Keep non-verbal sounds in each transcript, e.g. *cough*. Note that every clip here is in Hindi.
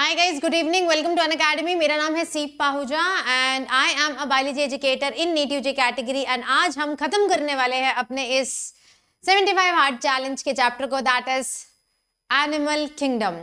Hi guys good evening welcome to Unacademy मेरा नाम है Seep Pahuja and I am a biology educator in NEET UG category and आज हम खत्म करने वाले हैं अपने इस 75 फाइव हार्ट चैलेंज के चैप्टर को that is animal kingdom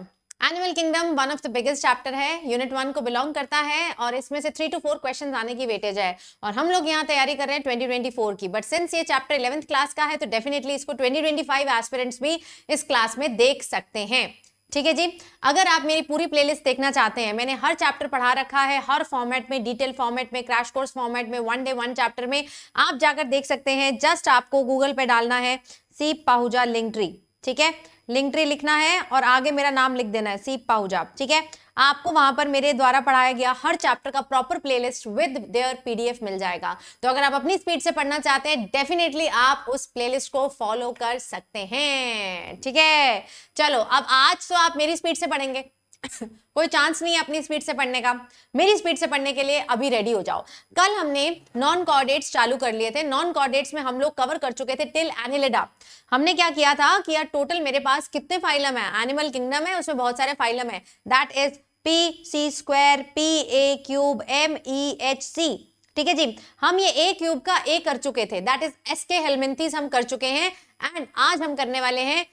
animal kingdom one of the biggest chapter है यूनिट वन को बिलोंग करता है और इसमें से थ्री टू फोर क्वेश्चन आने की वेटेज है और हम लोग यहाँ तैयारी कर रहे हैं ट्वेंटी ट्वेंटी फोर की बट सिंस ये चैप्टर इलेवंथ क्लास का है तो डेफिनेटली इसको ट्वेंटी ट्वेंटी फाइव एस्पिरेंट्स भी इस क्लास में देख सकते हैं ठीक है जी अगर आप मेरी पूरी प्लेलिस्ट देखना चाहते हैं मैंने हर चैप्टर पढ़ा रखा है हर फॉर्मेट में डिटेल फॉर्मेट में क्रैश कोर्स फॉर्मेट में वन डे वन चैप्टर में आप जाकर देख सकते हैं जस्ट आपको गूगल पे डालना है सी पाहुजा लिंक ट्री ठीक है लिंक ट्री लिखना है और आगे मेरा नाम लिख देना है सी पाहुजा ठीक है आपको वहां पर मेरे द्वारा पढ़ाया गया हर चैप्टर का proper playlist with their PDF मिल जाएगा तो अगर आप अपनी स्पीड से पढ़ना चाहते हैं डेफिनेटली आप उस प्लेलिस्ट को फॉलो कर सकते हैं ठीक है चलो अब आज तो आप मेरी स्पीड से पढ़ेंगे *laughs* कोई चांस नहीं है अपनी स्पीड से पढ़ने का मेरी स्पीड से पढ़ने के लिए अभी रेडी हो जाओ कल हमने नॉन कॉर्डेट्स चालू कर लिए थे नॉन कॉर्डेट्स में हम लोग कवर कर चुके थे टिल एनिलेडा हमने क्या किया था कि यार टोटल मेरे पास कितने फाइलम है एनिमल किंगडम है उसमें बहुत सारे फाइलम है that is P C square P A cube M E H C ठीक है जी हम ये ए क्यूब का ए कर चुके थे that is S K helminthes हम कर चुके हैं एंड आज हम करने वाले हैं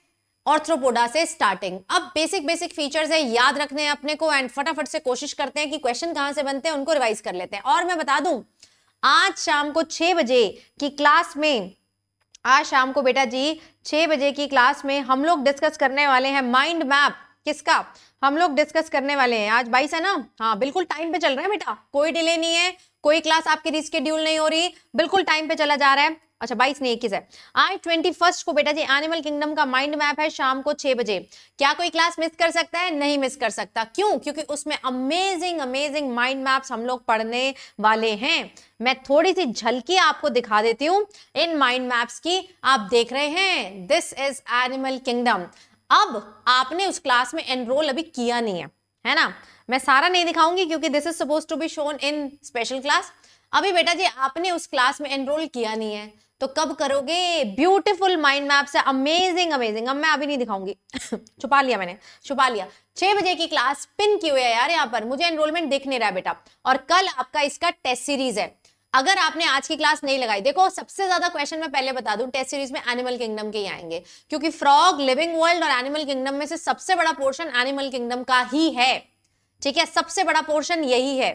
ऑर्थ्रोपोडा से स्टार्टिंग अब बेसिक बेसिक फीचर्स है याद रखने हैं अपने को एंड फटाफट से कोशिश करते हैं कि क्वेश्चन कहाँ से बनते हैं उनको रिवाइज कर लेते हैं और मैं बता दूं आज शाम को छह बजे की क्लास में आज शाम को बेटा जी छह बजे की क्लास में हम लोग डिस्कस करने वाले हैं माइंड मैप किसका हम लोग डिस्कस करने वाले हैं आज बाईस है ना हाँ बिल्कुल टाइम पे चल रहा है बेटा कोई डिले नहीं है कोई क्लास आपकी रिस्केड्यूल नहीं हो रही बिल्कुल टाइम पे चला जा रहा है अच्छा बाईस नहीं इक्कीस है आज ट्वेंटी फर्स्ट को बेटा जी एनिमल किंगडम का माइंड मैप है शाम को छह बजे क्या कोई क्लास मिस कर सकता है नहीं मिस कर सकता क्यों क्योंकि उसमें अमेजिंग अमेजिंग माइंड मैप्स हम लोग पढ़ने वाले हैं मैं थोड़ी सी झलकी आपको दिखा देती हूँ इन माइंड मैप्स की आप देख रहे हैं दिस इज एनिमल किंगडम अब आपने उस क्लास में एनरोल अभी किया नहीं है है ना मैं सारा नहीं दिखाऊंगी क्योंकि this is suppose to be shown in special class अभी बेटा जी आपने उस क्लास में एनरोल किया नहीं है तो कब करोगे ब्यूटीफुल माइंड मैप से अमेजिंग अमेजिंग अब मैं अभी नहीं दिखाऊंगी *laughs* छुपा लिया मैंने छुपा लिया छह बजे की क्लास पिन की हुई है यार यहाँ पर मुझे एनरोलमेंट दिख नहीं रहा है बेटा और कल आपका इसका टेस्ट सीरीज है अगर आपने आज की क्लास नहीं लगाई देखो सबसे ज्यादा क्वेश्चन मैं पहले बता दूं टेस्ट सीरीज में एनिमल किंगडम के ही आएंगे क्योंकि फ्रॉग लिविंग वर्ल्ड और एनिमल किंगडम में से सबसे बड़ा पोर्शन एनिमल किंगडम का ही है ठीक है सबसे बड़ा पोर्शन यही है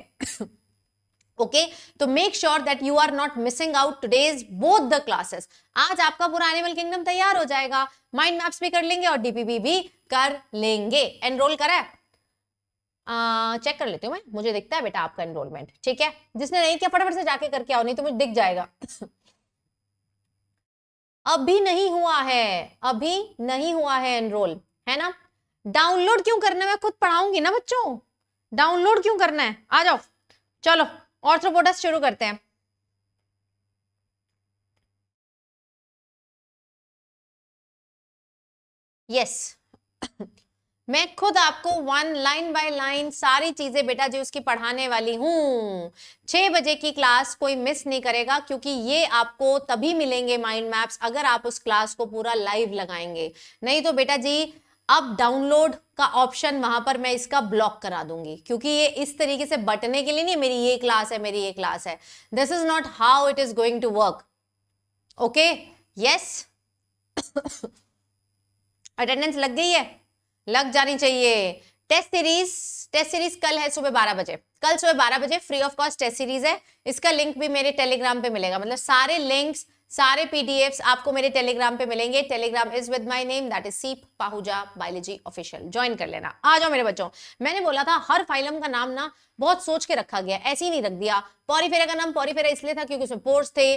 ओके *coughs* तो make sure that you are not missing out today's both the classes आज आपका पूरा एनिमल किंगडम तैयार हो जाएगा माइंड मैप्स भी कर लेंगे और डीपीबी भी कर लेंगे एनरोल करा है आ, चेक कर लेती हूँ मैं मुझे दिखता है बेटा आपका एनरोलमेंट ठीक है जिसने नहीं किया फटाफट से जाके करके आओ नहीं तो मुझे दिख जाएगा *laughs* अभी नहीं हुआ है अभी नहीं हुआ है एनरोल है ना डाउनलोड क्यों करना मैं खुद पढ़ाऊंगी ना बच्चों डाउनलोड क्यों करना है आ जाओ चलो ऑर्थ्रोपोडस शुरू करते हैं यस मैं खुद आपको वन लाइन बाय लाइन सारी चीजें बेटा जी उसकी पढ़ाने वाली हूँ छह बजे की क्लास कोई मिस नहीं करेगा क्योंकि ये आपको तभी मिलेंगे माइंड मैप्स अगर आप उस क्लास को पूरा लाइव लगाएंगे नहीं तो बेटा जी अब डाउनलोड का ऑप्शन वहां पर मैं इसका ब्लॉक करा दूंगी क्योंकि ये इस तरीके से बटने के लिए नहीं मेरी ये क्लास है मेरी ये क्लास है this is not how it is going to work okay yes attendance लग गई है लग जानी चाहिए टेस्ट सीरीज टेस्ट सीरीज कल है सुबह बारह बजे कल सुबह बारह बजे free of cost test series है इसका लिंक भी मेरे टेलीग्राम पे मिलेगा मतलब सारे लिंक्स सारे पीडीएफ्स आपको मेरे टेलीग्राम पे मिलेंगे Telegram is with my name that is Seep Pahuja biology official join कर लेना आ जाओ मेरे बच्चों मैंने बोला था हर फाइलम का नाम ना बहुत सोच के रखा गया ऐसे ही नहीं रख दिया पॉरीफेरा का नाम पॉरीफेरा इसलिए था क्योंकि उसमें पोर्स थे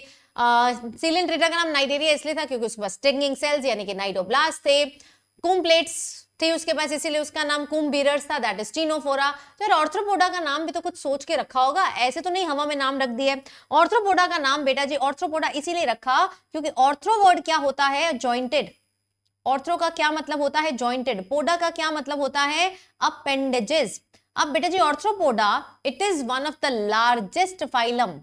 सीलिन का नाम नाइटेरिया इसलिए था क्योंकि उसके पास स्टिंगिंग सेल्स यानी कि नाइटोब्लास्ट थे कुम्प्लेट्स थे उसके पास इसीलिए उसका नाम कुम्बीरस था दैट इज टीनोफोरा तो यार ऑर्थ्रोपोडा का नाम भी तो कुछ सोच के रखा होगा ऐसे तो नहीं हवा में नाम रख दिया ऑर्थ्रोपोडा का नाम बेटा जी ऑर्थ्रोपोडा इसीलिए रखा क्योंकि ऑर्थ्रो वर्ड क्या होता है ज्वाइंटेड ऑर्थ्रो का क्या मतलब होता है ज्वाइंटेड पोडा का क्या मतलब होता है अपेंडेजेस अब बेटा जी arthropoda it is one of the largest phylum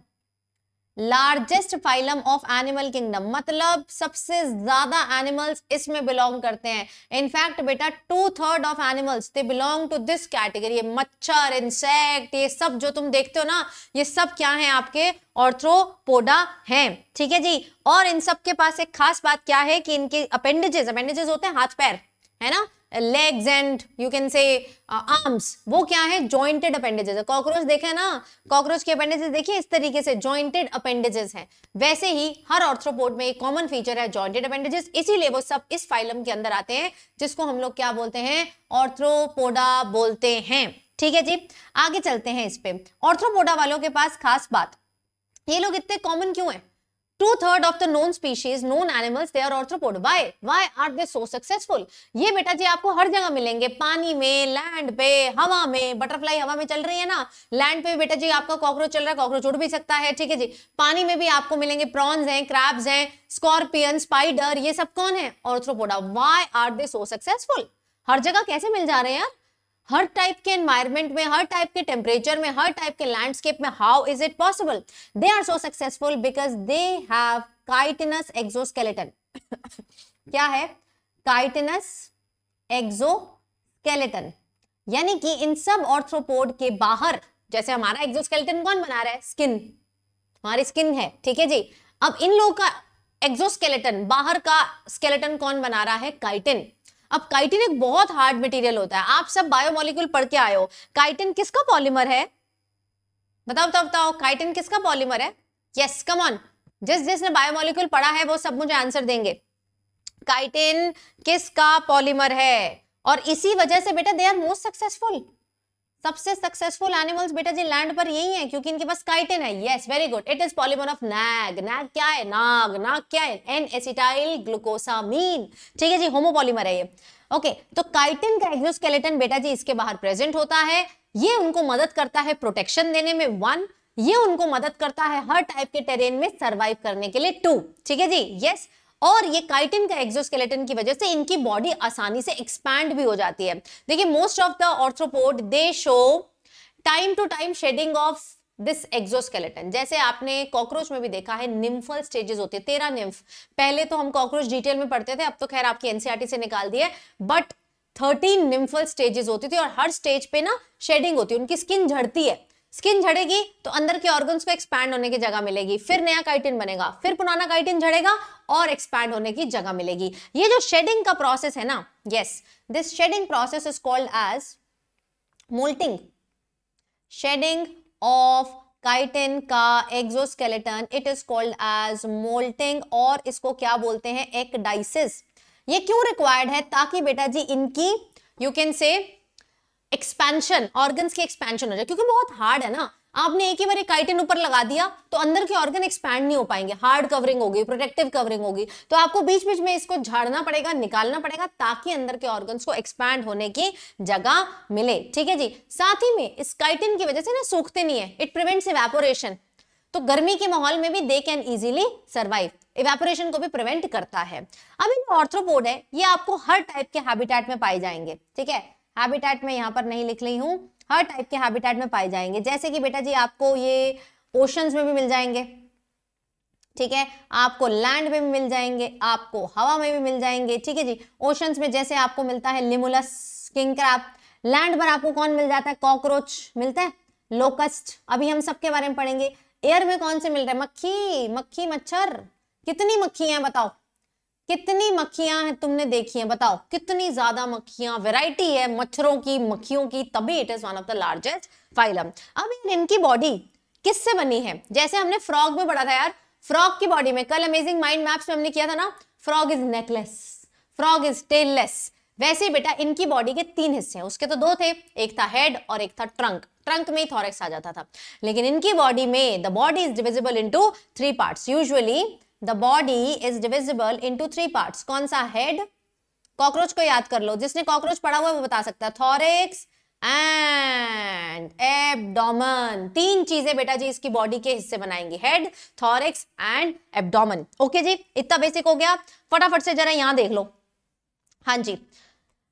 largest phylum of animal kingdom मतलब सबसे ज्यादा एनिमल्स इसमें बिलोंग करते हैं इनफैक्ट बेटा two third of animals they belong to this category मच्छर इंसेक्ट ये सब जो तुम देखते हो ना ये सब क्या है आपके ऑर्थ्रोपोडा हैं ठीक है जी और इन सब के पास एक खास बात क्या है कि इनके अपेंडेजेस अपेंडेजेस होते हैं हाथ पैर है ना legs and you can say arms वो क्या है जॉइंटेड अपेंडेजेस कॉकरोच देखे ना कॉकरोच के अपेंडेजेस देखिए इस तरीके से जॉइंटेड अपेंडेजेस हैं वैसे ही हर ऑर्थ्रोपोड में एक कॉमन फीचर है जॉइंटेड अपेंडेजेस इसीलिए वो सब इस फाइलम के अंदर आते हैं जिसको हम लोग क्या बोलते हैं ऑर्थ्रोपोडा बोलते हैं ठीक है जी आगे चलते हैं इस पे ऑर्थ्रोपोडा वालों के पास खास बात ये लोग इतने कॉमन क्यों है two third of the known species known animals they are arthropod why why are they so successful ये बेटा जी आपको हर जगह मिलेंगे पानी में लैंड पे हवा में बटरफ्लाई हवा में चल रही है ना लैंड पे बेटा जी आपका कॉकरोच चल रहा है कॉकरोच उड़ भी सकता है ठीक है जी पानी में भी आपको मिलेंगे प्रॉन्स हैं क्रैब्स हैं स्कॉर्पियन स्पाइडर ये सब कौन है arthropoda why are they so successful हर जगह कैसे मिल जा रहे हैं यार हर टाइप के एनवायरमेंट में हर टाइप के टेम्परेचर में हर टाइप के लैंडस्केप में how is it possible they are so successful because they have chitinous exoskeleton क्या है काइटिनस एक्सोस्केलेटन यानी कि इन सब ऑर्थ्रोपोड के बाहर जैसे हमारा एक्सोस्केलेटन कौन बना रहा है स्किन हमारी स्किन है ठीक है जी अब इन लोगों का एक्सोस्केलेटन बाहर का स्केलेटन कौन बना रहा है काइटिन अब काइटिन एक बहुत हार्ड मटेरियल होता है आप सब बायोमोलिक्यूल पढ़ के आए हो काइटिन किसका पॉलीमर है बताओ बताओ बताओ काइटिन किसका पॉलीमर है यस कम ऑन जिस जिसने बायोमोलिक्यूल पढ़ा है वो सब मुझे आंसर देंगे काइटिन किसका पॉलीमर है और इसी वजह से बेटा दे आर मोस्ट सक्सेसफुल सबसे सक्सेसफुल एनिमल्स बेटा जी लैंड पर यही है क्योंकि इनके पास काइटिन है yes very good it is polymer of NAG NAG क्या है नाग नाग क्या है एन एसिटाइल ग्लूकोसामीन ठीक है जी होमोपॉलीमर है ये ओके तो काइटिन का एक्सोस्केलेटन बेटा जी इसके बाहर प्रेजेंट होता है ये उनको मदद करता है प्रोटेक्शन देने में वन ये उनको मदद करता है हर टाइप के टेरेन में सरवाइव करने के लिए टू ठीक है जी यस yes. और ये काइटिन का एक्सोस्केलेटन की वजह से इनकी बॉडी आसानी से एक्सपैंड भी हो जाती है देखिए most of the arthropod they show time to time shedding of this exoskeleton जैसे आपने कॉकरोच में भी देखा है निम्फल स्टेजेस होते हैं तेरह निम्फ पहले तो हम कॉकरोच डिटेल में पढ़ते थे अब तो खैर आपकी एनसीआरटी e से निकाल दिए बट थर्टीन निम्फल स्टेजेस होती थी और हर स्टेज पे ना शेडिंग होती है उनकी स्किन झड़ती है स्किन झड़ेगी तो अंदर के ऑर्गन्स को एक्सपैंड होने की जगह मिलेगी फिर नया काइटिन बनेगा फिर पुराना काइटिन झड़ेगा और एक्सपैंड होने की जगह मिलेगी ये जो शेडिंग का प्रोसेस है ना yes this shedding process is called as molting shedding of chitin का exoskeleton it is called as molting और इसको क्या बोलते हैं एक डाइसिस ये क्यों रिक्वायर्ड है ताकि बेटा जी इनकी you can say expansion organs की एक्सपेंशन हो जाए क्योंकि बहुत हार्ड है ना आपने एक ही बार काइटिन ऊपर लगा दिया तो अंदर के ऑर्गन एक्सपैंड नहीं हो पाएंगे हार्ड कवरिंग होगी प्रोटेक्टिव कवरिंग होगी तो आपको बीच बीच में इसको झाड़ना पड़ेगा निकालना पड़ेगा ताकि अंदर के ऑर्गन्स को एक्सपैंड होने की जगह मिले ठीक है जी साथ ही में इस काइटिन की वजह से ना सूखते नहीं है इट प्रिवेंट्स इवेपोरेशन तो गर्मी के माहौल में भी they can easily survive evaporation को भी प्रिवेंट करता है अब इन ऑर्थ्रोपोड है ये आपको हर टाइप के हैबिटेट में पाए जाएंगे ठीक है हैबिटेट में यहाँ पर नहीं लिख रही हूँ हर टाइप के हैबिटेट में पाए जाएंगे जैसे कि बेटा जी आपको ये ओशंस में भी मिल जाएंगे ठीक है आपको लैंड में भी मिल जाएंगे आपको हवा में भी मिल जाएंगे ठीक है जी ओशंस में जैसे आपको मिलता है लिमुलस किंग क्रैप लैंड पर आपको कौन मिल जाता है कॉकरोच मिलता है लोकस्ट अभी हम सबके बारे में पढ़ेंगे एयर में कौन से मिल रहे हैं मक्खी मक्खी मच्छर कितनी मक्खी है बताओ कितनी मक्खियां हैं तुमने देखी हैं बताओ कितनी ज्यादा मक्खियां वैरायटी है मच्छरों की मक्खियों की तभी it is one of the largest phylum अब इनकी बॉडी किससे बनी है जैसे हमने फ्रॉग में पढ़ा था यार फ्रॉग की बॉडी में कल अमेजिंग माइंड मैप्स में हमने किया था ना frog is neckless frog is tailless वैसे ही बेटा इनकी बॉडी के तीन हिस्से हैं उसके तो दो थे एक था हेड और एक था ट्रंक ट्रंक में ही थॉरेक्स आ जाता था लेकिन इनकी बॉडी में the body is divisible into three parts usually the body is divisible into three part कौन सा हेड कॉकरोच को याद कर लो जिसने कॉकरोच पढ़ा हुआ है वो बता सकता है थॉरिक्स एंड एबडोम तीन चीजें बेटा जी इसकी बॉडी के हिस्से बनाएंगे head thorax and abdomen okay जी इतना बेसिक हो गया फटाफट से जरा यहां देख लो हाँ जी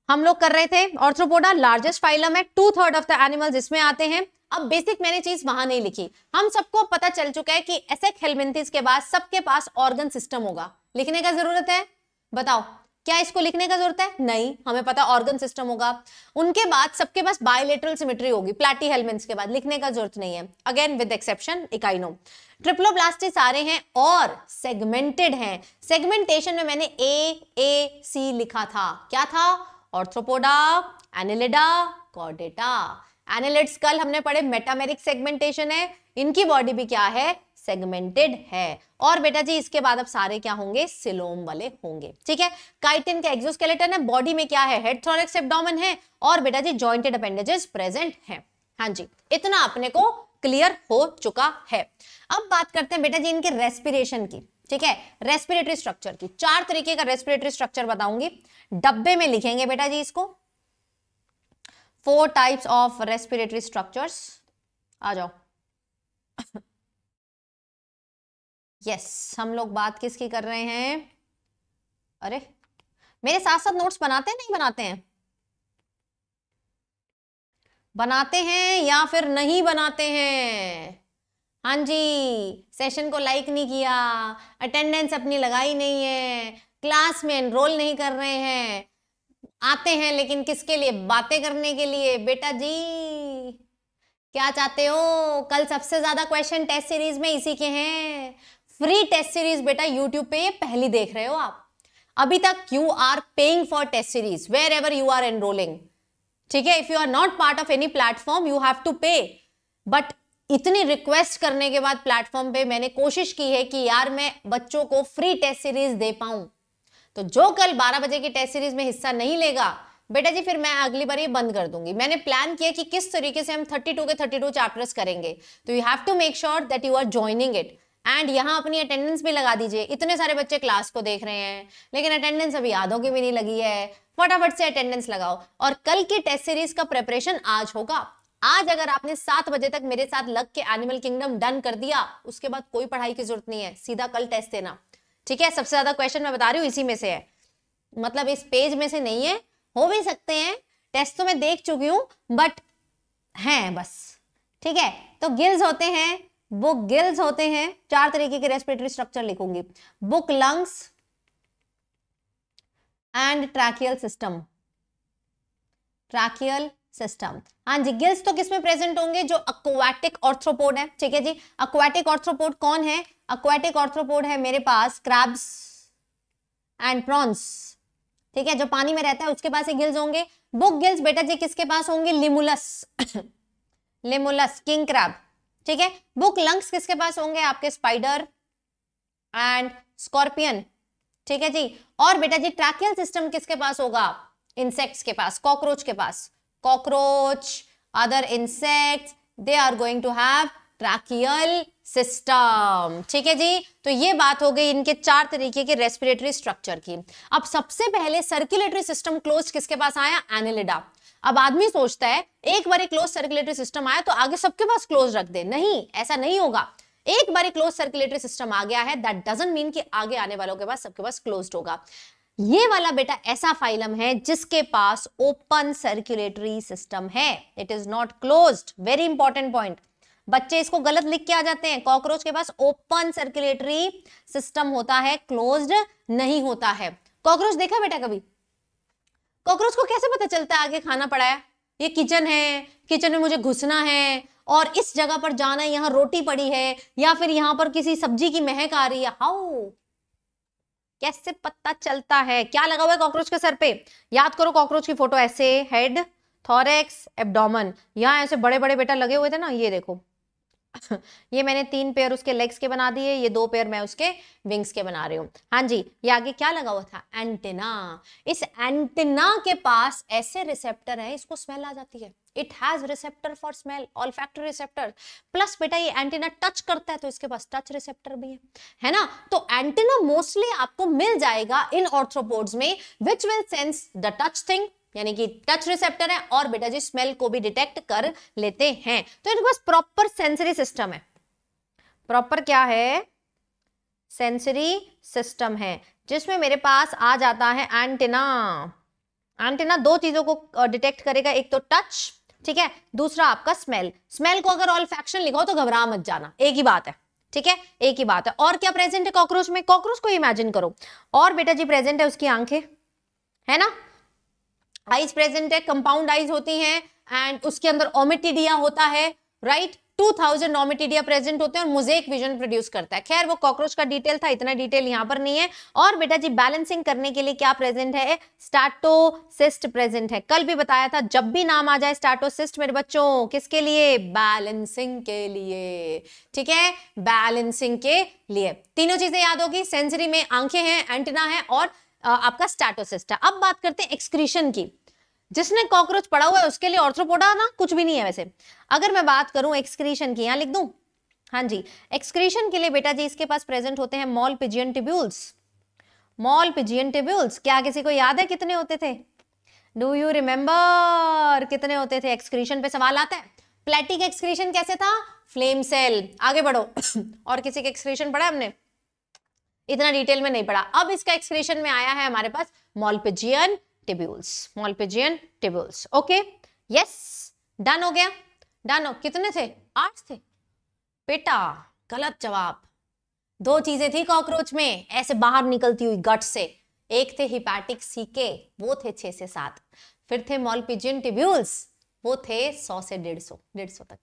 हम लोग कर रहे थे ऑर्थ्रोपोडा लार्जेस्ट फाइलम है two third of the animals इसमें आते हैं अब बेसिक मैंने चीज वहां नहीं लिखी हम सबको पता चल चुका है कि ऐसे खेलमेंथिस के बाद सबके पास ऑर्गन सिस्टम होगा लिखने का जरूरत है बताओ क्या इसको लिखने का जरूरत है नहीं हमें पता ऑर्गन सिस्टम होगा उनके बाद सबके पास बायोलेटरल सिमेट्री होगी प्लाटी हेलमेंट्स के बाद लिखने का जरूरत नहीं है again with exception echino triploblastic सारे हैं और सेगमेंटेड हैं सेगमेंटेशन में मैंने ए ए सी लिखा था क्या था ऑर्थ्रोपोडा एनिलिडा कॉर्डेटा एनालिट्स कल हमने पढ़े मेटामेरिक सेगमेंटेशन है इनकी बॉडी भी क्या है सेगमेंटेड है और बेटा जी इसके बाद अब सारे क्या होंगे सिलोम वाले होंगे ठीक है काइटिन का एक्सोस्केलेटन है बॉडी में क्या है हेड थोरेक्स एब्डोमेन है और बेटा जी जॉइंटेड अपेंडेजेस प्रेजेंट हैं हाँ जी इतना अपने को क्लियर हो चुका है अब बात करते हैं बेटा जी इनके रेस्पिरेशन की ठीक है रेस्पिरेटरी स्ट्रक्चर की चार तरीके का रेस्पिरेटरी स्ट्रक्चर बताऊंगी डब्बे में लिखेंगे बेटा जी इसको four types of respiratory structures आ जाओ यस yes, हम लोग बात किसकी कर रहे हैं अरे मेरे साथ साथ नोट्स बनाते हैं नहीं बनाते हैं बनाते हैं या फिर नहीं बनाते हैं हाँ जी सेशन को लाइक नहीं किया अटेंडेंस अपनी लगाई नहीं है क्लास में एनरोल नहीं कर रहे हैं आते हैं लेकिन किसके लिए बातें करने के लिए बेटा जी क्या चाहते हो कल सबसे ज्यादा क्वेश्चन टेस्ट सीरीज में इसी के हैं फ्री टेस्ट सीरीज बेटा यूट्यूब पे ये पहली देख रहे हो आप अभी तक you are paying for test series wherever you are enrolling ठीक है if you are not part of any platform you have to pay but इतनी रिक्वेस्ट करने के बाद प्लेटफॉर्म पे मैंने कोशिश की है कि यार मैं बच्चों को फ्री टेस्ट सीरीज दे पाऊं तो जो कल 12 बजे की टेस्ट सीरीज में हिस्सा नहीं लेगा बेटा जी फिर मैं अगली बार ये बंद कर दूंगी मैंने प्लान किया कि किस तरीके से हम 32 के 32 चैप्टर्स करेंगे तो you have to make sure that you are joining it and यहाँ अपनी अटेंडेंस भी लगा दीजिए इतने सारे बच्चे क्लास को देख रहे हैं लेकिन अटेंडेंस अभी यादों की भी नहीं लगी है फटाफट से अटेंडेंस लगाओ और कल की टेस्ट सीरीज का प्रेपरेशन आज होगा आज अगर आपने सात बजे तक मेरे साथ लग के एनिमल किंगडम डन कर दिया उसके बाद कोई पढ़ाई की जरूरत नहीं है सीधा कल टेस्ट देना ठीक है सबसे ज्यादा क्वेश्चन मैं बता रही हूँ इसी में से है मतलब इस पेज में से नहीं है हो भी सकते हैं टेस्ट तो मैं देख चुकी हूँ बट हैं बस ठीक है तो गिल्स होते हैं वो गिल्स होते हैं चार तरीके के रेस्पिरेटरी स्ट्रक्चर लिखूंगी book lungs and tracheal system tracheal system हाँ जी गिल्स तो किसमें प्रेजेंट होंगे जो अक्वाटिक ऑर्थ्रोपोड है ठीक है जी अक्वाटिक ऑर्थ्रोपोड कौन है अक्वाटिक ऑर्थ्रोपोड है मेरे पास क्रैब्स एंड प्रॉन्स ठीक है जो पानी में रहता है उसके पास ही गिल्स होंगे बुक गिल्स बेटा जी किसके पास होंगे लिमुलस लिमुलस किंग क्रैब ठीक है बुक लंग्स किसके पास होंगे आपके स्पाइडर एंड स्कॉर्पियन ठीक है जी और बेटा जी ट्रैकियल सिस्टम किसके पास होगा इंसेक्ट्स के पास कॉकरोच के पास cockroach, other insects, they are going to have tracheal system ठीक है जी तो ये बात हो गई इनके चार तरीके के रेस्पिरेटरी स्ट्रक्चर की अब सबसे पहले सर्कुलेटरी सिस्टम क्लोज किसके पास आया एनिलिडा अब आदमी सोचता है एक बार क्लोज सर्कुलेटरी सिस्टम आया तो आगे सबके पास क्लोज रख दे नहीं ऐसा नहीं होगा एक बार क्लोज सर्कुलेटरी सिस्टम आ गया है दैट डजेंट मीन कि आगे आने वालों के पास सबके पास क्लोज होगा ये वाला बेटा ऐसा फाइलम है जिसके पास ओपन सर्कुलेटरी सिस्टम है it is not closed very important point बच्चे इसको गलत लिख के आ जाते हैं कॉकरोच के पास ओपन सर्कुलेटरी सिस्टम होता है क्लोज्ड नहीं होता है कॉकरोच देखा बेटा कभी कॉकरोच को कैसे पता चलता है आगे खाना पड़ा है ये किचन है किचन में मुझे घुसना है और इस जगह पर जाना है यहाँ रोटी पड़ी है या फिर यहाँ पर किसी सब्जी की महक आ रही है हाउ कैसे पता चलता है क्या लगा हुआ है कॉकरोच के सर पे याद करो कॉकरोच की फोटो ऐसे हेड थॉरेक्स एब्डोमन यहाँ ऐसे बड़े बड़े बेटा लगे हुए थे ना ये देखो *laughs* ये मैंने तीन पेयर उसके लेग्स के बना दिए ये दो पेयर मैं उसके विंग्स के बना रही हूँ हाँ जी ये आगे क्या लगा हुआ था एंटेना इस एंटीना के पास ऐसे रिसेप्टर है इसको स्मेल आ जाती है it has receptor for smell olfactory receptor plus बेटा ये एंटीना टच करता है तो इसके पास टच रिसेप्टर भी है है ना तो एंटीना मोस्टली आपको मिल जाएगा इन ऑर्थ्रोपोड्स में which will sense the touch thing यानी कि टच रिसेप्टर है और बेटा जी स्मेल को भी डिटेक्ट कर लेते हैं तो इनके पास प्रॉपर सेंसरी सिस्टम है प्रॉपर क्या है सेंसरी सिस्टम है जिसमें मेरे पास आ जाता है एंटीना एंटीना दो चीजों को डिटेक्ट करेगा एक तो टच ठीक है दूसरा आपका स्मेल स्मेल को अगर ऑल फैक्शन लिखो तो घबरा मत जाना एक ही बात है ठीक है एक ही बात है और क्या प्रेजेंट है कॉकरोच में कॉकरोच को इमेजिन करो और बेटा जी प्रेजेंट है उसकी आंखें है ना आइज प्रेजेंट है कंपाउंड आइज होती हैं एंड उसके अंदर ओमिटिडिया होता है राइट 2000 नॉमिटीडिया प्रेजेंट होते हैं और मुझे एक विजन प्रोड्यूस करता है खैर वो कॉकरोच का डिटेल था इतना डिटेल यहाँ पर नहीं है और बेटा जी बैलेंसिंग करने के लिए क्या प्रेजेंट है स्टार्टोसिस्ट प्रेजेंट है कल भी बताया था जब भी नाम आ जाए स्टार्टोसिस्ट मेरे बच्चों किसके लिए बैलेंसिंग के लिए ठीक है बैलेंसिंग के लिए तीनों चीजें याद होगी सेंसरी में आंखें हैं एंटीना है और आपका स्टैटोसिस्ट है अब बात करते हैं एक्सक्रीशन की जिसने कॉकरोच पड़ा हुआ है उसके लिए ऑर्थ्रोपोडा ना कुछ भी नहीं है वैसे अगर मैं बात करूं एक्सक्रीशन की यहां लिख दू हाँ जी एक्सक्रीशन के लिए बेटा जी इसके पास प्रेजेंट होते हैं Malpighian tubules Malpighian tubules क्या किसी को याद है कितने होते थे डू यू रिमेम्बर कितने होते थे एक्सक्रीशन पे सवाल आता है प्लेटिक एक्सक्रीशन कैसे था फ्लेम सेल आगे बढ़ो *coughs* और किसी के एक्सक्रीशन पढ़ा हमने इतना डिटेल में नहीं पढ़ा अब इसका एक्सक्रीशन में आया है हमारे पास Malpighian tubules Malpighian tubules okay yes done हो गया डन हो कितने थे आठ थे बेटा गलत जवाब दो चीजें थी कॉकरोच में ऐसे बाहर निकलती हुई गट से एक थे हिपैटिक सीके वो थे छह से सात फिर थे मॉलपिजियन टिब्यूल्स वो थे सौ से डेढ़ सौ डेढ़ सौ तक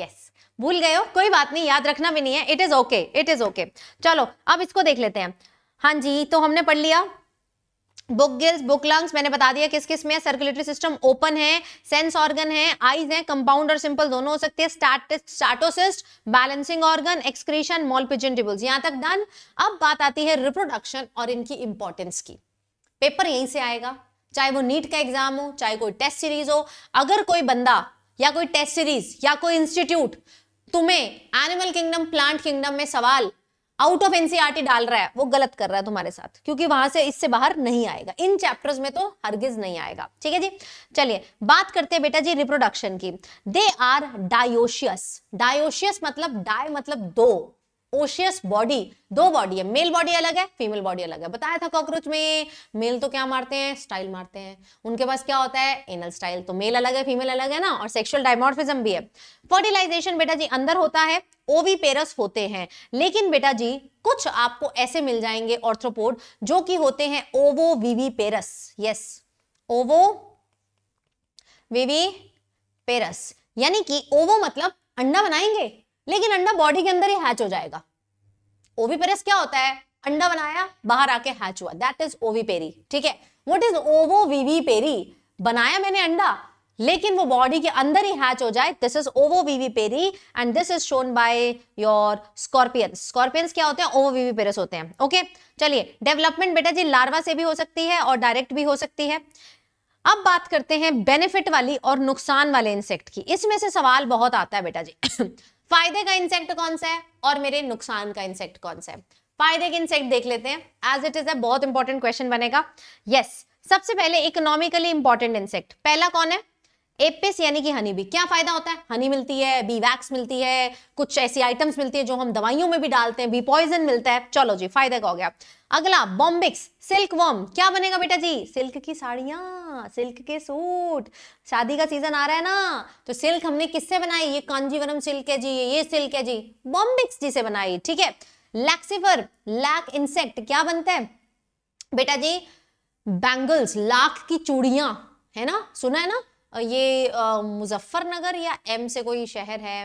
यस yes. भूल गए हो कोई बात नहीं याद रखना भी नहीं है it is okay it is okay चलो अब इसको देख लेते हैं हाँ जी तो हमने पढ़ लिया बुक गिल्स बुक लंग्स मैंने बता दिया किस किस में सर्कुलेटरी सिस्टम ओपन है सेंस ऑर्गन है आईज है कंपाउंड और सिंपल दोनों हो सकते हैं statocyst balancing organ excretion Malpighian यहां तक डन अब बात आती है रिप्रोडक्शन और इनकी इंपॉर्टेंस की पेपर यहीं से आएगा चाहे वो नीट का एग्जाम हो चाहे कोई टेस्ट सीरीज हो अगर कोई बंदा या कोई टेस्ट सीरीज या कोई इंस्टीट्यूट तुम्हें एनिमल किंगडम प्लांट किंगडम में सवाल आउट ऑफ एनसीआरटी डाल रहा है वो गलत कर रहा है तुम्हारे साथ क्योंकि वहां से इससे बाहर नहीं आएगा इन चैप्टर्स में तो हरगिज नहीं आएगा ठीक है जी चलिए बात करते हैं बेटा जी रिप्रोडक्शन की दे आर डायोशियस डायोशियस मतलब डाय मतलब दो ओशियस बॉडी दो बॉडी है मेल बॉडी अलग है फीमेल बॉडी अलग है बताया था कॉकरोच में मेल तो क्या मारते हैं स्टाइल मारते हैं उनके पास क्या होता है एनल स्टाइल तो मेल अलग है फीमेल अलग है ना और सेक्सुअल डायमोर्फिज्म भी है फर्टिलाइजेशन बेटा जी अंदर होता है ओवी पेरस होते हैं लेकिन बेटा जी कुछ आपको ऐसे मिल जाएंगे ऑर्थ्रोपोड जो कि होते हैं ओवो वीवी पेरस यस ओवो वीवी पेरस यानी कि ओवो मतलब अंडा बनाएंगे लेकिन अंडा बॉडी के अंदर ही हैच हो जाएगा ओवीपेरस क्या होता है अंडा बनाया बाहर आके हैच हुआ दैट इज ओवीपेरी ठीक है वट इज ओवो ओवोवीवीपेरी बनाया मैंने अंडा लेकिन वो बॉडी के अंदर ही हैच हो जाए this is ovo ovoviviparity and this is shown by your scorpions scorpions क्या होते हैं ओवो ओवोवीवीपेरस होते हैं ओके चलिए डेवलपमेंट बेटा जी लार्वा से भी हो सकती है और डायरेक्ट भी हो सकती है अब बात करते हैं बेनिफिट वाली और नुकसान वाले इंसेक्ट की इसमें से सवाल बहुत आता है बेटा जी फायदे का इंसेक्ट कौन सा है और मेरे नुकसान का इंसेक्ट कौन सा है फायदे के इंसेक्ट देख लेते हैं एज इट इज अ बहुत इंपॉर्टेंट क्वेश्चन बनेगा यस yes, सबसे पहले इकोनॉमिकली इंपॉर्टेंट इंसेक्ट पहला कौन है एपिस यानी कि हनी भी क्या फायदा होता है हनी मिलती है बी वैक्स मिलती है कुछ ऐसी आइटम्स मिलती है जो हम दवाइयों में भी डालते हैं बी पॉइजन मिलता है चलो जी फायदा का हो गया अगला बॉम्बिक्स सिल्क वर्म क्या बनेगा बेटा जी सिल्क की साड़ियाँ सिल्क के सूट शादी का सीजन आ रहा है ना तो सिल्क हमने किससे बनाई ये कांजीवरम सिल्क है जी ये सिल्क है जी बॉम्बिक्स जी से बनाई ठीक है लैक्सिफर लैक इंसेक्ट क्या बनता है बेटा जी बैंगल्स लाख की चूड़ियां है ना सुना है ना ये मुजफ्फरनगर या एम से कोई शहर है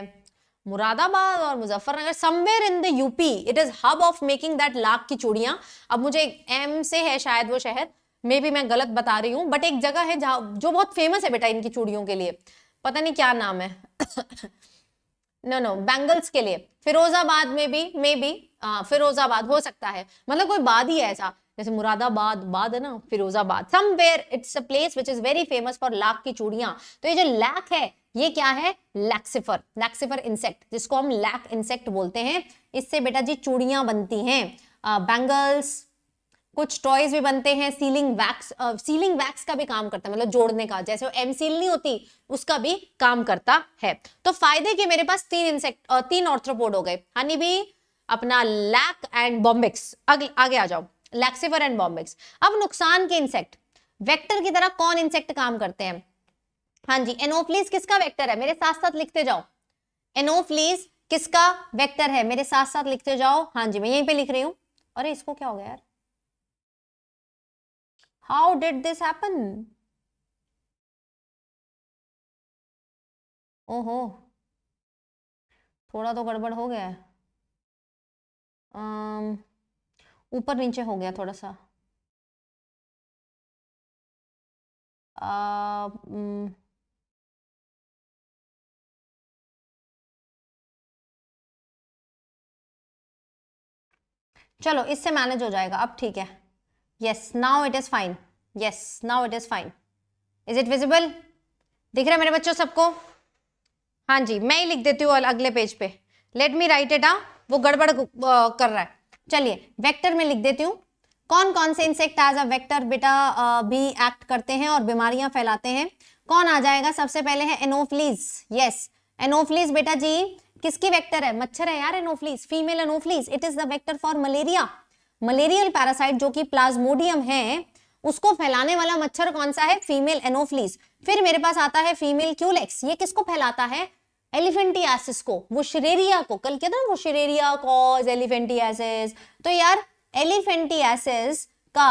मुरादाबाद और Muzaffarnagar somewhere in the UP it is hub of making that लाख की चूड़िया अब मुझे एम से है शायद वो शहर मे भी मैं गलत बता रही हूँ बट एक जगह है जहाँ जो बहुत फेमस है बेटा इनकी चूड़ियों के लिए पता नहीं क्या नाम है नो नो बैंगल्स के लिए फिरोजाबाद में भी मे भी फिरोजाबाद हो सकता है मतलब कोई बाद ही ऐसा जैसे मुरादाबाद बाद है ना Firozabad somewhere it's a place which is very famous for लाख की चूड़ियां तो ये जो लैक है ये क्या है लैक्सिफर लैक्सिफर इंसेक्ट जिसको हम लैक इंसेक्ट बोलते हैं इससे बेटा जी चूड़ियां बनती हैं बैंगल्स कुछ टॉयज भी बनते हैं सीलिंग वैक्स सीलिंग वैक्स का भी काम करता है मतलब जोड़ने का जैसे वो एम सील नहीं होती उसका भी काम करता है तो फायदे के मेरे पास तीन इंसेक्ट तीन ऑर्थ्रोपोड हो गए हनी भी अपना लैक एंड बॉम्बिक्स आगे आ जाओ लैक्सीफर एंड बॉम्बिक्स अब नुकसान के इंसेक्ट वेक्टर की तरह कौन इंसेक्ट काम करते हैं हाँ जी एनोफ्लीज किसका वेक्टर है मेरे साथ साथ लिखते जाओ एनोफ्लीज किसका वेक्टर है मेरे साथ साथ लिखते जाओ हाँ जी मैं यहीं पे लिख रही हूं अरे इसको क्या हो गया यार हाउ डिड दिस हैपन ओहो थोड़ा तो गड़बड़ हो गया है um, ऊपर नीचे हो गया थोड़ा सा आ, चलो इससे मैनेज हो जाएगा अब ठीक है yes now it is fine yes now it is fine is it visible दिख रहा है मेरे बच्चों सबको हाँ जी मैं ही लिख देती हूँ अगले पेज पे लेट मी राइट इट आ वो गड़बड़ कर रहा है चलिए वेक्टर में लिख देती हूँ कौन कौन से इंसेक्ट एज अ वेक्टर बेटा भी एक्ट करते हैं और बीमारियां फैलाते हैं कौन आ जाएगा सबसे पहले है एनोफ्लीज यस एनोफ्लीज बेटा जी किसकी वेक्टर है मच्छर है यार anopheles female anopheles it is the vector for malaria malarial parasite जो कि प्लाज्मोडियम है उसको फैलाने वाला मच्छर कौन सा है फीमेल एनोफ्लीज फिर मेरे पास आता है फीमेल क्यूलेक्स ये किसको फैलाता है एलिफेंटियासिस को वो शरेरिया को कल क्या था वो शरेरिया कॉज एलिफेंटियासिस तो यार एलिफेंटियासिस का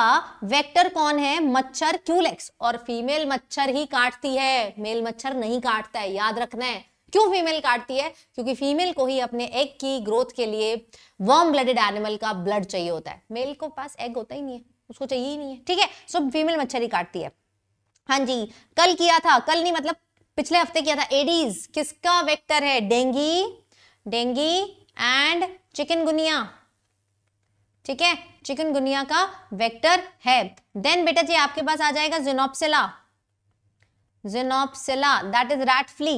वेक्टर कौन है मच्छर क्यूलेक्स और फीमेल मच्छर ही काटती है मेल मच्छर नहीं काटता है याद रखना है क्यों फीमेल काटती है क्योंकि फीमेल को ही अपने एग की ग्रोथ के लिए वार्म ब्लडेड एनिमल का ब्लड चाहिए होता है मेल को पास एग होता ही नहीं है उसको चाहिए ही नहीं है ठीक है सो फीमेल मच्छर ही काटती है हाँ जी कल किया था कल नहीं मतलब पिछले हफ्ते किया था एडीज किसका वेक्टर है डेंगी डेंगी एंड चिकनगुनिया ठीक है चिकनगुनिया का वेक्टर है देन बेटा जी आपके पास आ जाएगा xenopsylla xenopsylla that is rat flea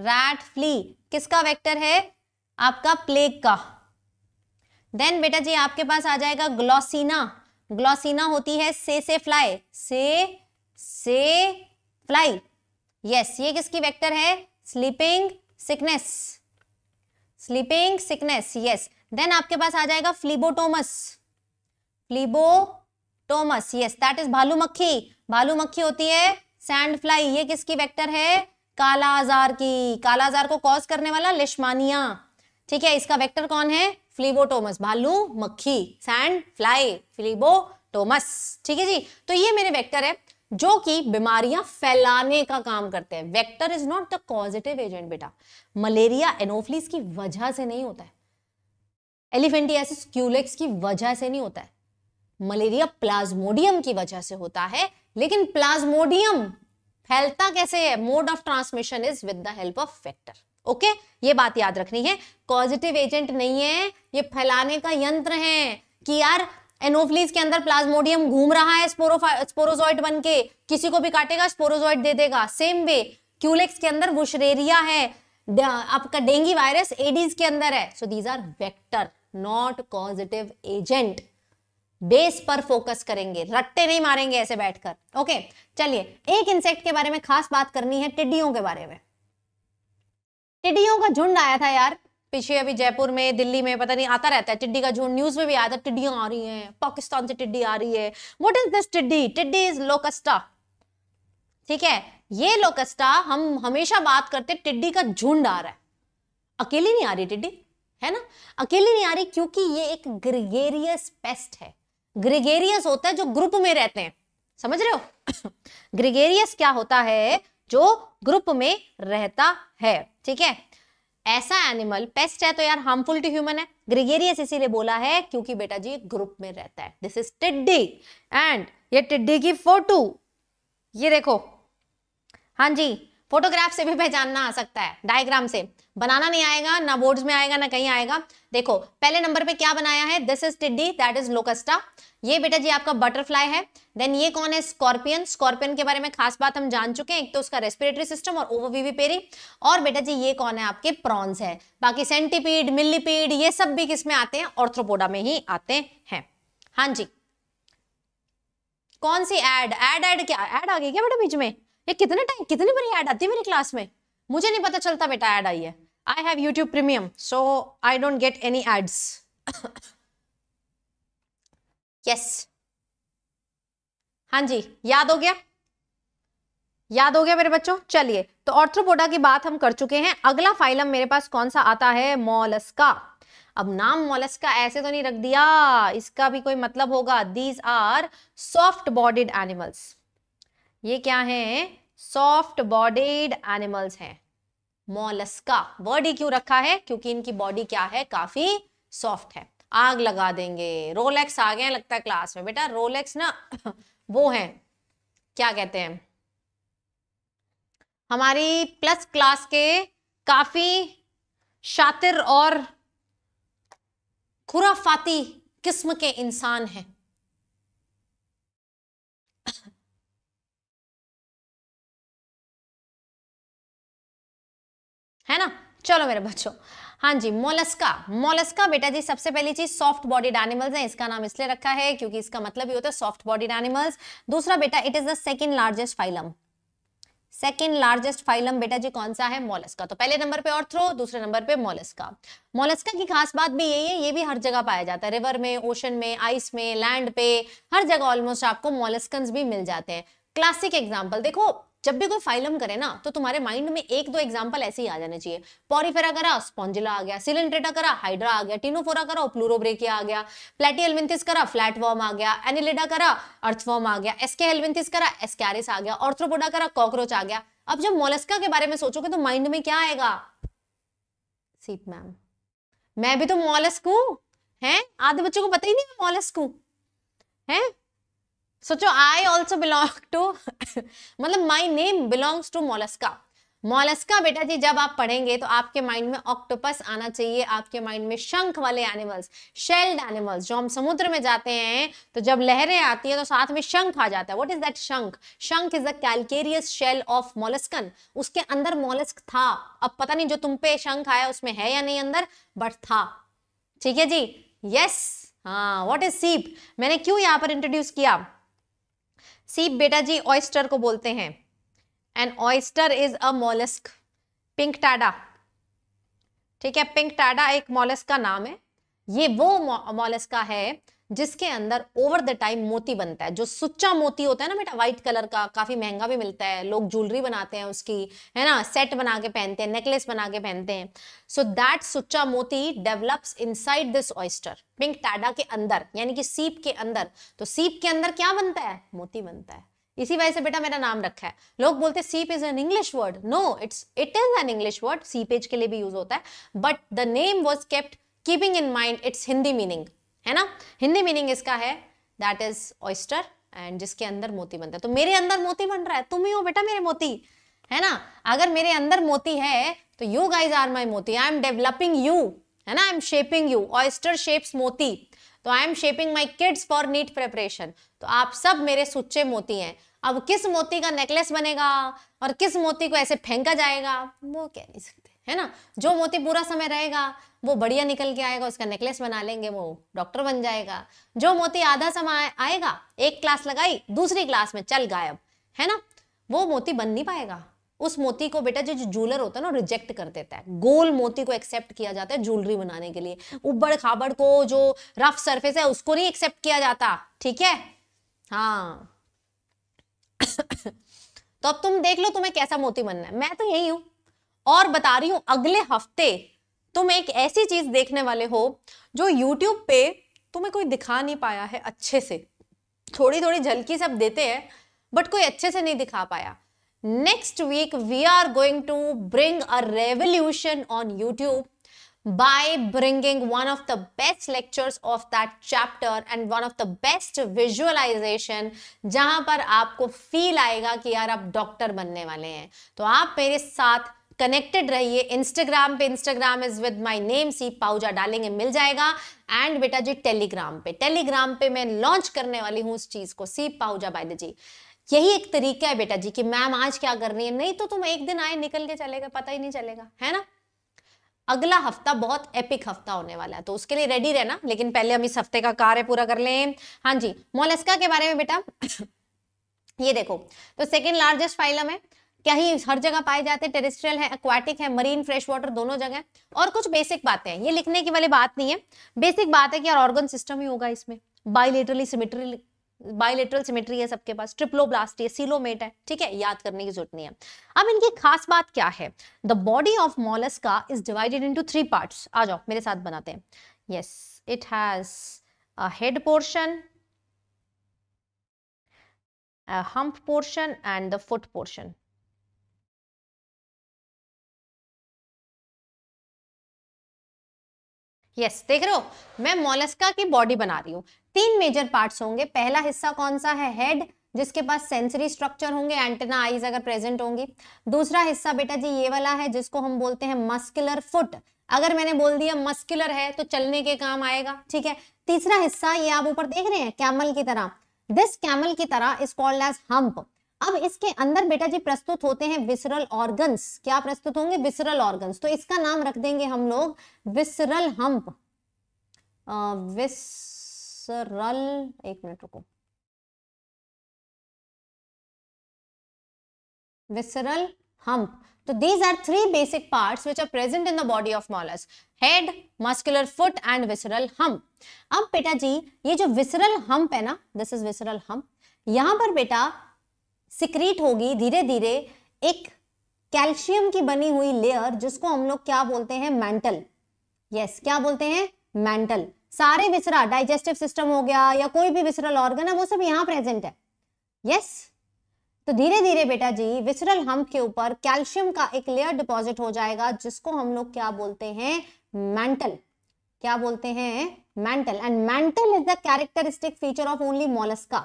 rat flea किसका वेक्टर है आपका प्लेग का देन बेटा जी आपके पास आ जाएगा ग्लोसिना ग्लोसिना होती है से से फ्लाई से से फ्लाई यस ये किसकी वेक्टर है sleeping sickness sleeping sickness yes then आपके पास आ जाएगा phlebotomus phlebotomus yes that is भालू मक्खी भालू मक्खी होती है सैंड फ्लाई ये किसकी वेक्टर है काला आजार की काला आजार को कॉज करने वाला लिश्मानिया ठीक है इसका वेक्टर कौन है फ्लिबोटोमस भालू मक्खी सैंड फ्लाई फ्लिबोटोमस ठीक है जी तो ये मेरे वेक्टर है जो कि बीमारियां फैलाने का काम करते हैं vector is not the causative agent बेटा मलेरिया एनोफिलिस की वजह से नहीं होता है एलिफेंटियासिस क्यूलेक्स की वजह से नहीं होता है मलेरिया प्लाज्मोडियम की वजह से होता है लेकिन प्लाज्मोडियम फैलता कैसे है mode of transmission is with the help of factor okay ये बात याद रखनी है पॉजिटिव एजेंट नहीं है ये फैलाने का यंत्र है कि यार एनोफिलीज के अंदर प्लाज्मोडियम घूम रहा है स्पोरोजॉइड बन के किसी को भी काटेगा स्पोरोजॉइड दे देगा सेम वे क्यूलेक्स के अंदर वुशरेरिया है आपका डेंगी वायरस एडीज के अंदर है so these are vector not causative agent base पर फोकस करेंगे रट्टे नहीं मारेंगे ऐसे बैठकर ओके चलिए एक इंसेक्ट के बारे में खास बात करनी है टिड्डियों के बारे में टिड्डियों का झुंड आया था यार पीछे अभी जयपुर में दिल्ली में पता नहीं आता रहता है टिड्डी का झुंड न्यूज में भी आता है टिड्डियां आ रही हैं पाकिस्तान से टिड्डी आ रही है व्हाट इज दिस टिड्डी टिड्डी इज लोकस्टा ठीक है ये लोकस्टा हम हमेशा बात करते टिड्डी का झुंड आ रहा है अकेली नहीं आ रही टिड्डी है ना अकेली नहीं आ रही क्योंकि ये एक ग्रिगेरियस पेस्ट है ग्रिगेरियस होता है जो ग्रुप में रहते हैं समझ रहे हो ग्रिगेरियस *coughs* क्या होता है जो ग्रुप में रहता है ठीक है ऐसा एनिमल पेस्ट है तो यार हार्मफुल टू ह्यूमन है ग्रिगेरियस इसीलिए बोला है क्योंकि बेटा जी ग्रुप में रहता है दिस इज टिड्डी एंड ये टिड्डी की फोटो ये देखो हाँ जी फोटोग्राफ से भी पहचानना आ सकता है डायग्राम से बनाना नहीं आएगा ना बोर्ड्स में आएगा ना कहीं आएगा देखो पहले नंबर पे क्या बनाया है दिस इज टिड्डी दैट इज लोकस्टा ये बेटा जी आपका बटरफ्लाई है देन ये कौन है स्कॉर्पियन स्कॉर्पियन के बारे में खास बात हम जान चुके हैं एक तो उसका रेस्पिरेटरी सिस्टम और पेरी और बेटा जी ये कौन है आपके प्रॉन्स है बाकी सेंटीपीड मिलीपीड ये सब भी किसमें आते हैं ऑर्थ्रोपोडा में ही आते हैं हाँ जी कौन सी एड एड एड क्या एड आ गई क्या बेटा बीच में ये कितने टाइम कितनी बड़ी ऐड आती है मेरी क्लास में मुझे नहीं पता चलता बेटा ऐड आई है I have YouTube premium so I don't get any ads yes हाँ जी याद हो गया याद हो गया मेरे बच्चों चलिए तो ऑर्थ्रोपोडा की बात हम कर चुके हैं अगला फाइलम मेरे पास कौन सा आता है मोलस्का अब नाम मोलस्का ऐसे तो नहीं रख दिया इसका भी कोई मतलब होगा these are soft bodied animals ये क्या है सॉफ्ट बॉडीड एनिमल्स हैं मोलस्का वर्ड ही क्यों रखा है क्योंकि इनकी बॉडी क्या है काफी सॉफ्ट है आग लगा देंगे रोलेक्स आ गए लगता है क्लास में बेटा रोलेक्स ना *clears throat* वो है क्या कहते हैं हमारी प्लस क्लास के काफी शातिर और खुराफाती किस्म के इंसान हैं है ना चलो मेरे बच्चों हाँ जी मोलस्का मोलस्का बेटा जी सबसे पहली चीज सॉफ्ट बॉडीड एनिमल्स है इसका नाम इसलिए रखा है क्योंकि इसका मतलब ये होता है सॉफ्ट बॉडीड एनिमल्स दूसरा बेटा it is the second largest phylum second largest phylum बेटा जी कौन सा है मोलस्का तो पहले नंबर पे और थ्रो दूसरे नंबर पे मोलस्का मोलस्का की खास बात भी यही है ये भी हर जगह पाया जाता है रिवर में ओशन में आइस में लैंड पे हर जगह ऑलमोस्ट आपको मोलस्कन भी मिल जाते हैं क्लासिक एग्जाम्पल देखो जब भी कोई फाइलम करे ना तो तुम्हारे माइंड में एक दो एग्जाम्पल ऐसे ही आ जाने चाहिए पॉरीफेरा करा स्पॉन्जिला आ गया सिलेंट्रेटा करा हाइड्रा आ गया टीनोफोरा करा प्लूरोब्रेकिया आ गया प्लेटी एलविंथिस करा फ्लैट वॉर्म आ गया एनिलेडा करा अर्थवॉर्म आ गया एसके एलविंथिस करा एस्कैरिस आ गया ऑर्थ्रोपोडा करा कॉकरोच आ गया अब जब मोलस्का के बारे में सोचोगे तो माइंड में क्या आएगा सीट मैम मैं भी तो मोलस्कू हूं हैं आधे बच्चों को पता ही नहीं मैं मोलस्क हूं हैं सोचो आई ऑल्सो बिलोंग टू मतलब my name belongs to mollusca mollusca बेटा जी जब आप पढ़ेंगे तो आपके माइंड में ऑक्टोपस आना चाहिए आपके माइंड में शंख वाले एनिमल्स शेल्ड एनिमल्स जो हम समुद्र में जाते हैं तो जब लहरें आती है तो साथ में शंख आ जाता है व्हाट इज दैट शंख शंख is the calcareous shell of molluscan उसके अंदर मोलस्क था अब पता नहीं जो तुम पे शंख आया उसमें है या नहीं अंदर बट था ठीक है जी यस हाँ वॉट इज सीप मैंने क्यों यहाँ पर इंट्रोड्यूस किया सीप बेटा जी ऑयस्टर को बोलते हैं and oyster is a mollusc pinctada ठीक है पिंक टाडा एक मोलस्क का नाम है ये वो मोलस्का है जिसके अंदर ओवर द टाइम मोती बनता है जो सुच्चा मोती होता है ना बेटा व्हाइट कलर का काफी महंगा भी मिलता है लोग ज्वेलरी बनाते हैं उसकी है ना सेट बना के पहनते हैं नेकलेस बना के पहनते हैं सो दैट सुच्चा मोती develops inside this oyster pinctada के अंदर यानी कि सीप के अंदर तो सीप के अंदर क्या बनता है मोती बनता है इसी वजह से बेटा मेरा नाम रखा है लोग बोलते हैं सीप is an English word no it's it is an English word seepage के लिए भी यूज होता है but the name was kept keeping in mind its Hindi meaning है ना हिंदी मीनिंग इसका है दैट इज ऑयस्टर एंड जिसके अंदर मोती बनता है तो मेरे अंदर मोती बन रहा है तुम ही हो बेटा मेरे मोती है ना अगर मेरे अंदर मोती है तो यू गाइज आर माई मोती आई एम डेवलपिंग यू है ना I am shaping you oyster shapes मोती तो I am shaping my kids for NEET preparation तो आप सब मेरे सुच्चे मोती हैं अब किस मोती का नेकलेस बनेगा और किस मोती को ऐसे फेंका जाएगा वो कह नहीं सकते है ना जो मोती पूरा समय रहेगा वो बढ़िया निकल के आएगा उसका नेकलेस बना लेंगे वो डॉक्टर बन जाएगा जो मोती आधा समय आएगा एक क्लास लगाई दूसरी क्लास में चल गायब है ना वो मोती बन नहीं पाएगा उस मोती को बेटा जो जूलर होता है ना रिजेक्ट कर देता है गोल मोती को एक्सेप्ट किया जाता है ज्वेलरी बनाने के लिए उबड़ खाबड़ को जो रफ सरफेस है उसको नहीं एक्सेप्ट किया जाता ठीक है हाँ *coughs* तो अब तुम देख लो तुम्हें कैसा मोती बनना है मैं तो यही हूं और बता रही हूं अगले हफ्ते तुम एक ऐसी चीज देखने वाले हो जो यूट्यूब पे तुम्हें कोई दिखा नहीं पाया है अच्छे से थोड़ी थोड़ी झलकी सब देते हैं बट कोई अच्छे से नहीं दिखा पाया next week we are going to bring a revolution on YouTube by bringing one of the best lectures of that chapter and one of the best visualization जहां पर आपको फील आएगा कि यार आप डॉक्टर बनने वाले हैं तो आप मेरे साथ कनेक्टेड रहिए इंस्टाग्राम पे Instagram is with my name सी पाउजा डालेंगे मिल जाएगा एंड बेटा जी टेलीग्राम पे टेलीग्राम पे मैं लॉन्च करने वाली हूँ उस चीज को सी पाउजा बाय जी यही एक तरीका है बेटा जी कि मैम आज क्या कर रही है नहीं तो तुम एक दिन आए निकल के चलेगा पता ही नहीं चलेगा है ना अगला हफ्ता बहुत एपिक हफ्ता होने वाला है तो उसके लिए रेडी रहना लेकिन पहले हम इस हफ्ते का कार्य पूरा कर लें हाँ जी मोलस्का के बारे में बेटा *coughs* ये देखो तो सेकेंड लार्जेस्ट फाइलम है क्या ही हर जगह पाए जाते हैं टेरिस्ट्रियल है एक्वाटिक है मरीन फ्रेश वाटर दोनों जगह और कुछ बेसिक बातें हैं ये लिखने की वाली बात नहीं है बेसिक बात है कि यार ऑर्गन सिस्टम ही होगा इसमें बायोलेटरली सिमेट्री बायोलेटरल सिमेट्री है सबके पास ब्लास्ट है सीलोमेट है ठीक है याद करने की जरूरत नहीं है अब इनकी खास बात क्या है the body of mollusca is divided into three part आ जाओ मेरे साथ बनाते हैं yes it has head portion hump portion and the foot portion yes देख रहे हो मैं मोलस्का की बॉडी बना रही हूँ तीन मेजर पार्ट्स होंगे पहला हिस्सा कौन सा है हेड जिसके पास सेंसरी स्ट्रक्चर होंगे एंटेना आईज अगर प्रेजेंट होंगी दूसरा हिस्सा बेटा जी ये वाला है जिसको हम बोलते हैं मस्कुलर फुट अगर मैंने बोल दिया मस्कुलर है तो चलने के काम आएगा ठीक है तीसरा हिस्सा ये आप ऊपर देख रहे हैं कैमल की तरह दिस कैमल की तरह इज कॉल्ड एज हम्प अब इसके अंदर बेटा जी प्रस्तुत होते हैं विसरल ऑर्गन्स क्या प्रस्तुत होंगे विसरल ऑर्गन्स तो इसका नाम रख देंगे हम लोग विसरल हम्प विसरल एक मिनट रुको विसरल हम्प तो these are three basic parts which are present in the body of mollusc head muscular foot and visceral hump अब बेटा जी ये जो विसरल हम्प है ना दिस इज विसरल हम्प यहां पर बेटा सिक्रीट होगी धीरे धीरे एक कैल्शियम की बनी हुई लेयर जिसको हम लोग क्या बोलते हैं मेंटल यस क्या बोलते हैं मेंटल सारे विसरा डाइजेस्टिव सिस्टम हो गया या कोई भी विसरल ऑर्गन है वो सब यहाँ प्रेजेंट है यस तो धीरे धीरे बेटा जी विसरल हम के ऊपर कैल्शियम का एक लेयर डिपॉजिट हो जाएगा जिसको हम लोग क्या बोलते हैं मेंटल क्या बोलते हैं mantle and mantle is the characteristic feature of only mollusca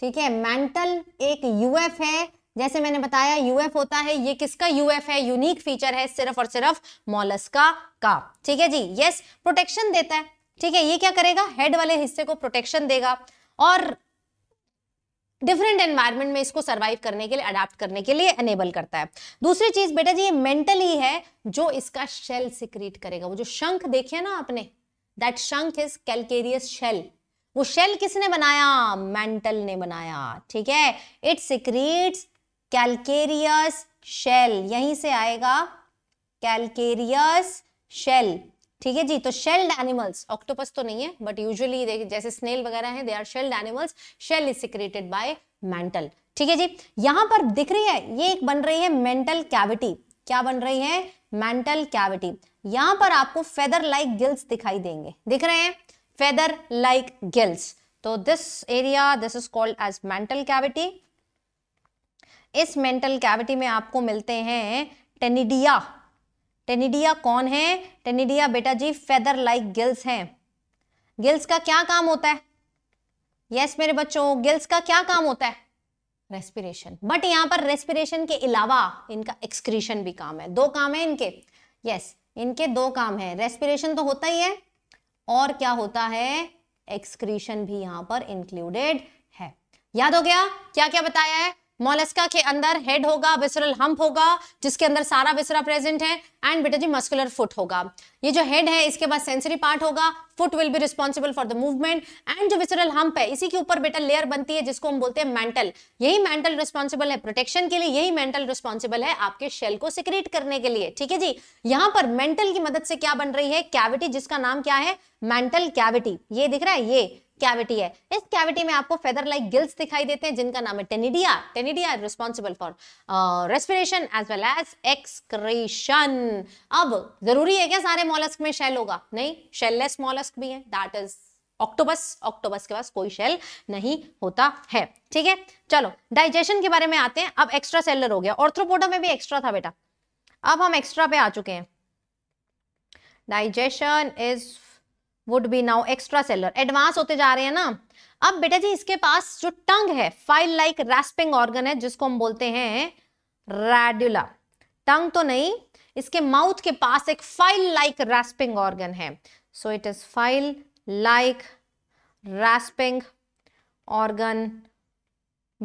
ठीक है मेंटल एक यूएफ है जैसे मैंने बताया यूएफ होता है ये किसका यूएफ है यूनिक फीचर है सिर्फ और सिर्फ मोलस्का का ठीक है जी यस प्रोटेक्शन देता है ठीक है ये क्या करेगा हेड वाले हिस्से को प्रोटेक्शन देगा और डिफरेंट एनवायरमेंट में इसको सर्वाइव करने के लिए अडाप्ट करने के लिए एनेबल करता है दूसरी चीज बेटा जी ये मेंटल ही है जो इसका शेल सिक्रीट करेगा वो जो शंख देखे ना आपने दैट शंख इज कैलकेरियस शेल वो शेल किसने बनाया मेंटल ने बनाया ठीक है इट सिक्रीट्स कैलकेरियस शेल यहीं से आएगा कैलकेरियस शेल ठीक है जी तो शेल्ड एनिमल्स ऑक्टोपस तो नहीं है बट यूजुअली जैसे स्नेल वगैरह हैं they are shelled animals shell is secreted by mantle ठीक है जी यहां पर दिख रही है ये एक बन रही है मेंटल कैविटी क्या बन रही है मेंटल कैविटी यहां पर आपको फेदर लाइक गिल्स दिखाई देंगे दिख रहे हैं feather like gills so तो this area this is called as mantle cavity इस मेंटल कैविटी में आपको मिलते हैं टेनिडिया टेनिडिया कौन है टेनिडिया बेटा जी फेदर लाइक गिल्स हैं गिल्स का क्या काम होता है यस yes, मेरे बच्चों गिल्स का क्या काम होता है रेस्पिरेशन बट यहां पर रेस्पिरेशन के अलावा इनका एक्सक्रीशन भी काम है दो काम है इनके यस yes, इनके दो काम है रेस्पिरेशन तो होता ही है और क्या होता है एक्सक्रीशन भी यहां पर इंक्लूडेड है याद हो गया क्या क्या बताया है मोलस्का के अंदर हेड होगा विसरल हम्प होगा जिसके अंदर सारा विसरा प्रेजेंट है एंड बेटा जी मस्कुलर फुट होगा ये जो हेड है इसके बाद सेंसरी पार्ट होगा foot will be responsible for the movement and जो विसरल हम्प है इसी के ऊपर बेटा लेयर बनती है जिसको हम बोलते हैं मेंटल यही मेंटल रिस्पॉन्सिबल है प्रोटेक्शन के लिए यही मेंटल रिस्पॉन्सिबल है आपके शेल को सिक्रीट करने के लिए ठीक है जी यहाँ पर मेंटल की मदद से क्या बन रही है कैविटी जिसका नाम क्या है मेंटल कैविटी ये दिख रहा है ये कैविटी है इस कैविटी में आपको फेदर लाइक गिल्स दिखाई देते हैं जिनका नाम है ctenidia ctenidia responsible for respiration as well as excretion अब जरूरी है क्या सारे मॉलस्क में शेल होगा नहीं शेललेस मॉलस्क भी है दैट इज ऑक्टोबस ऑक्टोबस के पास कोई शेल नहीं होता है ठीक है चलो डाइजेशन के बारे में आते हैं अब एक्स्ट्रा सेलर हो गया ऑर्थ्रोपोडा में भी एक्स्ट्रा था बेटा अब हम एक्स्ट्रा पे आ चुके हैं digestion is would be now extracellular advance होते जा रहे हैं ना अब बेटा जी इसके पास जो टंग है फाइल लाइक रेस्पिंग ऑर्गन है जिसको हम बोलते हैं रेड्यूला टंग तो नहीं इसके माउथ के पास एक फाइल लाइक रेस्पिंग ऑर्गन है so it is file like rasping organ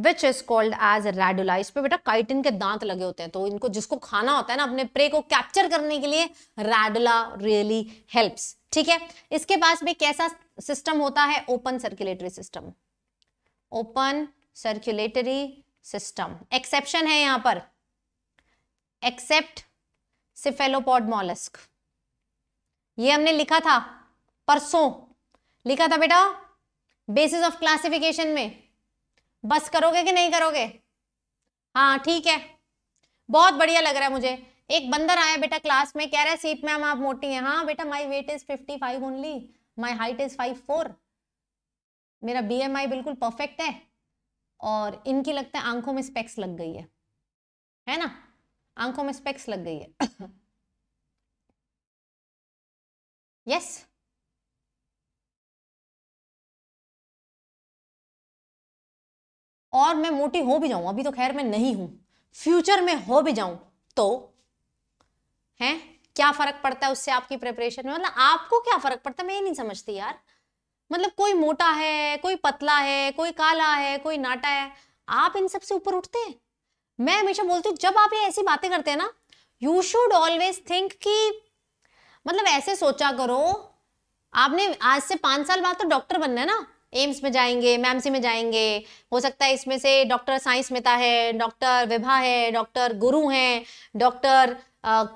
which is called as radula इस पर बेटा काइटिन के दांत लगे होते हैं तो इनको जिसको खाना होता है ना अपने प्रे को कैप्चर करने के लिए रेडुला रियली हेल्प्स ठीक है इसके पास में कैसा सिस्टम होता है open circulatory system open circulatory system exception है यहां पर एक्सेप्ट सिफेलोपोड मॉलस्क ये हमने लिखा था परसों लिखा था बेटा बेसिस ऑफ क्लासिफिकेशन में बस करोगे कि नहीं करोगे हाँ ठीक है बहुत बढ़िया लग रहा है मुझे एक बंदर आया बेटा क्लास में कह रहा है सीट मैम आप मोटी हैं हाँ बेटा my weight is fifty five only my height is five four मेरा बी एम आई बिल्कुल परफेक्ट है और इनकी लगता है आंखों में स्पेक्स लग गई है है ना आंखों में स्पेक्स लग गई है यस *coughs* yes? और मैं मोटी हो भी जाऊं अभी तो खैर मैं नहीं हूं फ्यूचर में हो भी जाऊं तो हैं क्या फर्क पड़ता है उससे आपकी प्रिपरेशन में मतलब आपको क्या फर्क पड़ता है मैं ये नहीं समझती यार मतलब कोई मोटा है कोई पतला है कोई काला है कोई नाटा है आप इन सबसे ऊपर उठते हैं मैं हमेशा बोलती हूँ जब आप ये ऐसी बातें करते हैं ना यू शुड ऑलवेज थिंक कि मतलब ऐसे सोचा करो आपने आज से पाँच साल बाद तो डॉक्टर बनना है ना एम्स में जाएंगे मैमसी में जाएंगे हो सकता है इसमें से डॉक्टर साइंस मिता है डॉक्टर विभा है डॉक्टर गुरु हैं डॉक्टर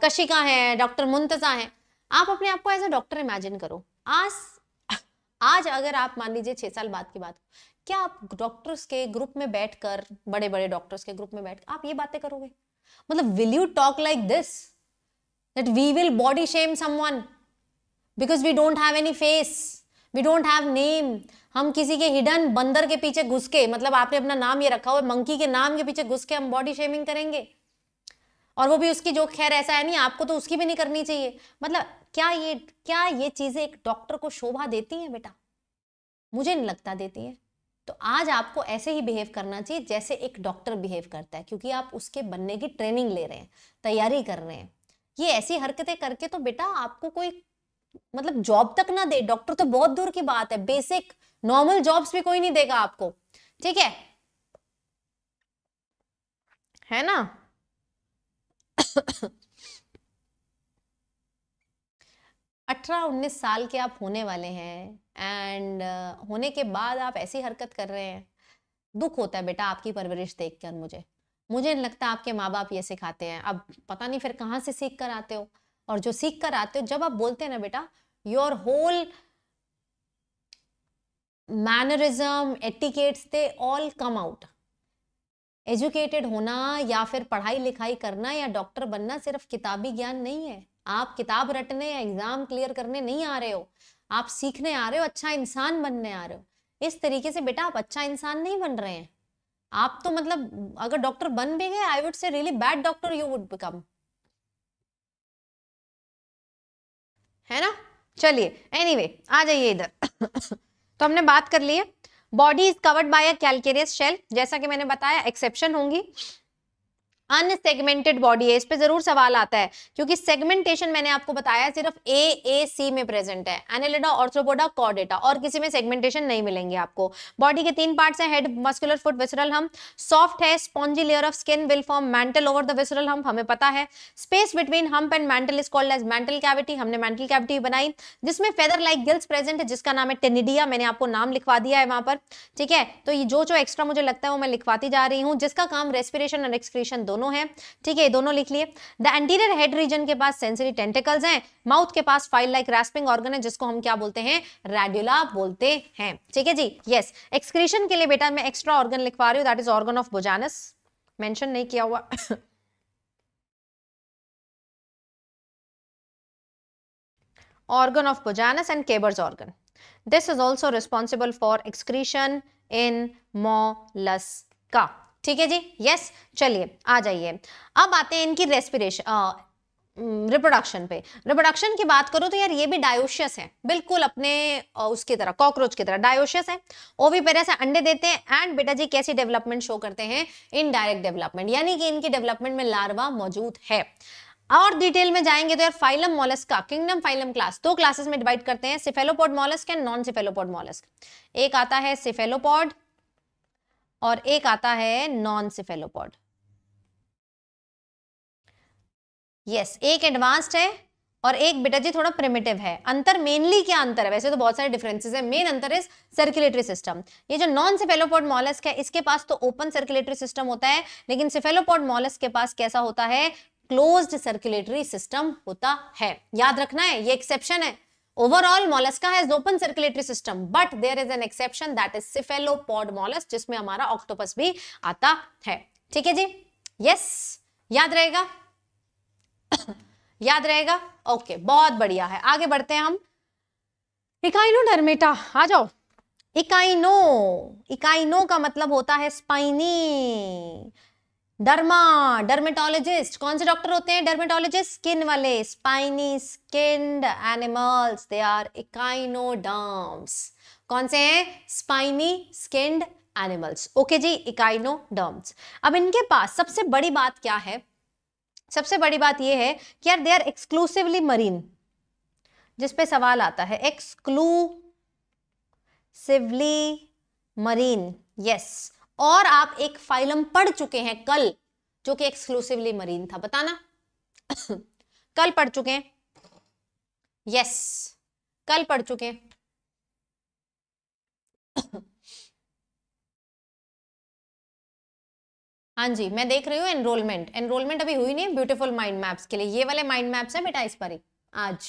कशिका है डॉक्टर मुंतजा है आप अपने आप को एज अ डॉक्टर इमेजिन करो आज आज अगर आप मान लीजिए छह साल बाद की बात क्या आप डॉक्टर्स के ग्रुप में बैठकर बड़े बड़े डॉक्टर्स के ग्रुप में बैठ आप ये बातें करोगे मतलब will you talk like this that we will body shame someone because we don't have any face we don't have name हम किसी के हिडन बंदर के पीछे घुस के मतलब आपने अपना नाम ये रखा हुआ मंकी के नाम के पीछे घुस के हम बॉडी शेमिंग करेंगे और वो भी उसकी जो खैर ऐसा है नहीं आपको तो उसकी भी नहीं करनी चाहिए मतलब क्या ये क्या ये चीज़ें एक डॉक्टर को शोभा देती हैं बेटा मुझे नहीं लगता देती है तो आज आपको ऐसे ही बिहेव करना चाहिए जैसे एक डॉक्टर बिहेव करता है क्योंकि आप उसके बनने की ट्रेनिंग ले रहे हैं तैयारी कर रहे हैं ये ऐसी हरकतें करके तो बेटा आपको कोई मतलब जॉब तक ना दे डॉक्टर तो बहुत दूर की बात है बेसिक नॉर्मल जॉब्स भी कोई नहीं देगा आपको ठीक है है ना अठारह उन्नीस साल के आप होने वाले हैं एंड uh, होने के बाद आप ऐसी हरकत कर रहे हैं दुख होता है बेटा आपकी परवरिश देख कर मुझे मुझे नहीं लगता आपके माँ बाप ये सिखाते हैं अब पता नहीं फिर कहाँ से सीख कर आते हो और जो सीख कर आते हो जब आप बोलते हैं ना बेटा your whole mannerism etiquettes they all come out educated होना या फिर पढ़ाई लिखाई करना या डॉक्टर बनना सिर्फ किताबी ज्ञान नहीं है आप किताब रटने या एग्जाम क्लियर करने नहीं आ रहे हो आप सीखने आ रहे हो अच्छा इंसान बनने आ रहे हो इस तरीके से बेटा आप अच्छा इंसान नहीं बन रहे हैं आप तो मतलब अगर डॉक्टर बन भी गए I would say really bad doctor you would become है ना चलिए एनीवे anyway, आ जाइए इधर *coughs* तो हमने बात कर ली है body is covered by a calcareous shell जैसा कि मैंने बताया एक्सेप्शन होंगी अनसेगमेंटेड बॉडी है इस पर जरूर सवाल आता है क्योंकि सेगमेंटेशन मैंने आपको बताया सिर्फ ए ए सी में प्रेजेंट है एनेलिडा ऑर्थ्रोपोडा कॉडेटा और किसी में सेगमेंटेशन नहीं मिलेंगे आपको बॉडी के तीन पार्ट्स हैं head muscular foot visceral hump soft है spongy layer of skin will form mantle over the visceral hump हमें पता है space between hump and mantle is called as mantle cavity हमने मेंटल कैविटी बनाई जिसमें फेदर लाइक गिल्स प्रेजेंट है जिसका नाम है टेनिडिया मैंने आपको नाम लिखवा दिया है वहां पर ठीक है तो ये जो जो एक्स्ट्रा मुझे लगता है वो मैं लिखवाती जा रही हूँ जिसका काम रेस्पिरेशन और एक्सक्रीशन दोनों दोनों हैं ठीक है दोनों लिख लिए द एंटीरियर हेड रीजन के पास सेंसरी टेंटिकल्स हैं माउथ के पास फाइल लाइक रैस्पिंग ऑर्गन है जिसको हम क्या बोलते हैं रेड्यूला बोलते हैं ठीक है जी यस एक्सक्रीशन के लिए बेटा मैं एक्स्ट्रा ऑर्गन लिखवा रही हूँ that is organ of Bojanus mention नहीं किया हुआ organ of Bojanus and Keber's organ. This is also responsible for excretion in mollusca. ठीक है जी यस चलिए आ जाइए अब आते हैं इनकी रेस्पिरेशन रिप्रोडक्शन पे रिप्रोडक्शन की बात करूं तो यार ये भी डायोशियस है बिल्कुल अपने उसकी तरह कॉकरोच की तरह डायोशियस है पहले से अंडे देते हैं एंड बेटा जी कैसी डेवलपमेंट शो करते हैं इनडायरेक्ट डेवलपमेंट यानी कि इनकी डेवलपमेंट में लार्वा मौजूद है और डिटेल में जाएंगे तो यार phylum mollusc kingdom phylum class दो क्लासेस में डिवाइड करते हैं cephalopod mollusc and non cephalopod mollusc एक आता है सिफेलोपोड और एक आता है नॉन सिफेलोपॉड यस yes, एक एडवांस्ड है और एक बेटा जी थोड़ा प्रिमिटिव है अंतर मेनली क्या अंतर है वैसे तो बहुत सारे डिफरेंसेस है मेन अंतर इज सर्कुलेटरी सिस्टम ये जो नॉन सिफेलोपॉड मॉलस्क है इसके पास तो ओपन सर्कुलेटरी सिस्टम होता है लेकिन सिफेलोपॉड मॉलस्क के पास कैसा होता है क्लोज्ड सर्कुलेटरी सिस्टम होता है याद रखना है ये एक्सेप्शन है overall mollusca has open circulatory system but there is an exception that is cephalopod mollusc जिसमें हमारा ऑक्टोपस भी आता है ठीक है जी यस yes, याद रहेगा *coughs* याद रहेगा ओके okay, बहुत बढ़िया है आगे बढ़ते हैं हम इकाइनो डरमेटा आ जाओ इकाइनो इकाइनो का मतलब होता है स्पाइनी डर्मा डर्मेटोलॉजिस्ट कौन से डॉक्टर होते हैं डर्मेटोलॉजिस्ट स्किन वाले spiny skinned animals they are echinoderms कौन से हैं स्पाइनी स्किन एनिमल्स ओके जी इकाइनोडर्म्स अब इनके पास सबसे बड़ी बात क्या है सबसे बड़ी बात यह है कि यार दे आर एक्सक्लूसिवली मरीन जिसपे सवाल आता है एक्सक्लूसिवली मरीन यस yes. और आप एक फाइलम पढ़ चुके हैं कल जो कि एक्सक्लूसिवली मरीन था बताना *coughs* कल पढ़ चुके हैं यस कल पढ़ चुके हैं *coughs* हाँ जी मैं देख रही हूँ एनरोलमेंट एनरोलमेंट अभी हुई नहीं ब्यूटीफुल माइंड मैप्स के लिए ये वाले माइंड मैप्स है बेटा इस पर ही आज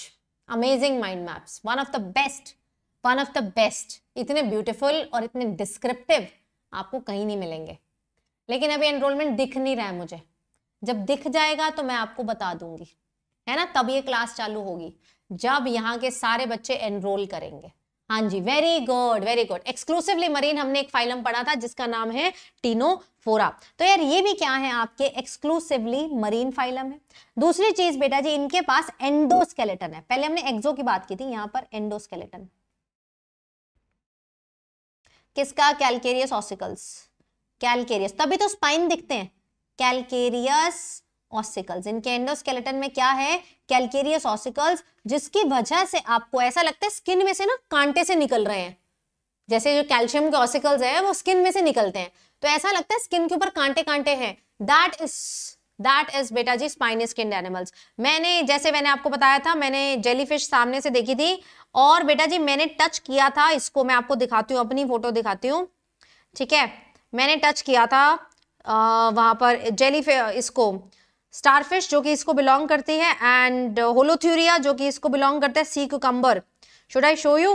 amazing mind maps one of the best one of the best इतने ब्यूटीफुल और इतने डिस्क्रिप्टिव आपको कहीं नहीं मिलेंगे लेकिन अभी एनरोलमेंट दिख नहीं रहा है मुझे जब दिख जाएगा तो मैं आपको बता दूंगी है ना तब ये क्लास चालू होगी जब यहाँ के सारे बच्चे एनरोल करेंगे हाँ जी very good very good exclusively marine हमने एक फाइलम पढ़ा था जिसका नाम है टीनो फोरा तो यार ये भी क्या है आपके एक्सक्लूसिवली मरीन फाइलम है दूसरी चीज बेटा जी इनके पास एंडोस्केलेटन है पहले हमने एक्सो की बात की थी यहाँ पर एंडोस्केलेटन किसका कैलकेरियस ऑसिकल्स कैलकेरियस तभी तो स्पाइन दिखते हैं कैलकेरियस ऑसिकल्स इनके एंडोस्केलेटन में क्या है कैलकेरियस ऑसिकल्स जिसकी वजह से आपको ऐसा लगता है स्किन में से ना कांटे से निकल रहे हैं जैसे जो कैल्शियम के ऑसिकल्स है वो स्किन में से निकलते हैं तो ऐसा लगता है स्किन के ऊपर कांटे कांटे हैं दैट इज दैट इज बेटा जी स्पाइनी स्किन एनिमल्स मैंने जैसे मैंने आपको बताया था मैंने जेलीफिश सामने से देखी थी और बेटा जी मैंने टच किया था इसको मैं आपको दिखाती हूँ अपनी फोटो दिखाती हूँ ठीक है मैंने टच किया था वहां पर जेली इसको स्टारफिश जो कि इसको बिलोंग करती है एंड होलोथ्यूरिया जो कि इसको बिलोंग करता है sea cucumber should I show you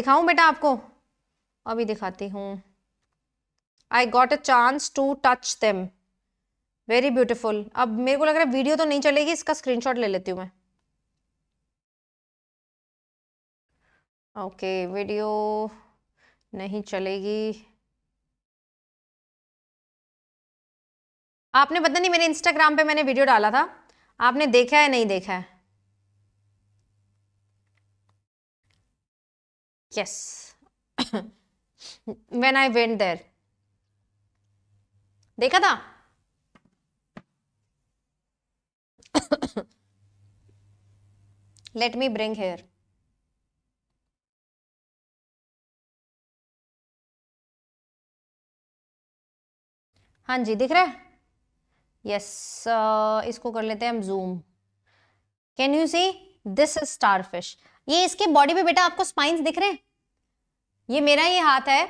दिखाऊं बेटा आपको अभी दिखाती हूँ I got a chance to touch them very beautiful अब मेरे को लग रहा है वीडियो तो नहीं चलेगी इसका स्क्रीनशॉट ले लेती हूँ मैं ओके okay, वीडियो नहीं चलेगी आपने पता नहीं मेरे इंस्टाग्राम पे मैंने वीडियो डाला था आपने देखा है नहीं देखा है yes when I went there देखा था let me bring here हाँ जी दिख रहा है यस yes, uh, इसको कर लेते हैं हम zoom can you see this is star fish ये इसके बॉडी पे बेटा आपको स्पाइंस दिख रहे हैं ये मेरा ये हाथ है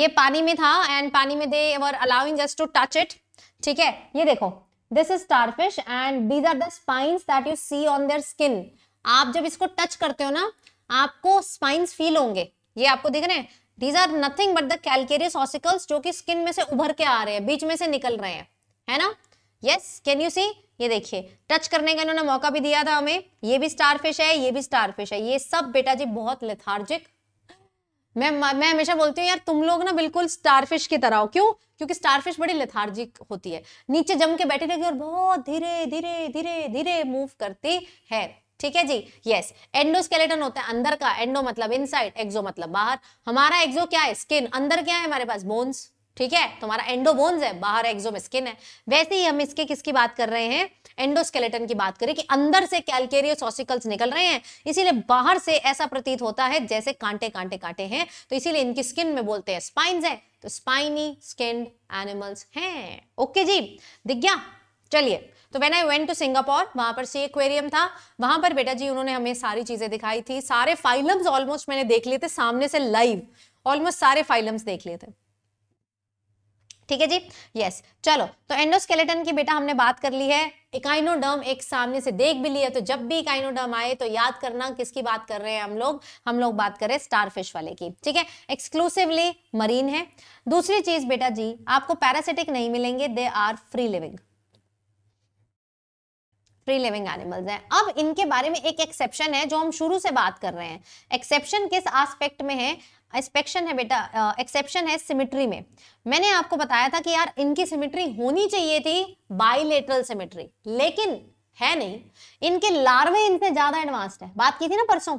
ये पानी में था एंड पानी में they were allowing just to touch it ठीक है ये देखो this is star fish and these are the spines that you see on their skin आप जब इसको टच करते हो ना आपको स्पाइंस फील होंगे ये आपको दिख रहे हैं these are nothing but the calcareous ossicles जो कि स्किन में से उभर के आ रहे हैं बीच में से निकल रहे हैं है ना यस कैन यू सी ये देखिए टच करने का इन्होंने मौका भी दिया था हमें ये भी स्टारफिश है ये भी स्टारफिश है ये सब बेटा जी बहुत लेथार्जिक मैं मैं हमेशा बोलती हूँ यार तुम लोग ना बिल्कुल स्टारफिश की तरह हो क्यों क्योंकि स्टारफिश बड़ी लेथार्जिक होती है नीचे जम के बैठी रहेगी और बहुत धीरे धीरे धीरे धीरे मूव करती है ठीक है जी यस एंडोस्केलेटन होता है अंदर का एंडो मतलब इनसाइड एक्सो मतलब बाहर हमारा एक्सो क्या है स्किन अंदर क्या है हमारे पास बोन्स ठीक है तुम्हारा एंडो बोन्स है बाहर एक्सो में स्किन है वैसे ही हम इसके किसकी बात कर रहे हैं एंडोस्केलेटन की बात करें कि अंदर से कैलकेरियस ऑसिकल्स निकल रहे हैं इसीलिए बाहर से ऐसा प्रतीत होता है जैसे कांटे कांटे कांटे हैं तो इसीलिए इनकी स्किन में बोलते हैं स्पाइन्स है तो स्पाइनी स्किन एनिमल्स हैं ओके जी दिख चलिए तो when I went to Singapore वहां पर सी एक्वेरियम था वहां पर बेटा जी उन्होंने हमें सारी चीजें दिखाई थी सारे फाइलम्स ऑलमोस्ट मैंने देख लिए थे सामने से लाइव ऑलमोस्ट सारे फाइलम्स देख लिए थे ठीक है जी यस चलो तो एंडोस्केलेटन की बेटा हमने बात कर ली है इकाइनोडर्म एक सामने से देख भी लिया तो जब भी इकाइनोडर्म आए तो याद करना किसकी बात कर रहे हैं हम लोग हम लोग बात कर रहे हैं स्टारफिश वाले की ठीक है एक्सक्लूसिवली मरीन है दूसरी चीज बेटा जी आपको पैरासिटिक नहीं मिलेंगे they are free living free living animals हैं अब इनके बारे में एक एक्सेप्शन है जो हम शुरू से बात कर रहे हैं एक्सेप्शन किस आस्पेक्ट में है एक्सपेक्शन है बेटा एक्सेप्शन है सिमिट्री में मैंने आपको बताया था कि यार इनकी सिमिट्री होनी चाहिए थी बाइलेटरल सिमिट्री लेकिन है नहीं इनके लार्वे इनसे ज्यादा एडवांस्ड है बात की थी ना परसों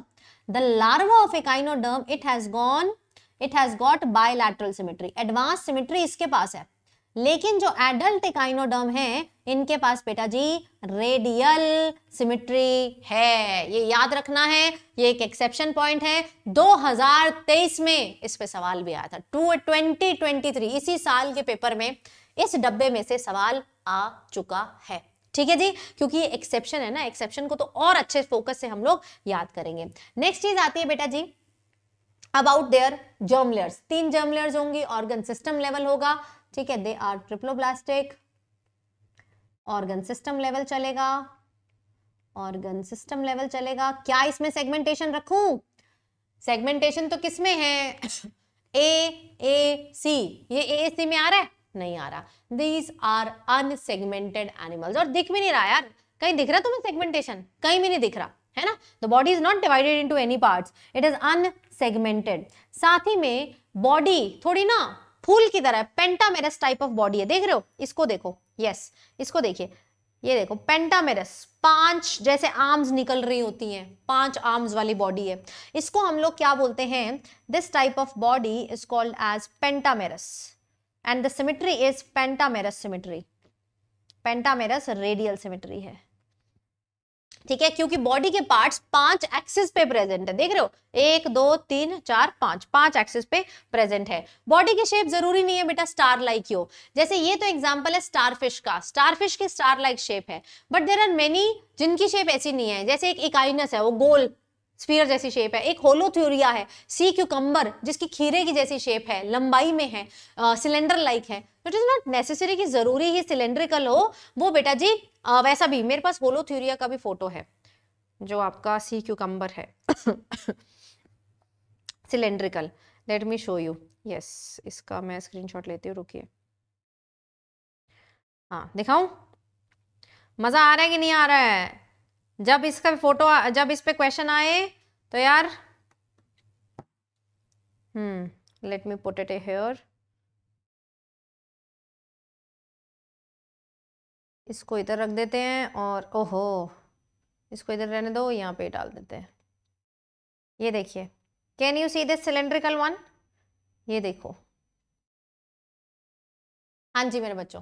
the larva of echinoderm it has gone it has got bilateral symmetry advance symmetry इसके पास है लेकिन जो एडल्ट एकाइनोडर्म है इनके पास बेटा जी रेडियल सिमिट्री है ये याद रखना है ये एक एक्सेप्शन पॉइंट है 2023 में इस पे सवाल भी आया था टू ट्वेंटी ट्वेंटी थ्री इसी साल के पेपर में इस डब्बे में से सवाल आ चुका है ठीक है जी क्योंकि ये एक्सेप्शन है ना एक्सेप्शन को तो और अच्छे फोकस से हम लोग याद करेंगे नेक्स्ट चीज आती है बेटा जी अबाउट देयर जर्मलेयर्स तीन जर्मलेयर्स होंगी ऑर्गन सिस्टम लेवल होगा ठीक है they are triploblastic organ system level चलेगा ऑर्गन सिस्टम लेवल चलेगा क्या इसमें सेगमेंटेशन रखू सेगमेंटेशन तो किसमें है ए ए सी ये ए सी में आ रहा है नहीं आ रहा दीज आर अनसेगमेंटेड एनिमल्स और दिख भी नहीं रहा यार कहीं दिख रहा तुम्हें सेगमेंटेशन कहीं भी नहीं दिख रहा है ना the body is not divided into any parts it is unsegmented साथ ही में बॉडी थोड़ी ना फूल की तरह पेंटामेरस टाइप ऑफ बॉडी है देख रहे हो इसको देखो यस इसको देखिए ये देखो पेंटामेरस पांच जैसे आर्म्स निकल रही होती हैं पांच आर्म्स वाली बॉडी है इसको हम लोग क्या बोलते हैं this type of body is called as pentamerous and the symmetry is pentamerous symmetry pentamerous radial symmetry है ठीक है क्योंकि बॉडी के पार्ट्स पांच एक्सिस पे प्रेजेंट है देख रहे हो एक दो तीन चार पांच पांच एक्सिस पे प्रेजेंट है बॉडी की शेप जरूरी नहीं है बेटा स्टार लाइक यो जैसे ये तो एग्जांपल है स्टारफिश का स्टारफिश की स्टार लाइक शेप है बट देर आर मेनी जिनकी शेप ऐसी नहीं है जैसे एक इकाइनस है वो गोल स्फीयर जैसी शेप है एक होलो होलोथ्यूरिया है सी क्यूकम्बर जिसकी खीरे की जैसी शेप है लंबाई में है सिलेंडर uh, लाइक है इट इज नॉट नेसेसरी कि जरूरी ही सिलेंड्रिकल हो वो बेटा जी uh, वैसा भी मेरे पास होलो होलोथ्यूरिया का भी फोटो है जो आपका सी क्यूकम्बर है cylindrical let me show you yes इसका मैं स्क्रीनशॉट लेती हूँ रुकी हाँ दिखाऊ मज़ा आ रहा है कि नहीं आ रहा है जब इसका फोटो जब इस पे क्वेश्चन आए तो यार hmm let me put it here इसको इधर रख देते हैं और ओहो इसको इधर रहने दो यहाँ पे डाल देते हैं ये देखिए can you see this cylindrical one ये देखो हाँ जी मेरे बच्चों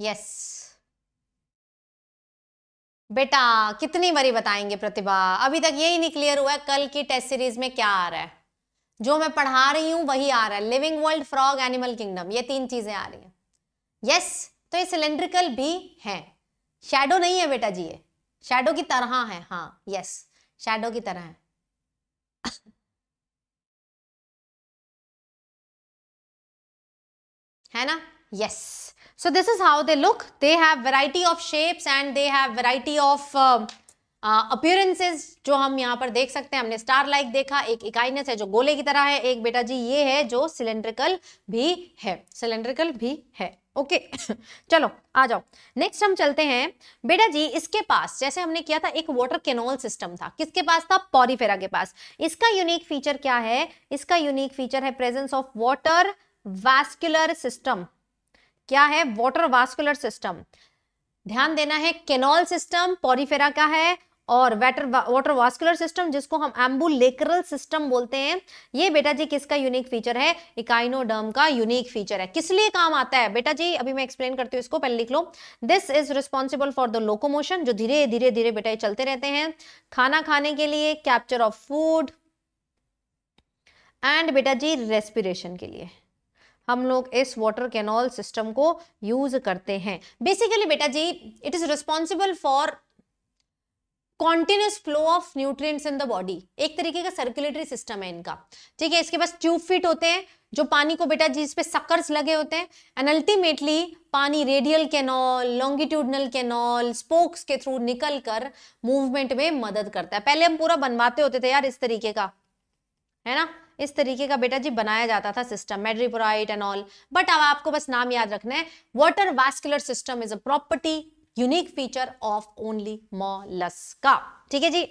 यस बेटा कितनी बारी बताएंगे प्रतिभा अभी तक यही नहीं क्लियर हुआ है कल की टेस्ट सीरीज में क्या आ रहा है जो मैं पढ़ा रही हूं वही आ रहा है living world frog animal kingdom ये तीन चीजें आ रही हैं यस तो ये सिलेंड्रिकल भी है शेडो नहीं है बेटा जी ये शेडो की तरह है हाँ यस शेडो की तरह है *laughs* है ना yes So this is how they look. They have variety of shapes and they have variety of um, uh, uh, जो हम यहाँ पर देख सकते हैं हमने स्टार लाइक -like देखा एक इकाइनेस है जो गोले की तरह है एक बेटा जी ये है जो सिलेंड्रिकल भी है सिलेंड्रिकल भी है ओके *laughs* चलो आ जाओ नेक्स्ट हम चलते हैं बेटा जी इसके पास जैसे हमने किया था एक वाटर कैनोल सिस्टम था किसके पास था पॉरीफेरा के पास इसका यूनिक फीचर क्या है इसका यूनिक फीचर है presence of water vascular system क्या है वॉटर वास्कुलर सिस्टम ध्यान देना है केनॉल सिस्टम पॉरीफेरा का है और वेटर वाटर वास्कुलर सिस्टम जिसको हम एम्बुलेकरल सिस्टम बोलते हैं ये बेटा जी किसका यूनिक फीचर है इकाइनोडर्म का यूनिक फीचर है किस लिए काम आता है बेटा जी अभी मैं एक्सप्लेन करती हूँ इसको पहले लिख लो this is responsible for the locomotion जो धीरे धीरे धीरे बेटा ये चलते रहते हैं खाना खाने के लिए कैप्चर ऑफ फूड एंड बेटा जी रेस्पिरेशन के लिए हम लोग इस वाटर कैनॉल सिस्टम को यूज करते हैं बेसिकली बेटा जी it is responsible for continuous flow of nutrients in the body एक तरीके का सर्कुलेटरी सिस्टम है इनका ठीक है इसके पास ट्यूब फिट होते हैं जो पानी को बेटा जी पे सकर्स लगे होते हैं एंड अल्टीमेटली पानी radial canal longitudinal canal spokes के थ्रू निकल कर मूवमेंट में मदद करता है पहले हम पूरा बनवाते होते थे यार इस तरीके का है ना इस तरीके का बेटा जी बनाया जाता था system madreporite and all but अब आपको बस नाम याद रखना है water vascular system is a property unique feature of only mollusca ठीक है जी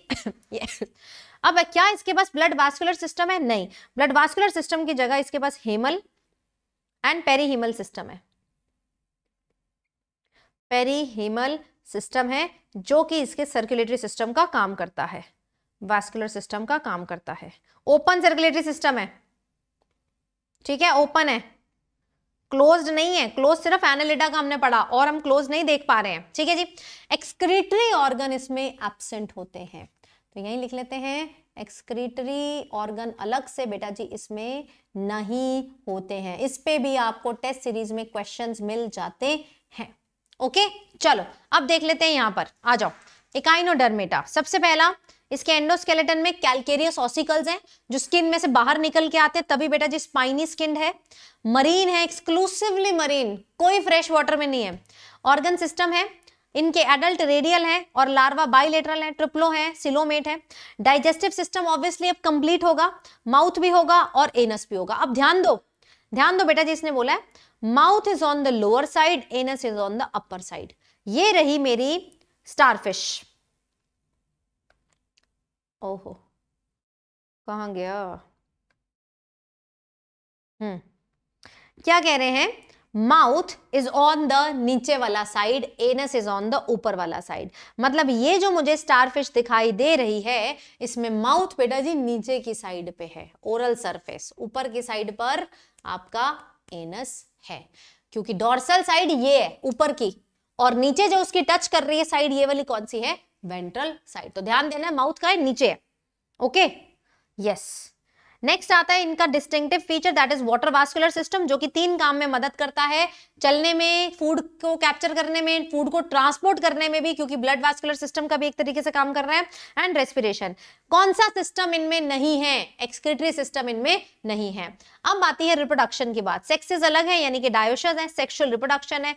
*laughs* अब क्या इसके पास ब्लड वास्कुलर सिस्टम है नहीं ब्लड वास्कुलर सिस्टम की जगह इसके पास हेमल एंड पेरीहीमल सिस्टम है हेमल सिस्टम है जो कि इसके सर्कुलेटरी सिस्टम का काम करता है वैस्कुलर सिस्टम का काम करता है ओपन सर्कुलेटरी सिस्टम है ठीक है ओपन है क्लोज नहीं है क्लोज सिर्फ एनालिटा का हमने पढ़ा और हम क्लोज नहीं देख पा रहे हैं ठीक है जी एक्सक्रीटरी ऑर्गन इसमें एबसेंट होते हैं तो यही लिख लेते हैं एक्सक्रीटरी ऑर्गन अलग से बेटा जी इसमें नहीं होते हैं इस पे भी आपको टेस्ट सीरीज में क्वेश्चंस मिल जाते हैं ओके चलो अब देख लेते हैं यहां पर आ जाओ इकाइनोडर्मेटा सबसे पहला इसके एंडोस्केलेटन में कैलकेरियस ऑसिकल्स हैं जो स्किन में से बाहर निकल के आते हैं तभी बेटा जी स्पाइनी स्किन है मरीन है एक्सक्लूसिवली मरीन कोई फ्रेश वाटर में नहीं है ऑर्गन सिस्टम है इनके एडल्ट रेडियल हैं और लार्वा बाइलेटरल हैं ट्रिप्लो हैं सिलोमेट है डाइजेस्टिव सिस्टम ऑब्वियसली अब कंप्लीट होगा माउथ भी होगा और एनस भी होगा अब ध्यान दो ध्यान दो बेटा जी इसने बोला है mouth is on the lower side anus is on the upper side ये रही मेरी स्टारफिश ओहो कहाँ गया हम्म क्या कह रहे हैं माउथ इज ऑन द नीचे वाला side anus is on the ऊपर वाला साइड मतलब ये जो मुझे स्टारफिश दिखाई दे रही है इसमें माउथ बेटा जी नीचे की साइड पे है ओरल सरफेस ऊपर की साइड पर आपका एनस है क्योंकि डॉर्सल साइड ये है ऊपर की और नीचे जो उसकी टच कर रही है साइड ये वाली कौन सी है वेंट्रल साइड तो ध्यान देना माउथ का है नीचे है ओके यस नेक्स्ट आता है इनका distinctive feature that is water vascular system जो कि तीन काम में मदद करता है चलने में फूड को कैप्चर करने में फूड को ट्रांसपोर्ट करने में भी क्योंकि ब्लड वास्कुलर सिस्टम का भी एक तरीके से काम कर रहा है एंड रेस्पिरेशन कौन सा सिस्टम इनमें नहीं है एक्सक्रेटरी सिस्टम इनमें नहीं है अब आती है रिप्रोडक्शन की बात सेक्सेज अलग है यानी कि डायोशन है सेक्शुअल रिप्रोडक्शन है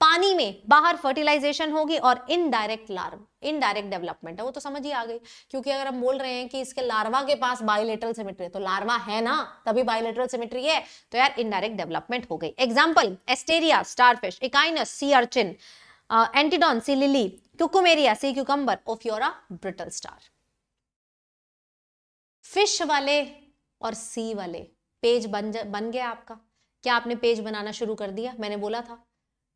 पानी में बाहर फर्टिलाइजेशन होगी और इनडायरेक्ट लार्व इनडायरेक्ट डेवलपमेंट है वो तो समझ ही आ गई क्योंकि अगर हम बोल रहे हैं कि इसके लार्वा के पास बायोलेटरल सिमेट्री है तो लार्वा है ना तभी बायोलेटरल सिमेट्री है तो यार इनडायरेक्ट डेवलपमेंट हो गई example Asterias starfish Echinus sea urchin Antedon sea lily Cucumaria sea cucumber Ophiura brittle star fish वाले और सी वाले पेज बन बन गया आपका क्या आपने पेज बनाना शुरू कर दिया मैंने बोला था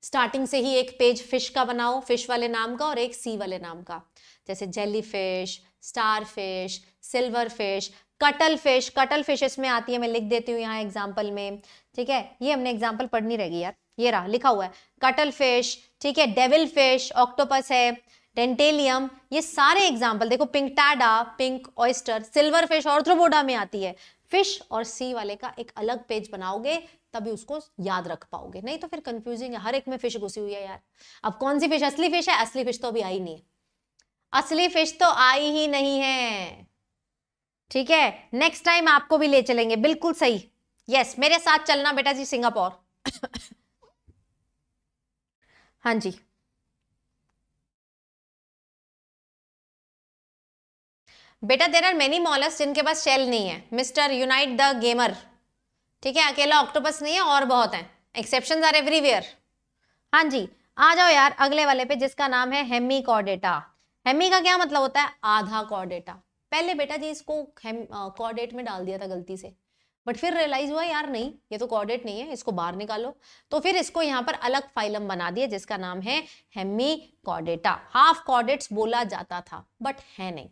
स्टार्टिंग से ही एक पेज फिश का बनाओ फिश वाले नाम का और एक सी वाले नाम का जैसे jelly fish star fish silver fish cuttle fish cuttle fish इसमें आती है मैं लिख देती हूँ यहाँ एग्जाम्पल में ठीक है ये हमने एग्जाम्पल पढ़नी रहेगी यार ये रहा लिखा हुआ है कटल फिश ठीक है डेविल फिश ऑक्टोपस है डेंटेलियम ये सारे एग्जाम्पल देखो Pinctada pink oyster silver fish और थ्रोबोडा में आती है फिश और सी वाले का एक अलग पेज बनाओगे तभी उसको याद रख पाओगे नहीं तो फिर कंफ्यूजिंग है हर एक में फिश घुसी हुई है यार अब कौन सी फिश असली फिश है असली फिश तो अभी आई नहीं है असली फिश तो आई ही नहीं है ठीक है नेक्स्ट टाइम आपको भी ले चलेंगे बिल्कुल सही यस yes, मेरे साथ चलना बेटा जी सिंगापुर *coughs* हाँ जी बेटा देर आर मेनी मॉलर्स जिनके पास शेल नहीं है मिस्टर यूनाइट द गेमर ठीक है अकेला ऑक्टोपस नहीं है और बहुत हैं एक्सेप्शन आर एवरीवेयर हाँ जी आ जाओ यार अगले वाले पे जिसका नाम है हेमी कॉर्डेटा हेमी का क्या मतलब होता है आधा कॉर्डेटा पहले बेटा जी इसको कॉर्डेट में डाल दिया था गलती से बट फिर रियलाइज हुआ यार नहीं ये तो कॉर्डेट नहीं है इसको बाहर निकालो तो फिर इसको यहाँ पर अलग फाइलम बना दिया जिसका नाम है हेमी कॉर्डेटा हाफ कॉर्डेट्स बोला जाता था बट है नहीं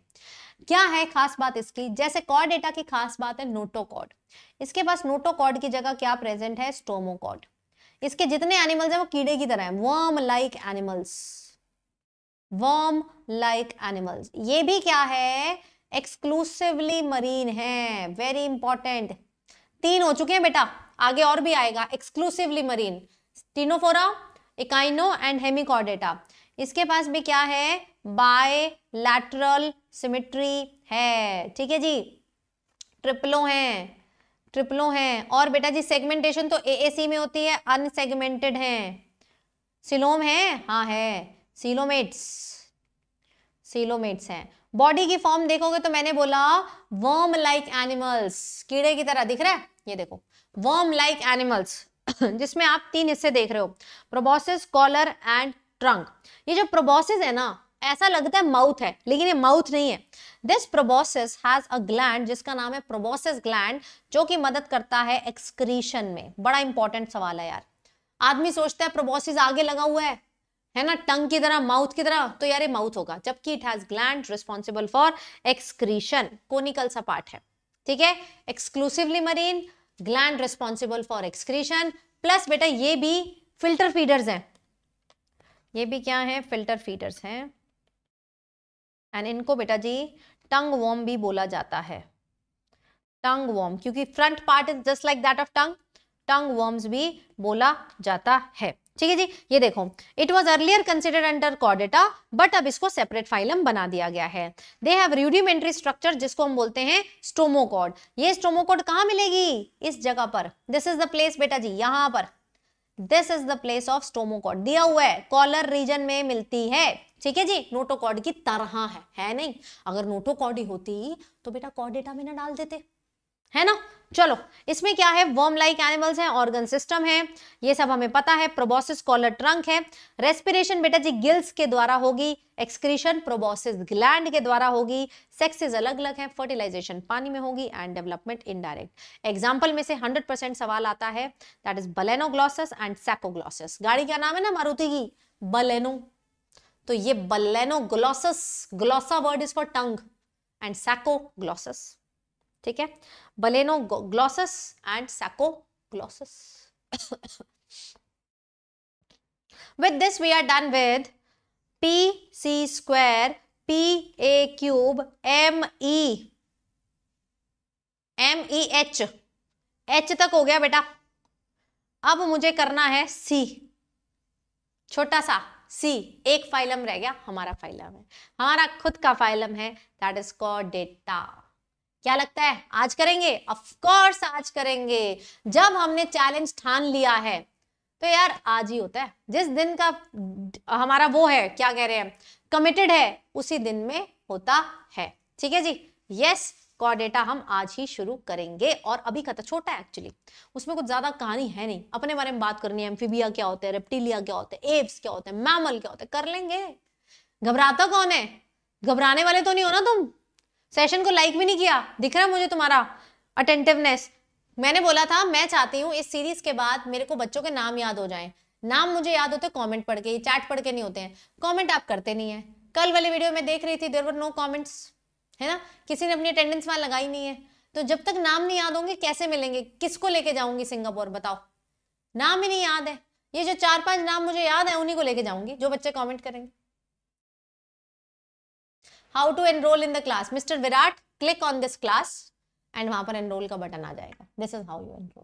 क्या है खास बात इसकी जैसे कॉर्ड डेटा की खास बात है नोटोकॉड इसके पास नोटोकॉड की जगह क्या प्रेजेंट है स्टोमोकॉड इसके जितने एनिमल्स हैं वो कीड़े की तरह हैं worm like animals worm like animals ये भी क्या है एक्सक्लूसिवली मरीन है वेरी इंपॉर्टेंट तीन हो चुके हैं बेटा आगे और भी आएगा exclusively marine Ctenophora echino and Hemichordata इसके पास भी क्या है बाय लैटरल सिमिट्री है ठीक है जी ट्रिपलो हैं ट्रिपलो हैं और बेटा जी सेगमेंटेशन तो ए में होती है अनसेगमेंटेड है सिलोम है हाँ है सिलोमेट्स सिलोमेट्स हैं बॉडी की फॉर्म देखोगे तो मैंने बोला वर्म लाइक एनिमल्स कीड़े की तरह दिख रहा है ये देखो वर्म लाइक एनिमल्स जिसमें आप तीन हिस्से देख रहे हो प्रोबोसिस कॉलर एंड ट्रंक ये जो प्रोबोसिस है ना ऐसा लगता है माउथ है लेकिन ये माउथ नहीं है this proboscis has a gland जिसका नाम है प्रोबोसिस ग्लैंड जो कि मदद करता है एक्सक्रीशन में बड़ा इंपॉर्टेंट सवाल है यार आदमी सोचता है प्रोबोसिस आगे लगा हुआ है है ना टंग की तरह माउथ की तरह तो यार ये माउथ होगा जबकि it has gland responsible for excretion conical सा पार्ट है ठीक है exclusively marine gland responsible for excretion plus बेटा ये भी फिल्टर फीडर्स हैं ये भी क्या है फिल्टर फीडर्स हैं एंड इनको बेटा जी टंग वॉम भी बोला जाता है टंग वॉम क्योंकि front part is just like that of tongue tongue worms भी बोला जाता है ठीक है जी ये देखो it was earlier considered under कॉडेटा बट अब इसको सेपरेट फाइलम बना दिया गया है दे हैव रूडिमेंट्री स्ट्रक्चर जिसको हम बोलते हैं स्टोमोकॉड ये स्टोमोकॉड कहाँ मिलेगी इस जगह पर दिस इज द प्लेस बेटा जी यहाँ पर this is the place of stomochord दिया हुआ है कॉलर रीजन में मिलती है ठीक है जी नोटोकॉड की तरह है है नहीं अगर नोटोकॉडी होती तो बेटा कॉडेटा में ना डाल देते है ना चलो इसमें क्या है वर्म लाइक एनिमल्स हैं ऑर्गन सिस्टम है ये सब हमें पता है प्रोबोसिस कॉलर ट्रंक है रेस्पिरेशन बेटा जी गिल्स के द्वारा होगी एक्सक्रीशन प्रोबोसिस ग्लैंड के द्वारा होगी सेक्सेस अलग अलग हैं फर्टिलाइजेशन पानी में होगी एंड डेवलपमेंट इनडायरेक्ट एग्जाम्पल में से हंड्रेड परसेंट सवाल आता है that is Balanoglossus and Saccoglossus गाड़ी का नाम है ना मारुति की बलेनो तो ये Balanoglossus glossa word is for tongue and Saccoglossus ठीक है Balanoglossus and Saccoglossus with this we are done with P C square P A cube M E M E H H तक हो गया बेटा अब मुझे करना है सी छोटा सा सी एक फाइलम रह गया हमारा फाइलम है हमारा खुद का फाइलम है दैट इज कॉल डेटा क्या लगता है आज करेंगे ऑफ कोर्स आज करेंगे जब हमने चैलेंज ठान लिया है तो यार आज ही होता है जिस दिन का हमारा वो है क्या कह रहे हैं कमिटेड है उसी दिन में होता है ठीक है जी यस कॉर डेटा हम आज ही शुरू करेंगे और अभी खत्म तो छोटा है एक्चुअली उसमें कुछ ज्यादा कहानी है नहीं अपने बारे में बात करनी है एम्फीबिया क्या होता है रेप्टिलिया क्या होते हैं एप्स क्या होते हैं मैमल क्या होते हैं कर लेंगे घबराता कौन है घबराने वाले तो नहीं हो ना तुम सेशन को लाइक भी नहीं किया दिख रहा मुझे तुम्हारा अटेंटिवनेस मैंने बोला था मैं चाहती हूँ इस सीरीज के बाद मेरे को बच्चों के नाम याद हो जाए नाम मुझे याद होते कमेंट पढ़ के चैट पढ़ के नहीं होते हैं कमेंट आप करते नहीं है कल वाले वीडियो में देख रही थी देर वर नो कमेंट्स है ना किसी ने अपनी अटेंडेंस वहां लगाई नहीं है तो जब तक नाम नहीं याद होंगे कैसे मिलेंगे किसको लेके जाऊंगी सिंगापुर बताओ नाम ही नहीं याद है ये जो चार पांच नाम मुझे याद है उन्हीं को लेके जाऊंगी जो बच्चे कॉमेंट करेंगे how to enroll in the class Mister Virat click on this class and वहां पर एनरोल का बटन आ जाएगा this is how you enroll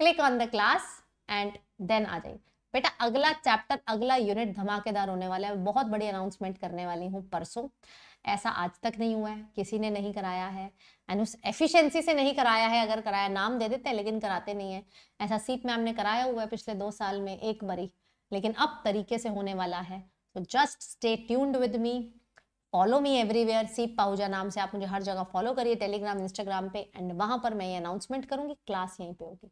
click on the class and then आ जाएगी बेटा अगला चैप्टर अगला यूनिट धमाकेदार होने वाला है बहुत बड़ी अनाउंसमेंट करने वाली हूँ परसों ऐसा आज तक नहीं हुआ है किसी ने नहीं कराया है एंड उस एफिशिएंसी से नहीं कराया है अगर कराया नाम दे देते हैं लेकिन कराते नहीं है ऐसा सीट मैम ने कराया हुआ है पिछले दो साल में एक बारी लेकिन अब तरीके से होने वाला है so just stay tuned with me follow me everywhere Seep Pahuja नाम से आप मुझे हर जगह फॉलो करिए टेलीग्राम इंस्टाग्राम पे एंड वहां पर मैं ये अनाउंसमेंट करूंगी क्लास यहीं पे होगी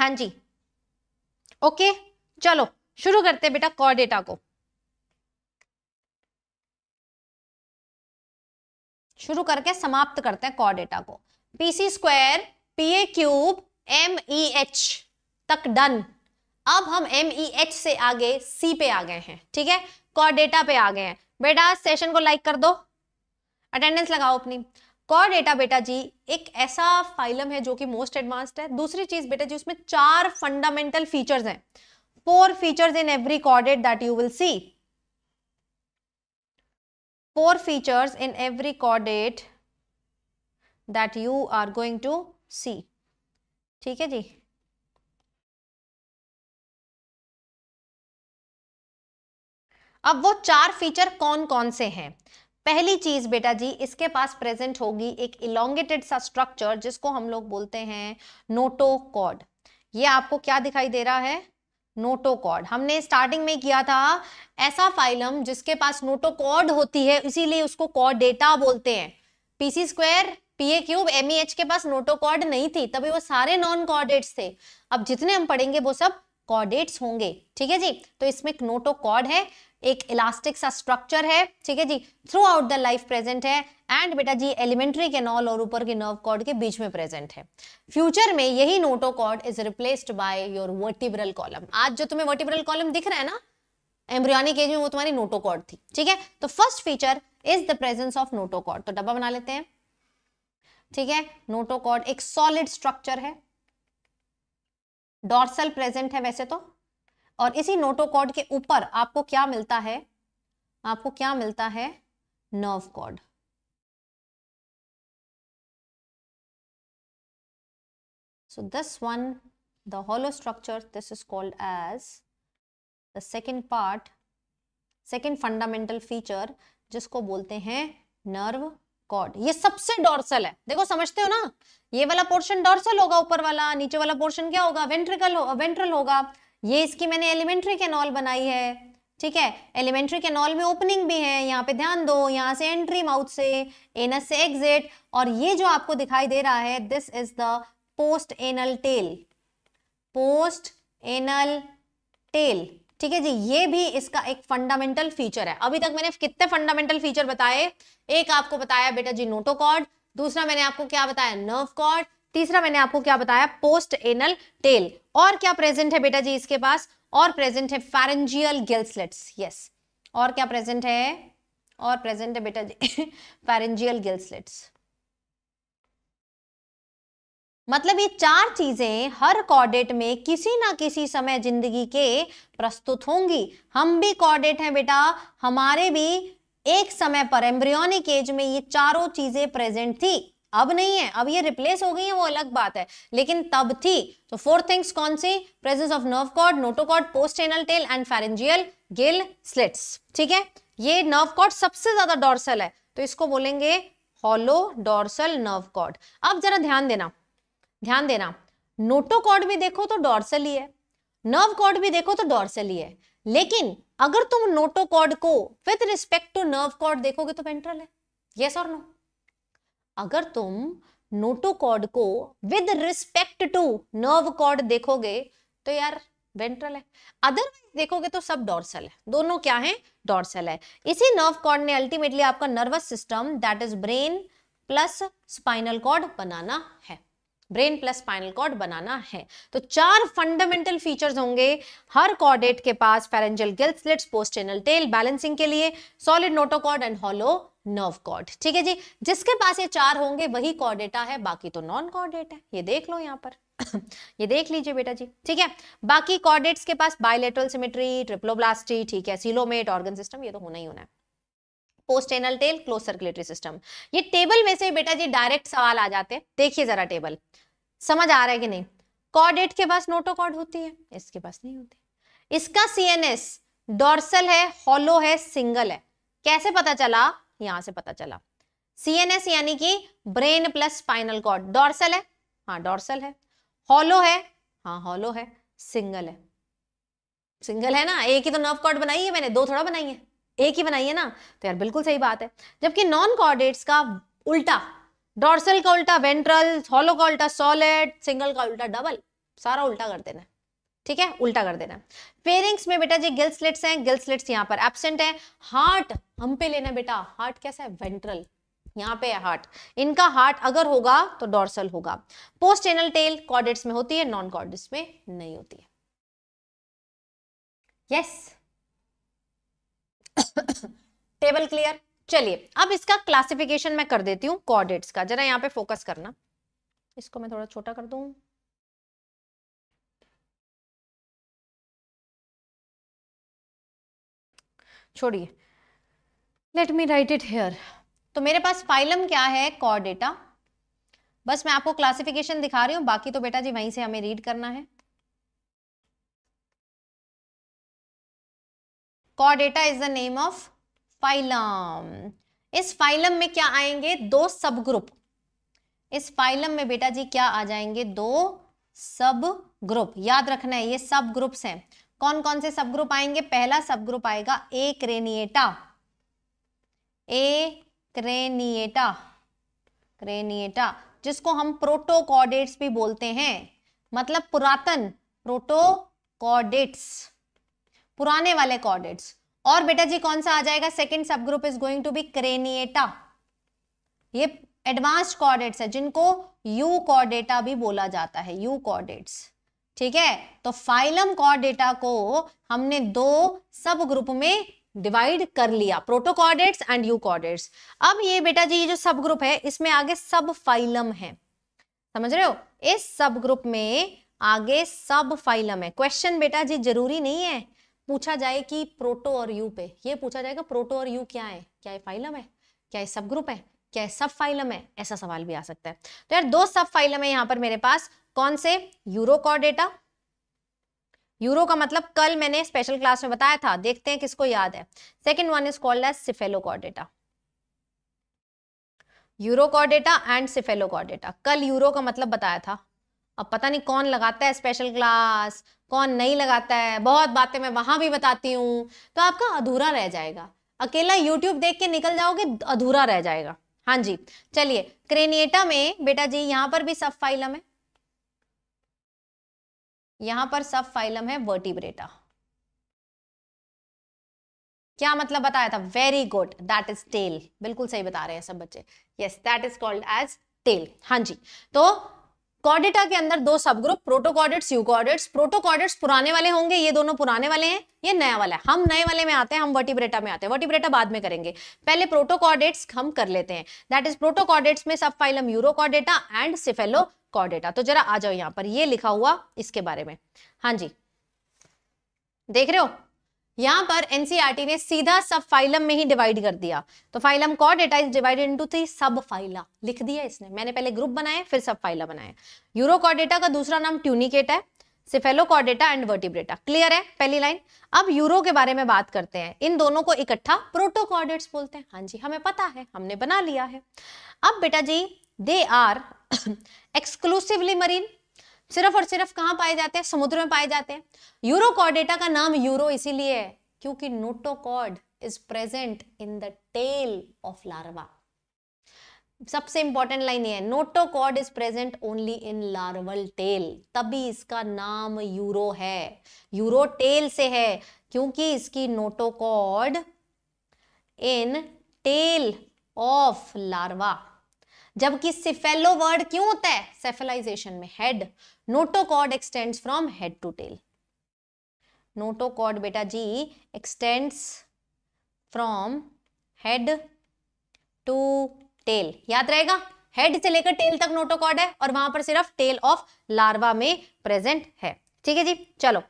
हाँ जी ओके चलो शुरू करते हैं बेटा कॉ डेटा को शुरू करके समाप्त करते हैं कॉ डेटा को PC square PA cube M E H तक डन अब हम एम ई एच से आगे सी पे आ गए हैं ठीक है कॉ डेटा पे आ गए हैं बेटा सेशन को लाइक कर दो अटेंडेंस लगाओ अपनी कॉ डेटा बेटा जी एक ऐसा फाइलम है जो कि मोस्ट एडवांस्ड है दूसरी चीज बेटा जी उसमें चार फंडामेंटल फीचर्स हैं four features in every chordate that you will see four features in every chordate that you are going to see ठीक है जी अब वो चार फीचर कौन कौन से हैं पहली चीज बेटा जी इसके पास प्रेजेंट होगी एक इलोंगेटेड सा स्ट्रक्चर जिसको हम लोग बोलते हैं नोटोकॉड ये आपको क्या दिखाई दे रहा है नोटोकॉड हमने स्टार्टिंग में किया था ऐसा फाइलम जिसके पास नोटोकॉड होती है इसीलिए उसको कॉडेटा बोलते हैं PC square PA cube M के पास नोटोकॉड नहीं थी तभी वो सारे नॉन कॉर्डेट्स थे अब जितने हम पढ़ेंगे वो सब कॉर्डेट्स होंगे ठीक है जी तो इसमें एक नोटोकॉड है एक इलास्टिक सा स्ट्रक्चर है ठीक है जी throughout the life present है एंड बेटा जी एलिमेंट्री के नॉल और ऊपर के नर्व कॉर्ड के बीच में प्रेजेंट है फ्यूचर में यही notochord is replaced by your vertebral column आज जो तुम्हें वर्टिब्रल कॉलम दिख रहा है ना एम्ब्रियोनिक एज में वो तुम्हारी नोटो कॉर्ड थी ठीक है तो first feature is the presence of notochord तो डब्बा बना लेते हैं ठीक है नोटो कॉर्ड एक सॉलिड स्ट्रक्चर है डॉर्सल प्रेजेंट है वैसे तो और इसी नोटोकॉड के ऊपर आपको क्या मिलता है आपको क्या मिलता है nerve cord so this one the hollow structure this is called as the second part second fundamental feature जिसको बोलते हैं नर्व कॉर्ड ये सबसे डोर्सल है देखो समझते हो ना ये वाला पोर्शन डोर्सल होगा ऊपर वाला नीचे वाला पोर्शन क्या होगा वेंट्रिकल हो, वेंट्रल होगा ये इसकी मैंने एलिमेंट्री कैनॉल बनाई है ठीक है एलिमेंट्री कैनॉल में ओपनिंग भी है यहाँ पे ध्यान दो यहाँ से एंट्री माउथ से एनस से एग्जिट और ये जो आपको दिखाई दे रहा है this is the post anal tail post anal tail ठीक है जी ये भी इसका एक फंडामेंटल फीचर है अभी तक मैंने कितने फंडामेंटल फीचर बताए एक आपको बताया बेटा जी नोटोकॉर्ड दूसरा मैंने आपको क्या बताया नर्व कॉर्ड तीसरा मैंने आपको क्या बताया पोस्ट एनल टेल और क्या प्रेजेंट है बेटा जी इसके पास और प्रेजेंट है फैरेंजियल गिल्सलेट्स यस और क्या प्रेजेंट है और प्रेजेंट है बेटा जी फैरेंजियल *laughs* गिल्सलेट्स मतलब ये चार चीजें हर कॉर्डेट में किसी ना किसी समय जिंदगी के प्रस्तुत होंगी हम भी कॉर्डेट हैं बेटा हमारे भी एक समय पर एम्ब्रियोनिक एज में ये चारों चीजें प्रेजेंट थी अब नहीं है अब ये रिप्लेस हो गई है वो अलग बात है लेकिन तब थी तो फोर थिंग्स कौन सी presence of nerve cord notochord post anal tail and pharyngeal gill slits ठीक है ये नर्व कॉर्ड सबसे ज्यादा डॉर्सल है तो इसको बोलेंगे हॉलो डॉर्सल नर्व कॉर्ड अब जरा ध्यान देना ध्यान देना नोटोकॉर्ड भी देखो तो डॉर्सल ही है नर्व कॉर्ड भी देखो तो डॉर्सल ही है लेकिन अगर तुम नोटोकॉर्ड को with respect to nerve cord देखोगे तो वेंट्रल है यस और नो अगर तुम नोटोकॉर्ड को with respect to nerve cord देखोगे तो यार वेंट्रल है अदरवाइज देखोगे तो सब डॉर्सल है दोनों क्या है डॉर्सल है इसी नर्व कॉर्ड ने अल्टीमेटली आपका nervous system that is brain plus spinal cord बनाना है ब्रेन प्लस स्पाइनल कॉर्ड बनाना है तो चार फंडामेंटल फीचर्स होंगे हर कॉर्डेट के पास pharyngeal gill slits postanal tail balancing के लिए solid notochord and hollow nerve cord ठीक है जी जिसके पास ये चार होंगे वही कॉर्डेटा है बाकी तो नॉन कॉर्डेट है ये देख लो यहाँ पर *coughs* ये देख लीजिए बेटा जी ठीक है बाकी कॉर्डेट्स के पास बायोलेटरल सिमेट्री ट्रिप्लोब्लास्टी ठीक है सिलोमेट ऑर्गन सिस्टम ये तो होना ही होना है post anal tail close circulatory system ये टेबल में से बेटा जी डायरेक्ट सवाल आ जाते हैं देखिए जरा टेबल समझ आ रहा है कि नहीं कॉर्डेट के पास नोटोकॉर्ड होती है इसके पास नहीं होती इसका सीएनएस डॉर्सल है हॉलो है सिंगल है कैसे पता चला यहाँ से पता चला सीएनएस यानी कि brain plus spinal cord dorsal है हाँ डॉर्सल है हॉलो है हाँ हॉलो है सिंगल है सिंगल है ना एक ही तो नर्व कॉर्ड बनाई है मैंने दो थोड़ा बनाई है एक ही बनाई है ना तो यार बिल्कुल सही बात है जबकि नॉन कॉर्डेट्स का उल्टा डॉर्सल का उल्टा वेंट्रल हॉलो का उल्टा सॉलिड सिंगल का उल्टा डबल सारा उल्टा कर देना ठीक है उल्टा कर देना पेरिंग्स में बेटा जी गिल स्लिट्स हैं गिल स्लिट्स यहाँ पर एबसेंट है हार्ट हम पे लेना बेटा हार्ट कैसा है वेंट्रल यहाँ पे है हार्ट इनका हार्ट अगर होगा तो डॉर्सल होगा पोस्ट एनल टेल कॉर्डेट्स में होती है नॉन कॉर्डेट्स में नहीं होती है यस टेबल क्लियर चलिए अब इसका क्लासिफिकेशन मैं कर देती हूँ कॉर्डेट्स का जरा यहाँ पे फोकस करना इसको मैं थोड़ा छोटा कर दूँ छोड़िए let me write it here तो मेरे पास फाइलम क्या है कॉर डेटा बस मैं आपको क्लासिफिकेशन दिखा रही हूँ बाकी तो बेटा जी वहीं से हमें रीड करना है Chordata is the name of phylum इस फाइलम में क्या आएंगे दो सब ग्रुप इस फाइलम में बेटा जी क्या आ जाएंगे दो सब ग्रुप याद रखना है ये सब ग्रुप्स हैं कौन कौन से सब ग्रुप आएंगे पहला सब ग्रुप आएगा Acraniata Acraniata Craniata जिसको हम प्रोटोकॉर्डेट्स भी बोलते हैं मतलब पुरातन प्रोटोकॉर्डेट्स पुराने वाले कॉर्डेट्स और बेटा जी कौन सा आ जाएगा second subgroup is going to be Craniata ये एडवांस्ड कॉर्डेट्स है जिनको यू कॉर्डेटा भी बोला जाता है यू कॉर्डेट्स ठीक है तो फाइलम कॉर्डेटा को हमने दो सब ग्रुप में डिवाइड कर लिया प्रोटोकॉर्डेट्स एंड यू कॉर्डेट्स अब ये बेटा जी ये जो सब ग्रुप है इसमें आगे सब फाइलम है समझ रहे हो इस सब ग्रुप में आगे सब फाइलम है क्वेश्चन बेटा जी जरूरी नहीं है पूछा जाए कि प्रोटो और यू पे ये पूछा जाएगा प्रोटो और यू क्या है क्या ये फाइलम है क्या ये सब ग्रुप है क्या सब फाइलम है ऐसा सवाल भी आ सकता है तो यार दो सब फाइलम है यहाँ पर मेरे पास कौन से यूरोकॉर डेटा यूरो का मतलब कल मैंने स्पेशल क्लास में बताया था देखते हैं किसको याद है second one is called as Cephalochordata डेटा एंड सिफेलोकॉर डेटा कल यूरो का मतलब बताया था अब पता नहीं कौन लगाता है स्पेशल क्लास कौन नहीं लगाता है बहुत बातें मैं वहां भी बताती हूँ तो आपका अधूरा रह जाएगा अकेला यूट्यूब देख के निकल जाओगे अधूरा रह जाएगा हाँ जी चलिए क्रेनिएटा में बेटा जी यहाँ पर भी सब फाइलम है यहां पर सब फाइलम है वर्टिब्रेटा क्या मतलब बताया था very good that is tail बिल्कुल सही बता रहे हैं सब बच्चे yes that is called as tail हां जी तो कॉर्डेटा के अंदर दो सब ग्रुप प्रोटोकॉर्डेट्स यूकॉर्डेट्स प्रोटोकॉर्डेट्स पुराने वाले होंगे ये दोनों पुराने वाले हैं ये नया वाला है हम नए वाले में आते हैं हम वर्टिब्रेटा में आते हैं वर्टिब्रेटा बाद में करेंगे पहले प्रोटोकॉर्डेट्स हम कर लेते हैं दैट इज प्रोटोकॉर्डेट्स में subphylum Urochordata and Cephalochordata तो जरा आ जाओ यहां पर ये लिखा हुआ इसके बारे में हाँ जी देख रहे हो यहां पर एनसीईआरटी e ने सीधा सब फाइलम में ही डिवाइड कर दिया तो फाइलम कॉ डेटा is divided into three subphyla लिख दिया इसने मैंने पहले ग्रुप बनाए फिर सब फाइला बनाए यूरो कॉडेटा का दूसरा नाम ट्यूनिकेट है Cephalochordata and Vertebrata clear है पहली लाइन अब यूरो के बारे में बात करते हैं इन दोनों को इकट्ठा प्रोटोकॉर्डेट्स बोलते हैं हाँ जी हमें पता है हमने बना लिया है अब बेटा जी दे आर एक्सक्लूसिवली *coughs* मरीन सिर्फ और सिर्फ कहाँ पाए जाते हैं समुद्र में पाए जाते हैं कॉर्डेटा का नाम यूरो इसीलिए है क्योंकि notochord is present in the tail of larva सबसे इंपॉर्टेंट लाइन ये है notochord is present only in larval tail तभी इसका नाम यूरो है यूरो टेल से है क्योंकि इसकी notochord in tail of larva जबकि सिफेलो वर्ड क्यों होता है सेफेलाइजेशन में head notochord extends from head to tail notochord बेटा जी extends from head to tail याद रहेगा हेड से लेकर टेल तक नोटोकॉड है और वहां पर सिर्फ टेल ऑफ लार्वा में प्रेजेंट है ठीक है जी चलो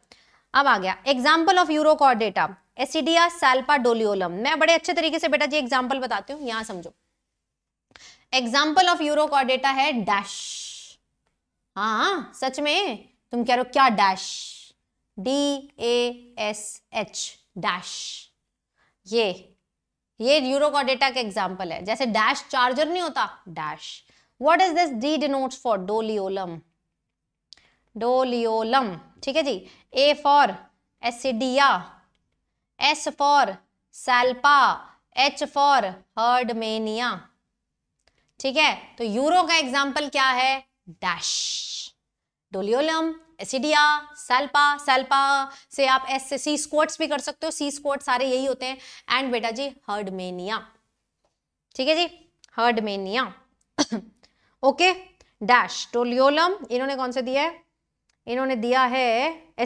अब आ गया example of Urochordata Ascidia Salpa Doliolum मैं बड़े अच्छे तरीके से बेटा जी एग्जाम्पल बताती हूँ यहाँ समझो एग्जाम्पल ऑफ यूरो है डैश हाँ सच में तुम कह रहे हो क्या dash D A S H dash ये ये यूरोकॉडेटा का एग्जाम्पल है जैसे डैश चार्जर नहीं होता dash what is this D denote for Doliolum Doliolum ठीक है जी A for Ascidia S for Salpa H for Herdmania ठीक है तो यूरो का एग्जाम्पल क्या है डैश डोलियोलम एसिडिया सेल्पा सेल्पा से आप एस से सी स्कोट्स भी कर सकते हो सी स्कोट सारे यही होते हैं एंड बेटा जी हर्डमेनिया ठीक है जी हर्डमेनिया *coughs* ओके डैश डोलियोलम इन्होंने कौन से दिया है इन्होंने दिया है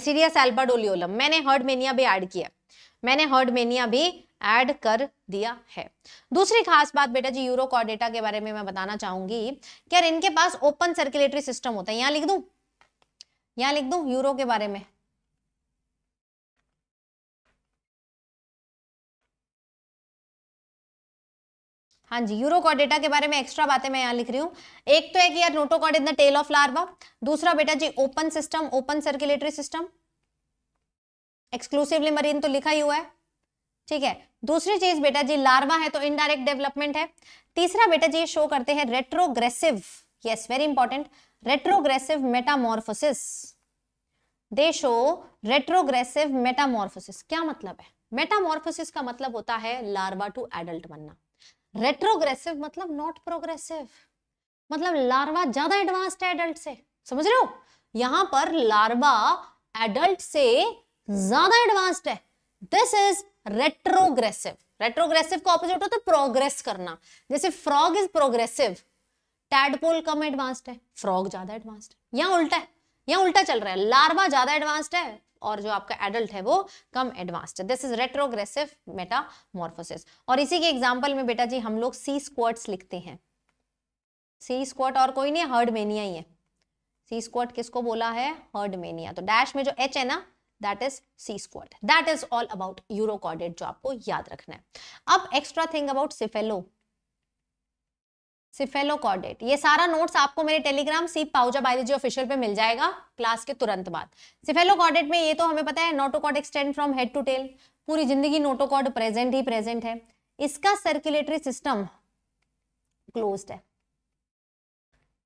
एसिडिया सेल्पा डोलियोलम मैंने हर्डमेनिया भी ऐड किया मैंने हर्डमेनिया भी ऐड कर दिया है दूसरी खास बात बेटा जी यूरो कॉर्डेटा के बारे में मैं बताना चाहूंगी कि यार इनके पास ओपन सर्कुलेटरी सिस्टम होता है यहां लिख दू यहां लिख दू यूरो के बारे में हाँ जी यूरो के बारे में एक्स्ट्रा बातें मैं यहाँ लिख रही हूँ एक तो है कि यार notochord in the tail of larva दूसरा बेटा जी open system open circulatory system exclusively marine तो लिखा ही हुआ है ठीक है दूसरी चीज बेटा जी लार्वा है तो इनडायरेक्ट डेवलपमेंट है तीसरा बेटा जी शो करते हैं retrogressive yes very important retrogressive metamorphosis they show retrogressive metamorphosis क्या मतलब है मेटामॉर्फोसिस का मतलब होता है लार्वा टू एडल्ट बनना रेट्रोग्रेसिव मतलब नॉट प्रोग्रेसिव मतलब लार्वा ज्यादा एडवांस्ड है एडल्ट से समझ रहे हो यहां पर लार्वा एडल्ट से ज्यादा एडवांस्ड है दिस इज रेट्रोग्रेसिव रेट्रोग्रेसिव का ऑपोजिट होता है प्रोग्रेस तो करना जैसे फ्रॉग इज प्रोग्रेसिव टैडपोल कम एडवांस्ड है फ्रॉग ज्यादा एडवांस्ड है या उल्टा है या उल्टा चल रहा है लार्वा ज्यादा एडवांस्ड है और जो आपका एडल्ट है वो कम एडवांस्ड है दिस इज रेट्रोग्रेसिव मेटामॉर्फोसिस और इसी के एग्जांपल में बेटा जी हम लोग सी स्क्वाट्स लिखते हैं सी स्क्वाट और कोई नहीं हर्ड मेनिया ही है सी स्क्वाट किसको बोला है हर्ड मेनिया तो डैश में जो एच है ना that is sea squirt that is all about urochordate जो आपको याद रखना है अब extra thing about cephalo cephalochordate ये सारा नोट्स आपको मेरे Telegram Seep Pahuja biology official पे मिल जाएगा क्लास के तुरंत बाद सिफेलोकॉर्डेट में ये तो हमें पता है notochord extend from head to tail पूरी जिंदगी नोटोकॉर्ड प्रेजेंट ही प्रेजेंट है इसका सर्कुलेटरी सिस्टम क्लोज्ड है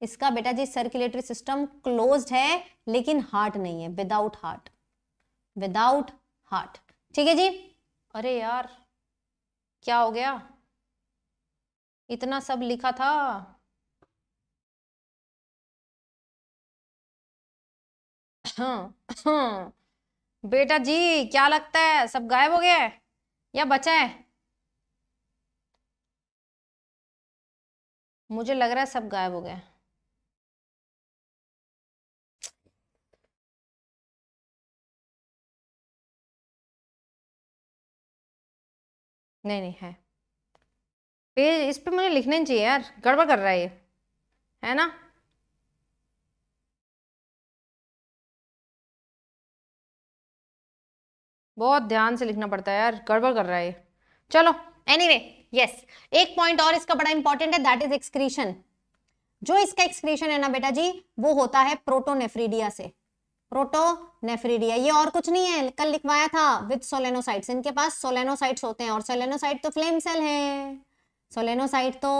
इसका बेटा जी सर्कुलेटरी सिस्टम क्लोज्ड है लेकिन हार्ट नहीं है विदाउट हार्ट विदाउट हार्ट ठीक है जी अरे यार क्या हो गया इतना सब लिखा था हाँ, *coughs* हाँ, बेटा जी क्या लगता है सब गायब हो गया है या बचा है मुझे लग रहा है सब गायब हो गया नहीं नहीं है पेज तो इस पे मुझे लिखना चाहिए यार गड़बड़ कर रहा है ये है ना बहुत ध्यान से लिखना पड़ता है यार गड़बड़ कर रहा है ये चलो एनीवे anyway, यस yes. एक पॉइंट और इसका बड़ा इंपॉर्टेंट है दैट इज एक्सक्रीशन जो इसका एक्सक्रीशन है ना बेटा जी वो होता है प्रोटोनेफ्रीडिया से प्रोटोनेफ्रीडिया ये और कुछ नहीं है कल लिखवाया था विद सोलेनोसाइट्स इनके पास सोलेनोसाइट्स होते हैं और सोलेनोसाइट तो फ्लेम सेल है सोलेनोसाइट तो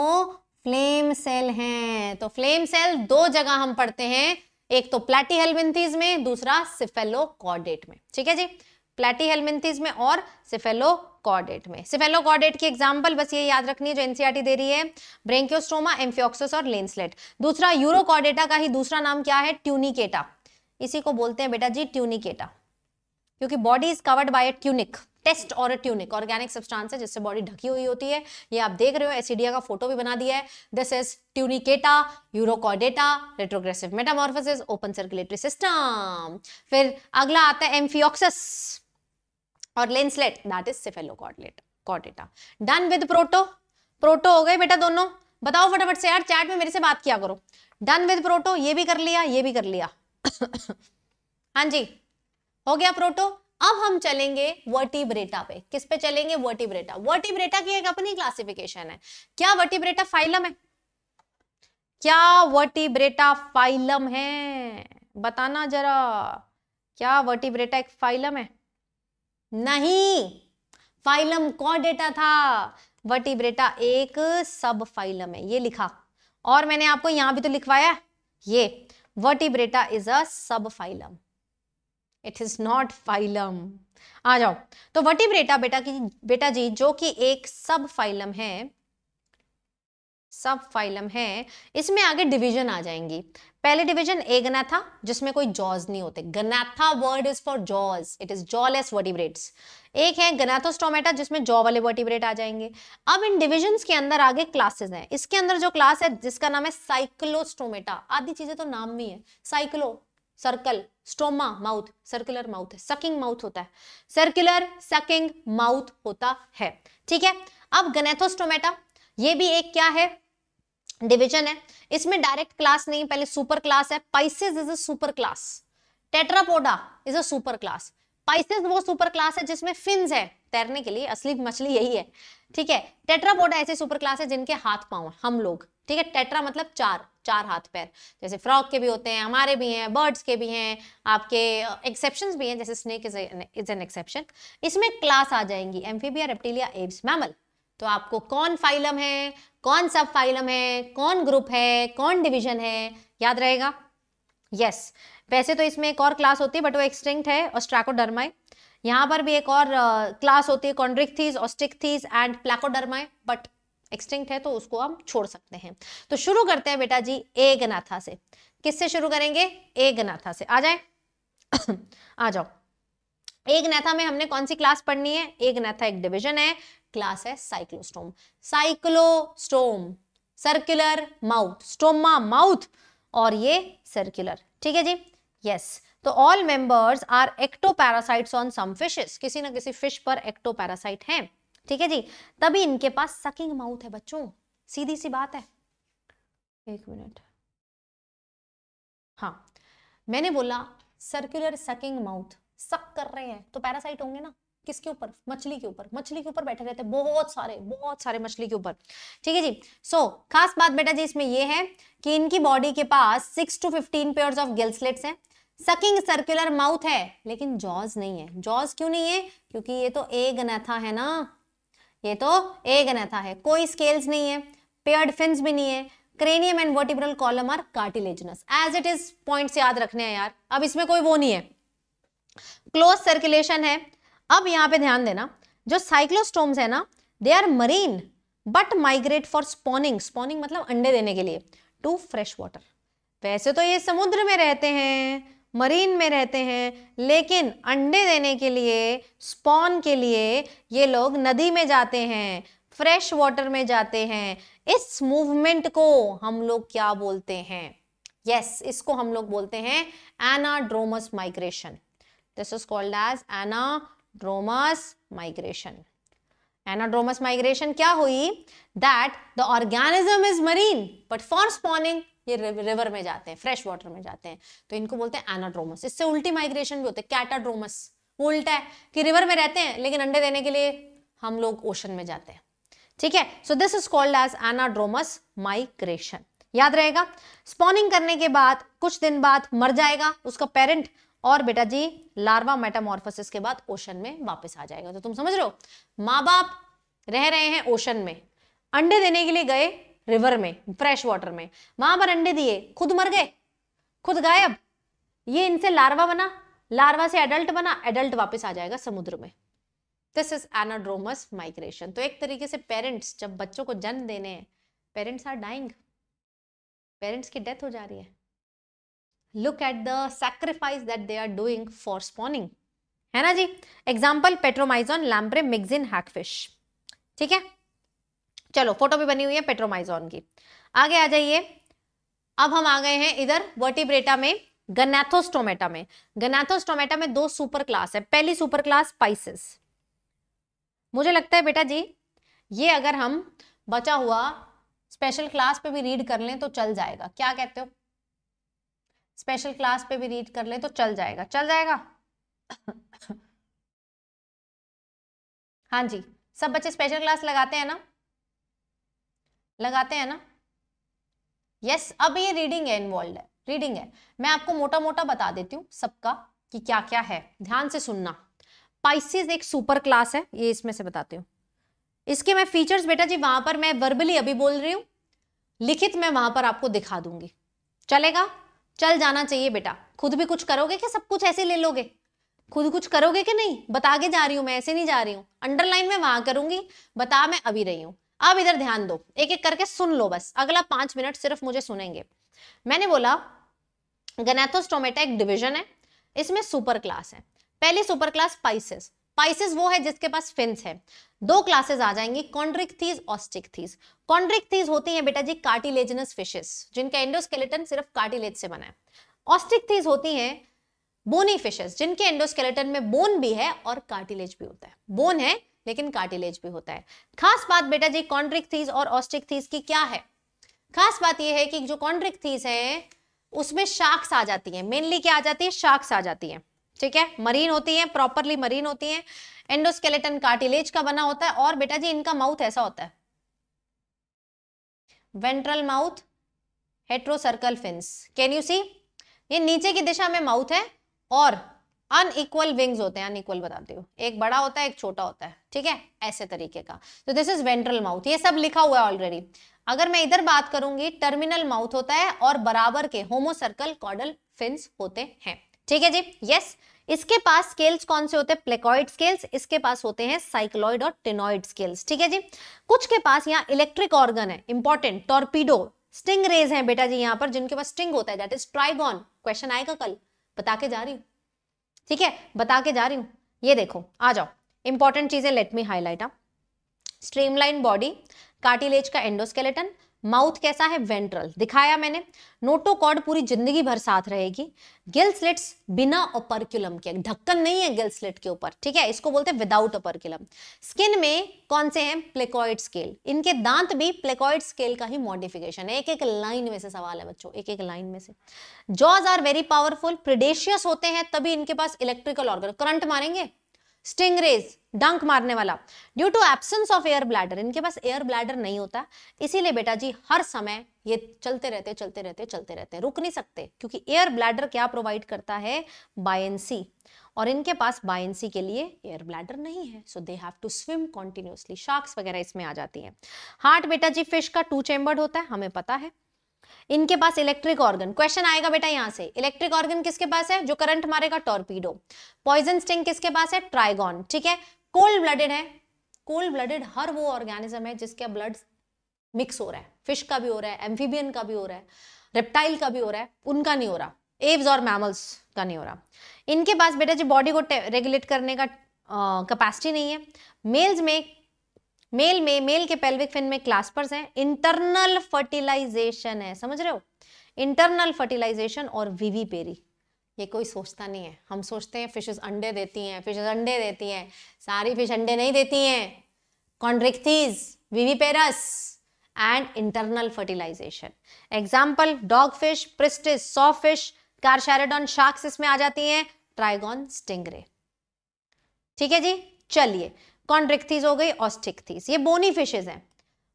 फ्लेम सेल है तो फ्लेम सेल दो जगह हम पढ़ते हैं एक तो प्लेटी प्लेटीहेलमिंथीज में दूसरा सिफेलो कॉर्डेट में ठीक है जी प्लेटी हेलमिंथीज में और सिफेलो कॉर्डेट में सिफेलो कॉर्डेट की एग्जांपल बस ये याद रखनी है जो एनसीईआरटी e दे रही है ब्रेंक्योस्ट्रोमा एम्फियोक्सिस और लेंसलेट दूसरा यूरोकॉर्डेटा का ही दूसरा नाम क्या है ट्यूनिकेटा इसी को बोलते हैं बेटा जी ट्यूनिकेटा क्योंकि body is covered by a tunic test और अ ट्यूनिक ऑर्गेनिक सब्सटेंस है जिससे बॉडी ढकी हुई होती है ये आप देख रहे हो एसिडिया e का फोटो भी बना दिया है this is tunicata urochordata retrogressive metamorphosis open circulatory system फिर अगला आता है एम्फियोक्सिस और लेंसलेट दैट इज सिफेलोकॉडलेट कॉडेटा डन विद प्रोटो प्रोटो हो गए बेटा दोनों बताओ फटाफट से यार चैट में मेरे से बात किया करो डन विद प्रोटो ये भी कर लिया ये भी कर लिया हाँ जी हो गया प्रोटो अब हम चलेंगे वर्टिब्रेटा पे किस पे चलेंगे वर्टिब्रेटा वर्टिब्रेटा की एक अपनी क्लासिफिकेशन है क्या वर्टिब्रेटा फाइलम है क्या वर्टिब्रेटा फाइलम है बताना जरा क्या वर्टिब्रेटा एक फाइलम है नहीं फाइलम कौन डेटा था वर्टिब्रेटा एक सब फाइलम है ये लिखा और मैंने आपको यहां भी तो लिखवाया ये is a subphylum it is not phylum आ जाओ तो वर्टिब्रेटा बेटा की बेटा जी जो कि एक सब फाइलम है सब फाइलम है इसमें आगे डिवीजन आ जाएंगी पहले डिवीजन ए गनाथा जिसमें कोई जॉज नहीं होते gnatha word is for jaws it is jawless vertebrates एक है गनाथोस्टोमेटा जिसमें जॉ वाले वर्टिब्रेट आ जाएंगे अब इन डिविजन के अंदर आगे क्लासेस हैं इसके अंदर जो क्लास है जिसका नाम है साइक्लोस्टोमेटा आदि चीजें तो नाम भी है cyclo circle stoma mouth circular mouth है सकिंग माउथ होता है सर्कुलर सकिंग माउथ होता है ठीक है अब गनेथोस्टोमेटा ये भी एक क्या है डिविजन है इसमें डायरेक्ट क्लास नहीं पहले सुपर क्लास है pisces is a super class tetrapoda is a super class pisces वो सुपर क्लास है जिसमें फिन्स है तैरने के लिए असली मछली यही है ठीक है टेट्रापोडा ऐसे सुपर क्लास है जिनके हाथ पाओ है हम लोग ठीक है टेट्रा मतलब चार चार हाथ पैर जैसे फ्रॉक के भी होते हैं हमारे भी हैं बर्ड्स के भी हैं आपके एक्सेप्शन uh, भी हैं जैसे स्नेक इज एन एक्सेप्शन इसमें क्लास आ जाएंगी एम्फीबिया रेप्टिलिया एब्स मैमल तो आपको कौन फाइलम है कौन सब फाइलम है कौन ग्रुप है कौन डिवीजन है याद रहेगा यस yes. वैसे तो इसमें एक और क्लास होती है बट वो एक्सटिंक्ट है और यहाँ पर भी एक और क्लास होती है chondrichthyes osteichthyes and placodermi but extinct है तो उसको हम छोड़ सकते हैं तो शुरू करते हैं बेटा जी ए गनाथा से किससे शुरू करेंगे ए गनाथा से आ जाए *coughs* आ जाओ एक नैथा में हमने कौन सी क्लास पढ़नी है एक नैथा एक डिवीजन है क्लास है cyclostome cyclostome circular mouth stoma mouth और ये सर्कुलर ठीक है जी यस तो all members are ectoparasite on some fishes किसी ना किसी फिश पर एक्टो पैरासाइट है ठीक है जी तभी इनके पास सकिंग माउथ है बच्चों सीधी सी बात है एक मिनट हाँ मैंने बोला सर्कुलर सकिंग माउथ सक कर रहे हैं तो पैरासाइट होंगे ना किसके ऊपर मछली के ऊपर मछली के ऊपर बैठे रहते हैं बहुत सारे बहुत सारे मछली के ऊपर ठीक है जी सो so, खास बात बेटा जी इसमें ये है कि इनकी बॉडी के पास six to fifteen pair of gill slits हैं सकिंग सर्कुलर माउथ है लेकिन जॉज नहीं है जॉज क्यों नहीं है क्योंकि ये तो ए गनाथा है ना ये तो ए गनाथा है कोई स्केल्स नहीं है पेयर्ड फिन्स भी नहीं है cranium and vertebral column are cartilaginous as it is point याद रखने हैं यार अब इसमें कोई वो नहीं है क्लोज सर्कुलेशन है अब यहाँ पे ध्यान देना जो साइक्लोस्टोम्स है ना they are marine but migrate for spawning spawning मतलब अंडे देने के लिए टू फ्रेश वाटर वैसे तो ये समुद्र में रहते हैं मरीन में रहते हैं लेकिन अंडे देने के लिए स्पॉन के लिए ये लोग नदी में जाते हैं फ्रेश वाटर में जाते हैं इस मूवमेंट को हम लोग क्या बोलते हैं यस yes, इसको हम लोग बोलते हैं anadromous migration this is called as ana anadromous migration anadromous migration क्या हुई that the organism is marine but for spawning ये रिवर में जाते हैं फ्रेश वाटर में जाते हैं तो इनको बोलते हैं एनाड्रोमस इससे उल्टी माइग्रेशन भी होते हैं कैटाड्रोमस वो उल्टा है कि रिवर में रहते हैं लेकिन अंडे देने के लिए हम लोग ओशन में जाते हैं ठीक है so this is called as anadromous migration याद रहेगा स्पॉनिंग करने के बाद कुछ दिन बाद मर जाएगा उसका पेरेंट और बेटा जी लार्वा मेटामोरफोसिस के बाद ओशन में वापस आ जाएगा तो तुम समझ लो माँ बाप रह रहे हैं ओशन में अंडे देने के लिए गए रिवर में फ्रेश वाटर में वहां पर अंडे दिए खुद मर गए खुद गायब ये इनसे लार्वा बना लार्वा से एडल्ट बना एडल्ट वापस आ जाएगा समुद्र में दिस इज एनाड्रोमस माइग्रेशन तो एक तरीके से पेरेंट्स जब बच्चों को जन्म देने हैं पेरेंट्स आर डाइंग पेरेंट्स की डेथ हो जा रही है look at the sacrifice that they are doing for spawning है ना जी example petromyzon lamprey myxine hagfish ठीक है चलो फोटो भी बनी हुई है पेट्रोमाइजोन की आगे आ जाइए अब हम आ गए हैं इधर वर्टिब्रेटा में गनाथोस्टोमेटा में गनाथोस्टोमेटा में दो सुपर क्लास है पहली सुपर क्लास पाइसिस मुझे लगता है बेटा जी ये अगर हम बचा हुआ स्पेशल क्लास पे भी रीड कर लें तो चल जाएगा क्या कहते हो स्पेशल क्लास पे भी रीड कर ले तो चल जाएगा चल जाएगा हाँ जी सब बच्चे स्पेशल क्लास लगाते हैं ना लगाते हैं ना यस yes, अब ये रीडिंग है इन्वॉल्व है रीडिंग है मैं आपको मोटा मोटा बता देती हूँ सबका कि क्या क्या है ध्यान से सुनना पाइसिस एक सुपर क्लास है ये इसमें से बताती हूँ इसके मैं फीचर्स बेटा जी वहां पर मैं वर्बली अभी बोल रही हूँ लिखित मैं वहां पर आपको दिखा दूंगी चलेगा चल जाना चाहिए बेटा खुद भी कुछ करोगे कि सब कुछ ऐसे ले लोगे खुद कुछ करोगे कि नहीं बता के जा रही हूँ मैं ऐसे नहीं जा रही हूं अंडरलाइन में वहां करूंगी बता मैं अभी रही हूँ अब इधर ध्यान दो एक एक करके सुन लो बस अगला पांच मिनट सिर्फ मुझे सुनेंगे मैंने बोला गनेथोस्टोमेटा एक डिविजन है इसमें सुपर क्लास है पहली सुपर क्लास पाइसिस पाइसिस वो है जिसके पास फिंस है दो क्लासेस आ जाएंगी कॉन्ड्रिकथीज और स्टिकथीज कॉन्ड्रिकथीज होती हैं बेटा जी कार्टिलेजनस फिशेस जिनका एंडोस्केलेटन सिर्फ कार्टिलेज से बना है ऑस्टिकथीज होती हैं बोनी फिशेस जिनके एंडोस्केलेटन में बोन भी है और कार्टिलेज भी होता है बोन है लेकिन कार्टिलेज भी होता है खास बात बेटा जी कॉन्ड्रिकथीज और ऑस्टिकथीज की क्या है खास बात यह है कि जो कॉन्ड्रिकथीज है उसमें शार्क्स आ जाती है मेनली क्या आ जाती है शार्क्स आ जाती है ठीक है मरीन होती है प्रॉपरली मरीन होती है एंडोस्केलेटन कार्टिलेज का बना होता है और बेटा जी इनका माउथ ऐसा होता है ventral mouth heterocercal fins can you see ये नीचे की दिशा में माउथ है और अनइक्वल विंग्स होते हैं अनइक्वल बताते हो एक बड़ा होता है एक छोटा होता है ठीक है ऐसे तरीके का तो दिस इज वेंट्रल माउथ ये सब लिखा हुआ है ऑलरेडी अगर मैं इधर बात करूंगी टर्मिनल माउथ होता है और बराबर के होमोसर्कल कॉडल फिंस होते हैं ठीक है जी यस इसके पास स्केल्स कौन से होते हैं प्लेकॉइड स्केल्स इसके पास होते हैं साइक्लॉइड और टेनॉइड स्केल्स ठीक है जी कुछ के पास यहाँ इलेक्ट्रिक ऑर्गन है इंपॉर्टेंट टॉर्पीडो स्टिंग रेज है बेटा जी यहाँ पर जिनके पास स्टिंग होता है दैट इज ट्राइगॉन क्वेश्चन आएगा कल बता के जा रही हूँ ठीक है बता के जा रही हूँ ये देखो आ जाओ इंपॉर्टेंट चीज है लेटमी हाईलाइट आप स्ट्रीमलाइन बॉडी कार्टिलेज का एंडोस्केलेटन माउथ कैसा है वेंट्रल दिखाया मैंने नोटोकॉर्ड पूरी जिंदगी भर साथ रहेगी गिल स्लिट्स बिना ओपरक्यूलम के ढक्कन नहीं है गिल स्लिट के ऊपर ठीक है इसको बोलते हैं विदाउट ओपरक्यूलम स्किन में कौन से हैं प्लेकॉइड स्केल इनके दांत भी प्लेकॉइड स्केल का ही मॉडिफिकेशन है एक एक लाइन में से सवाल है बच्चों एक एक लाइन में से jaws are very powerful predacious होते हैं तभी इनके पास इलेक्ट्रिकल ऑर्गन करंट मारेंगे स्टिंगरेज डंक मारने वाला due to absence of air bladder इनके पास एयर ब्लैडर नहीं होता इसीलिए बेटा जी हर समय ये चलते रहते चलते रहते चलते रहते रुक नहीं सकते क्योंकि एयर ब्लैडर क्या प्रोवाइड करता है बायसी और इनके पास बायसी के लिए एयर ब्लैडर नहीं है so they have to swim continuously sharks वगैरह इसमें आ जाती हैं हार्ट बेटा जी फिश का टू चेम्बर्ड होता है हमें पता है इनके पास इलेक्ट्रिक ऑर्गन क्वेश्चन आएगा बेटा यहाँ से इलेक्ट्रिक ऑर्गन किसके पास है जो करंट मारेगा टॉर्पीडो पॉइजन स्टिंग किसके पास है ट्राइगॉन ठीक है कोल्ड ब्लडेड है कोल्ड ब्लडेड हर वो ऑर्गेनिज्म है जिसके ब्लड मिक्स हो रहा है फिश का भी हो रहा है एम्फीबियन का भी हो रहा है रेप्टाइल का भी हो रहा है उनका नहीं हो रहा एव्स और मैमल्स का नहीं हो रहा इनके पास बेटा जो बॉडी को रेगुलेट करने का कैपेसिटी नहीं है मेल्स में मेल में मेल के पेल्विक फिन में क्लास्पर्स हैं इंटरनल फर्टिलाइजेशन है समझ रहे हो इंटरनल फर्टिलाइजेशन और वीवी पेरी ये कोई सोचता नहीं है हम सोचते हैं फिशेस अंडे देती हैं फिशेस अंडे देती हैं सारी फिश अंडे नहीं देती हैं chondrichthyes viviparous and internal fertilization example dog fish pristis सॉफ्ट फिश कार्शेरेडॉन शार्क्स इसमें आ जाती हैं ट्राइगॉन स्टिंगरे ठीक है जी चलिए कॉन्ड्रिक्थीज हो गई ऑस्टिकथीज ये बोनी फिशेज हैं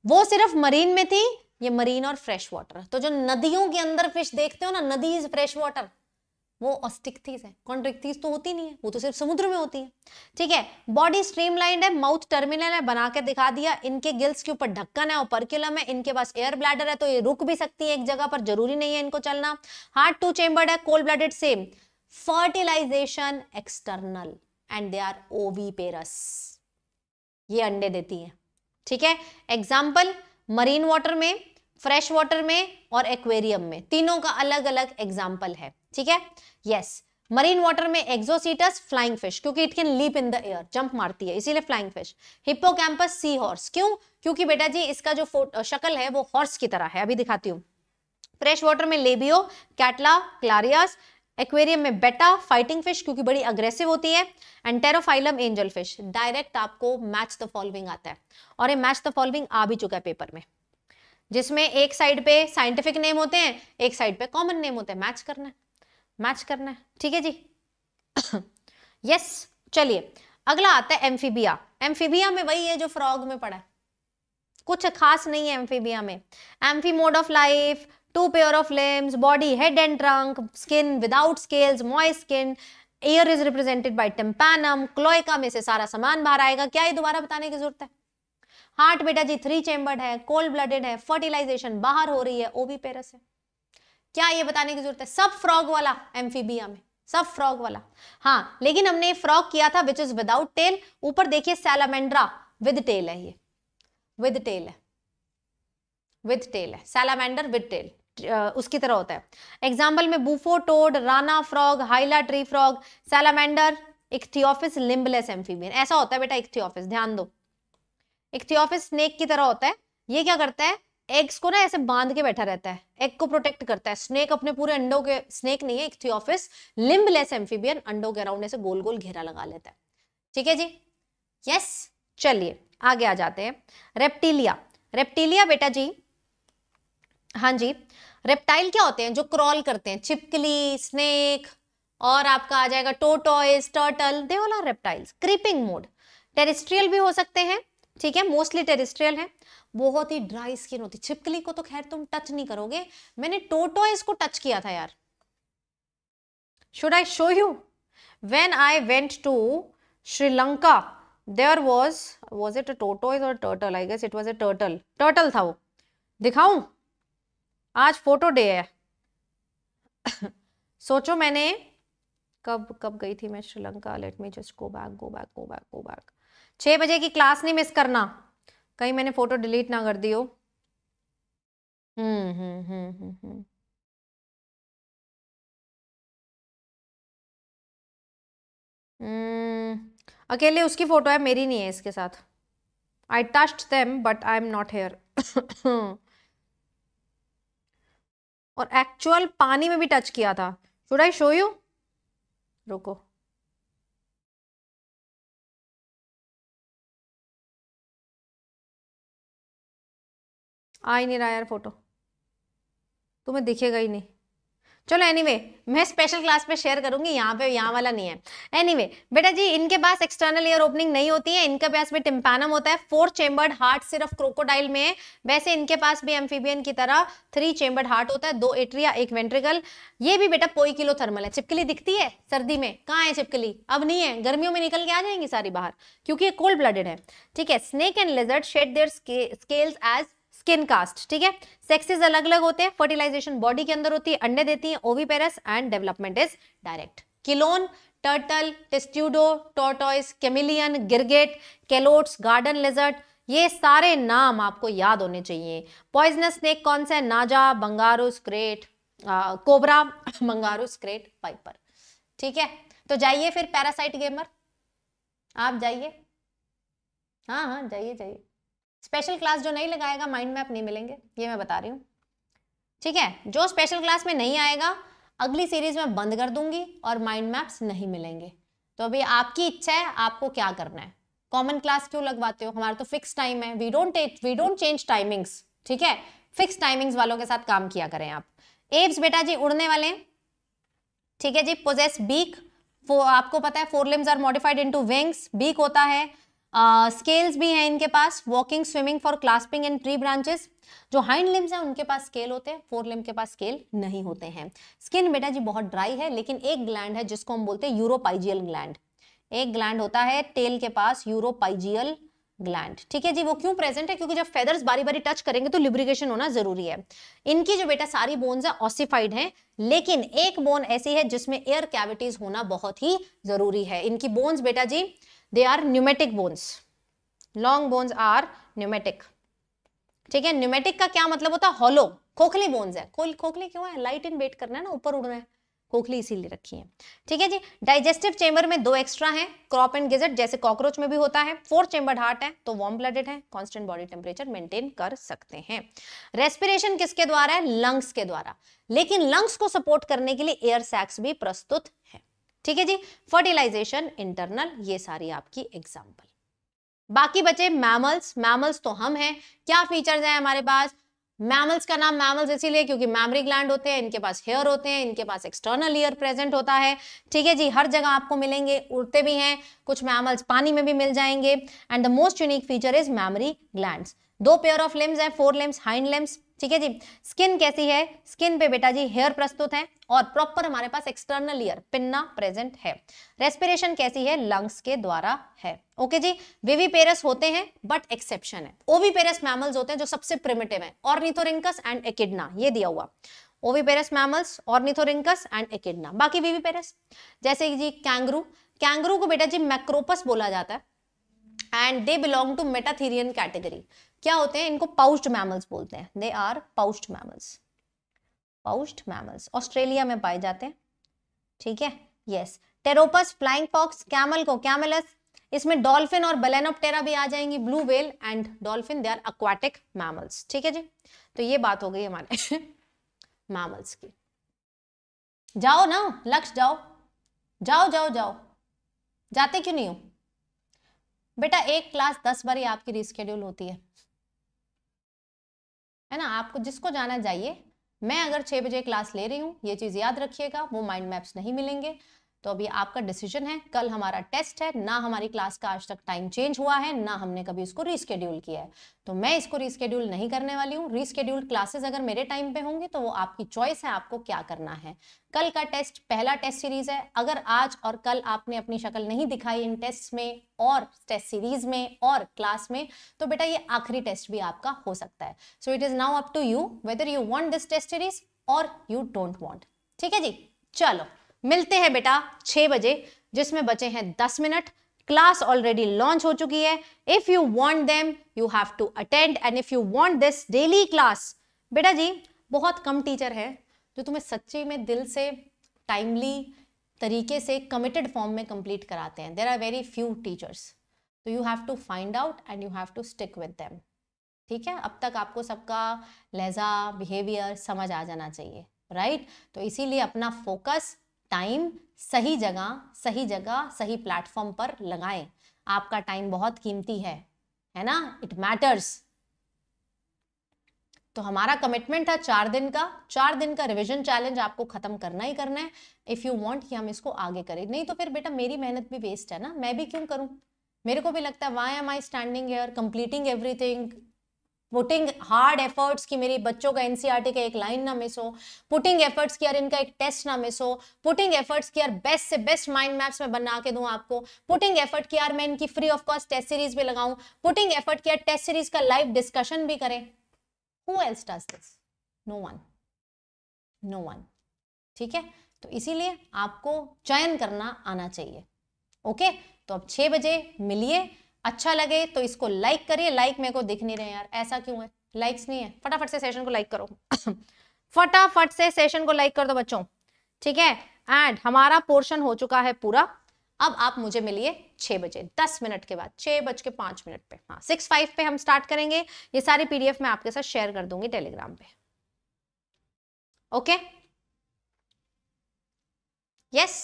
वो सिर्फ मरीन में थी ये मरीन और फ्रेश वाटर तो जो नदियों के अंदर फिश देखते हो ना नदी इज फ्रेश वाटर वो ऑस्टिकथीज है कॉन्ड्रिक्थीज तो होती नहीं है वो तो सिर्फ समुद्र में होती है ठीक है बॉडी स्ट्रीमलाइंड है माउथ टर्मिनल है बना के दिखा दिया इनके गिल्स के ऊपर ढक्कन है और परक्यूलम है इनके पास एयर ब्लैडर है तो ये रुक भी सकती है एक जगह पर जरूरी नहीं है इनको चलना हार्ट टू चेम्बर्ड है cold blooded same fertilization external and they are oviparous ये अंडे देती हैं ठीक है एग्जाम्पल मरीन वाटर में फ्रेश वाटर में और एक्वेरियम में तीनों का अलग अलग एग्जाम्पल है ठीक है यस मरीन वाटर में एक्सोसीटस फ्लाइंग फिश क्योंकि it can leap in the air jump मारती है इसीलिए flying fish hippocampus sea horse क्यों क्योंकि बेटा जी इसका जो शक्ल है वो हॉर्स की तरह है अभी दिखाती हूँ फ्रेश वाटर में लेबियो कैटला क्लारियस एक्वेरियम में बेटा फाइटिंग फिश क्योंकि बड़ी अग्रेसिव होती है and pterophyllum angel fish direct आपको मैच द फॉलोइंग आता है और ये मैच द फॉलोइंग आ भी चुका है पेपर में जिसमें एक साइड पे साइंटिफिक नेम होते हैं एक साइड पे कॉमन नेम होते हैं मैच करना है मैच करना है ठीक है जी यस *coughs* yes, चलिए अगला आता है एम्फीबिया एम्फीबिया में वही है जो फ्रॉग में पड़ा है कुछ खास नहीं है एम्फीबिया में amphi mode of life two pair of limbs body head and trunk skin without scales moist skin ear is represented by tympanum cloaca में से सारा सामान बाहर आएगा क्या ये दोबारा बताने की जरूरत है हार्ट बेटा जी थ्री चेम्बर्ड है कोल्ड ब्लडेड है फर्टिलाइजेशन बाहर हो रही है ओबी पेरस है क्या ये बताने की जरूरत है सब फ्रॉग वाला एम्फीबिया में सब फ्रॉग वाला हाँ लेकिन हमने फ्रॉग किया था विच इज विदाउट टेल ऊपर देखिए सैलामेंड्रा विद टेल है ये विद टेल है विद टेल है सैलामेंडर विद टेल उसकी तरह होता है एग्जाम्पल में bufo toad rana frog hyla tree frog salamander ichthyophis limbless amphibian ऐसा होता है बेटा इक्थियोफिस ध्यान दो इक्थियोफिस स्नेक की तरह होता है ये क्या करता है एग्स को ना ऐसे बांध के बैठा रहता है एग को प्रोटेक्ट करता है स्नेक अपने पूरे अंडों के स्नेक नहीं है इक्थियोफिस लिम्बलेस एम्फीबियन अंडों के अराउंड ऐसे गोल गोल घेरा लगा लेता है ठीक है जी यस चलिए आगे आ जाते हैं रेप्टीलिया रेप्टीलिया बेटा जी हाँ जी रेप्टाइल क्या होते हैं जो क्रॉल करते हैं चिपकली स्नेक और आपका आ जाएगा tortoise turtle they all are reptiles creeping mode terrestrial भी हो सकते हैं ठीक है मोस्टली टेरिस्ट्रियल है बहुत ही ड्राई स्किन होती छिपकली को तो खैर तुम टच नहीं करोगे मैंने टोटॉइज को टच किया था यार should I show you when I went to Sri Lanka there was was it a a और turtle I guess it was a turtle turtle था वो दिखाऊं आज फोटो डे है सोचो मैंने कब कब गई थी मैं Sri Lanka let me just go back go back go back go back छह बजे की क्लास नहीं मिस करना कहीं मैंने फोटो डिलीट ना कर दी हो हम्म, हम्म, हम्म, अकेले उसकी फोटो है मेरी नहीं है इसके साथ I trust them but I am not here और एक्चुअल पानी में भी टच किया था शुड आई शो यू रुको आई नहीं रहा यार फोटो तुम्हें दिखेगा ही नहीं चलो एनीवे anyway, मैं स्पेशल क्लास में शेयर करूंगी यहाँ पे यहाँ वाला नहीं है एनीवे anyway, बेटा जी इनके पास एक्सटर्नल ईयर ओपनिंग नहीं होती है इनके पास भी टिम्पैनम होता है फोर चेम्बर्ड हार्ट सिर्फ क्रोकोडाइल में है वैसे इनके पास भी एम्फीबियन की तरह थ्री चेम्बर्ड हार्ट होता है दो एट्रिया एक वेंट्रिकल ये भी बेटा पोई किलो थर्मल है चिपकली दिखती है सर्दी में कहाँ है चिपकली अब नहीं है गर्मियों में निकल के आ जाएंगी सारी बाहर क्योंकि ये कोल्ड ब्लडेड है ठीक है snake and lizard shed their scales as skin cast ठीक है सेक्सेस अलग अलग होते हैं फर्टिलाइजेशन बॉडी के अंदर होती है अंडे देती है oviparous and development is direct chelone turtle testudo tortoise chameleon गिरगेट केलोट्स गार्डन लेजर्ट ये सारे नाम आपको याद होने चाहिए पॉइजनस स्नेक कौन सा है नाजा बंगारू स्क्रेट कोबरा मंगारू स्क्रेट पाइपर ठीक है तो जाइए फिर पैरासाइट गेमर आप जाइए हाँ हाँ जाइए जाइए स्पेशल क्लास जो नहीं लगाएगा माइंड मैप नहीं मिलेंगे ये मैं बता रही हूँ ठीक है जो स्पेशल क्लास में नहीं आएगा अगली सीरीज में बंद कर दूंगी और माइंड मैप्स नहीं मिलेंगे तो अभी आपकी इच्छा है आपको क्या करना है कॉमन क्लास क्यों लगवाते हो हमारा तो फिक्स टाइम है we don't we don't change timings ठीक है फिक्स टाइमिंग्स वालों के साथ काम किया करें आप एव्स बेटा जी उड़ने वाले हैं ठीक है जी पोजेस बीक आपको पता है four limbs are modified into wings beak होता है स्केल्स uh, भी हैं इनके पास walking swimming for clasping and tree branches जो हाइंड लिम्स हैं उनके पास स्केल होते हैं फोर लिम्ब के पास स्केल नहीं होते हैं स्किन बेटा जी बहुत ड्राई है लेकिन एक ग्लैंड है जिसको हम बोलते हैं यूरोपाइजियल ग्लैंड एक ग्लैंड होता है टेल के पास यूरोपाइजियल ग्लैंड ठीक है जी वो क्यों प्रेजेंट है क्योंकि जब फेदर्स बारी बारी टच करेंगे तो लिब्रिकेशन होना जरूरी है इनकी जो बेटा सारी बोन्स है ऑसिफाइड है लेकिन एक बोन ऐसी है जिसमें एयर कैविटीज होना बहुत ही जरूरी है इनकी बोन्स बेटा जी they are pneumatic bones long bones are pneumatic ठीक है न्यूमेटिक का क्या मतलब होता है हॉलो खोखली बोन्स है खोखली क्यों है लाइट इन वेट करना है ना ऊपर उड़ना है खोखली इसीलिए रखी है ठीक है जी डाइजेस्टिव चेंबर में दो एक्स्ट्रा हैं क्रॉप एंड गेजेट जैसे कॉकरोच में भी होता है फोर चेंबर हार्ट है तो वार्म ब्लडेड है कांस्टेंट बॉडी टेम्परेचर मेंटेन कर सकते हैं रेस्पिरेशन किसके द्वारा है लंग्स के द्वारा लेकिन लंग्स को सपोर्ट करने के लिए एयर सैक्स भी प्रस्तुत है ठीक है जी फर्टिलाइजेशन इंटरनल ये सारी आपकी एग्जाम्पल बाकी बचे मैमल्स मैमल्स तो हम हैं क्या फीचर्स हैं हमारे पास मैमल्स का नाम मैमल्स इसीलिए क्योंकि मैमरी ग्लैंड होते हैं इनके पास हेयर होते हैं इनके पास एक्सटर्नल ईयर प्रेजेंट होता है ठीक है जी हर जगह आपको मिलेंगे उड़ते भी हैं कुछ मैमल्स पानी में भी मिल जाएंगे and the most unique feature is mammary gland दो पेयर ऑफ लिम्स है फोर लिम्स हाइंड लिम्स ठीक है जी स्किन कैसी है स्किन पे बेटा जी हेयर प्रस्तुत है और प्रॉपर हमारे पास एक्सटर्नल ईयर पिन्ना प्रेजेंट है रेस्पिरेशन कैसी है लंग्स के द्वारा है ओके जी विवीपेरस होते हैं बट एक्सेप्शन है ओवीपेरस मैमल्स होते हैं जो सबसे प्रिमेटिव है ऑर्निथोरिंकस एंड एकिडना ये दिया हुआ oviparous mammals ornithorhynchus and echidna बाकी विवीपेरस जैसे जी कैंगरू कैंगरू को बेटा जी मैक्रोपस बोला जाता है and they belong to metatherian category क्या होते हैं इनको पाउस्ट मैमल्स बोलते हैं they are pouched mammals pouched mammals Australia में पाए जाते हैं ठीक है yes pteropus flying fox camel को कैमलस इसमें डॉल्फिन और बलेनोप्टेरा भी आ जाएंगी blue whale and dolphin they are aquatic mammals ठीक है जी तो ये बात हो गई हमारे मैमल्स *laughs* की जाओ ना लक्ष्य जाओ जाओ जाओ जाओ जाते क्यों नहीं हो बेटा एक क्लास दस बारी आपकी रिस्केड्यूल होती है है ना आपको जिसको जाना चाहिए मैं अगर छह बजे क्लास ले रही हूँ ये चीज़ याद रखिएगा वो माइंड मैप्स नहीं मिलेंगे तो अभी आपका डिसीजन है कल हमारा टेस्ट है ना हमारी क्लास का आज तक टाइम चेंज हुआ है ना हमने कभी इसको रीस्केड्यूल किया है तो मैं इसको रीस्केड्यूल नहीं करने वाली हूँ रीस्केड्यूल क्लासेस अगर मेरे टाइम पे होंगे तो वो आपकी चॉइस है आपको क्या करना है कल का टेस्ट पहला टेस्ट सीरीज है अगर आज और कल आपने अपनी शक्ल नहीं दिखाई इन टेस्ट में और टेस्ट सीरीज में और क्लास में तो बेटा ये आखिरी टेस्ट भी आपका हो सकता है so it is now up to you whether you want this test series और यू डोंट वॉन्ट ठीक है जी चलो मिलते हैं बेटा छः बजे जिसमें बचे हैं दस मिनट क्लास ऑलरेडी लॉन्च हो चुकी है if you want them you have to attend and if you want this daily class बेटा जी बहुत कम टीचर है जो तुम्हें सच्चे में दिल से टाइमली तरीके से कमिटेड फॉर्म में कंप्लीट कराते हैं there are very few teachers तो you have to find out and you have to stick with them ठीक है अब तक आपको सबका लहजा बिहेवियर समझ आ जाना चाहिए राइट right? तो इसीलिए अपना फोकस टाइम सही जगह सही जगह सही प्लेटफॉर्म पर लगाएं आपका टाइम बहुत कीमती है है ना इट मैटर्स तो हमारा कमिटमेंट था चार दिन का चार दिन का रिवीजन चैलेंज आपको खत्म करना ही करना है इफ़ यू वांट कि हम इसको आगे करें नहीं तो फिर बेटा मेरी मेहनत भी वेस्ट है ना मैं भी क्यों करूं मेरे को भी लगता है why am I standing here completing everything putting hard efforts कि मेरे बच्चों का एनसीईआरटी e का एक लाइन ना मिस हो पुटिंग एफर्ट्स कि यार इनका एक टेस्ट ना मिस हो पुटिंग एफर्ट्स कि यार बेस्ट से बेस्ट माइंड मैप्स में बना के दूं आपको पुटिंग एफर्ट कि यार मैं इनकी free of cost test series भी लगाऊं पुटिंग एफर्ट कि यार टेस्ट सीरीज का लाइव डिस्कशन भी करें who else does this no one no one ठीक है तो इसीलिए आपको चयन करना आना चाहिए ओके तो अब छह बजे मिलिए अच्छा लगे तो इसको लाइक करिए लाइक मेरे को दिख नहीं रहे यार ऐसा क्यों है लाइक्स नहीं है फटाफट से सेशन को लाइक करो *coughs* फटाफट से सेशन को लाइक कर दो बच्चों ठीक है एंड हमारा पोर्शन हो चुका है पूरा अब आप मुझे मिलिए छह बजे दस मिनट के बाद छह बज के पांच मिनट पे हाँ सिक्स फाइव पे हम स्टार्ट करेंगे ये सारी पीडीएफ मैं आपके साथ शेयर कर दूंगी टेलीग्राम पे ओके यस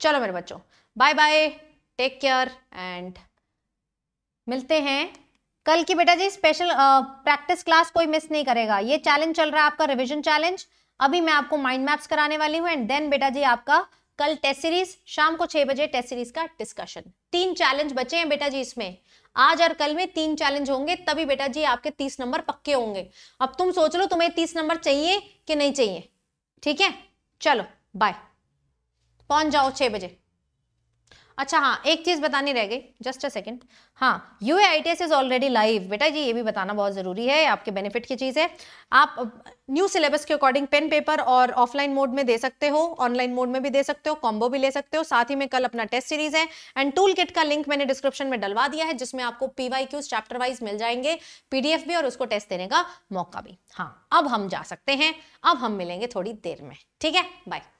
चलो मेरे बच्चों bye bye take care and मिलते हैं कल की बेटा जी स्पेशल प्रैक्टिस क्लास कोई मिस नहीं करेगा ये चैलेंज चल रहा है आपका रिविजन चैलेंज अभी मैं आपको माइंड मैप्स कराने वाली हूँ एंड देन बेटा जी आपका कल टेस्ट सीरीज शाम को छह बजे टेस्ट सीरीज का डिस्कशन तीन चैलेंज बचे हैं बेटा जी इसमें आज और कल में तीन चैलेंज होंगे तभी बेटा जी आपके तीस नंबर पक्के होंगे अब तुम सोच लो तुम्हें तीस नंबर चाहिए कि नहीं चाहिए ठीक है चलो बाय पहुंच जाओ छह बजे अच्छा हाँ एक चीज़ बतानी रह गई जस्ट अ सेकेंड हाँ U I T S is already live बेटा जी ये भी बताना बहुत ज़रूरी है आपके बेनिफिट की चीज़ है आप न्यू सिलेबस के अकॉर्डिंग पेन पेपर और ऑफलाइन मोड में दे सकते हो ऑनलाइन मोड में भी दे सकते हो कॉम्बो भी ले सकते हो साथ ही में कल अपना टेस्ट सीरीज है एंड टूल किट का लिंक मैंने डिस्क्रिप्शन में डलवा दिया है जिसमें आपको पीवाई क्यूज चैप्टर वाइज मिल जाएंगे पीडीएफ भी और उसको टेस्ट देने का मौका भी हाँ अब हम जा सकते हैं अब हम मिलेंगे थोड़ी देर में ठीक है बाय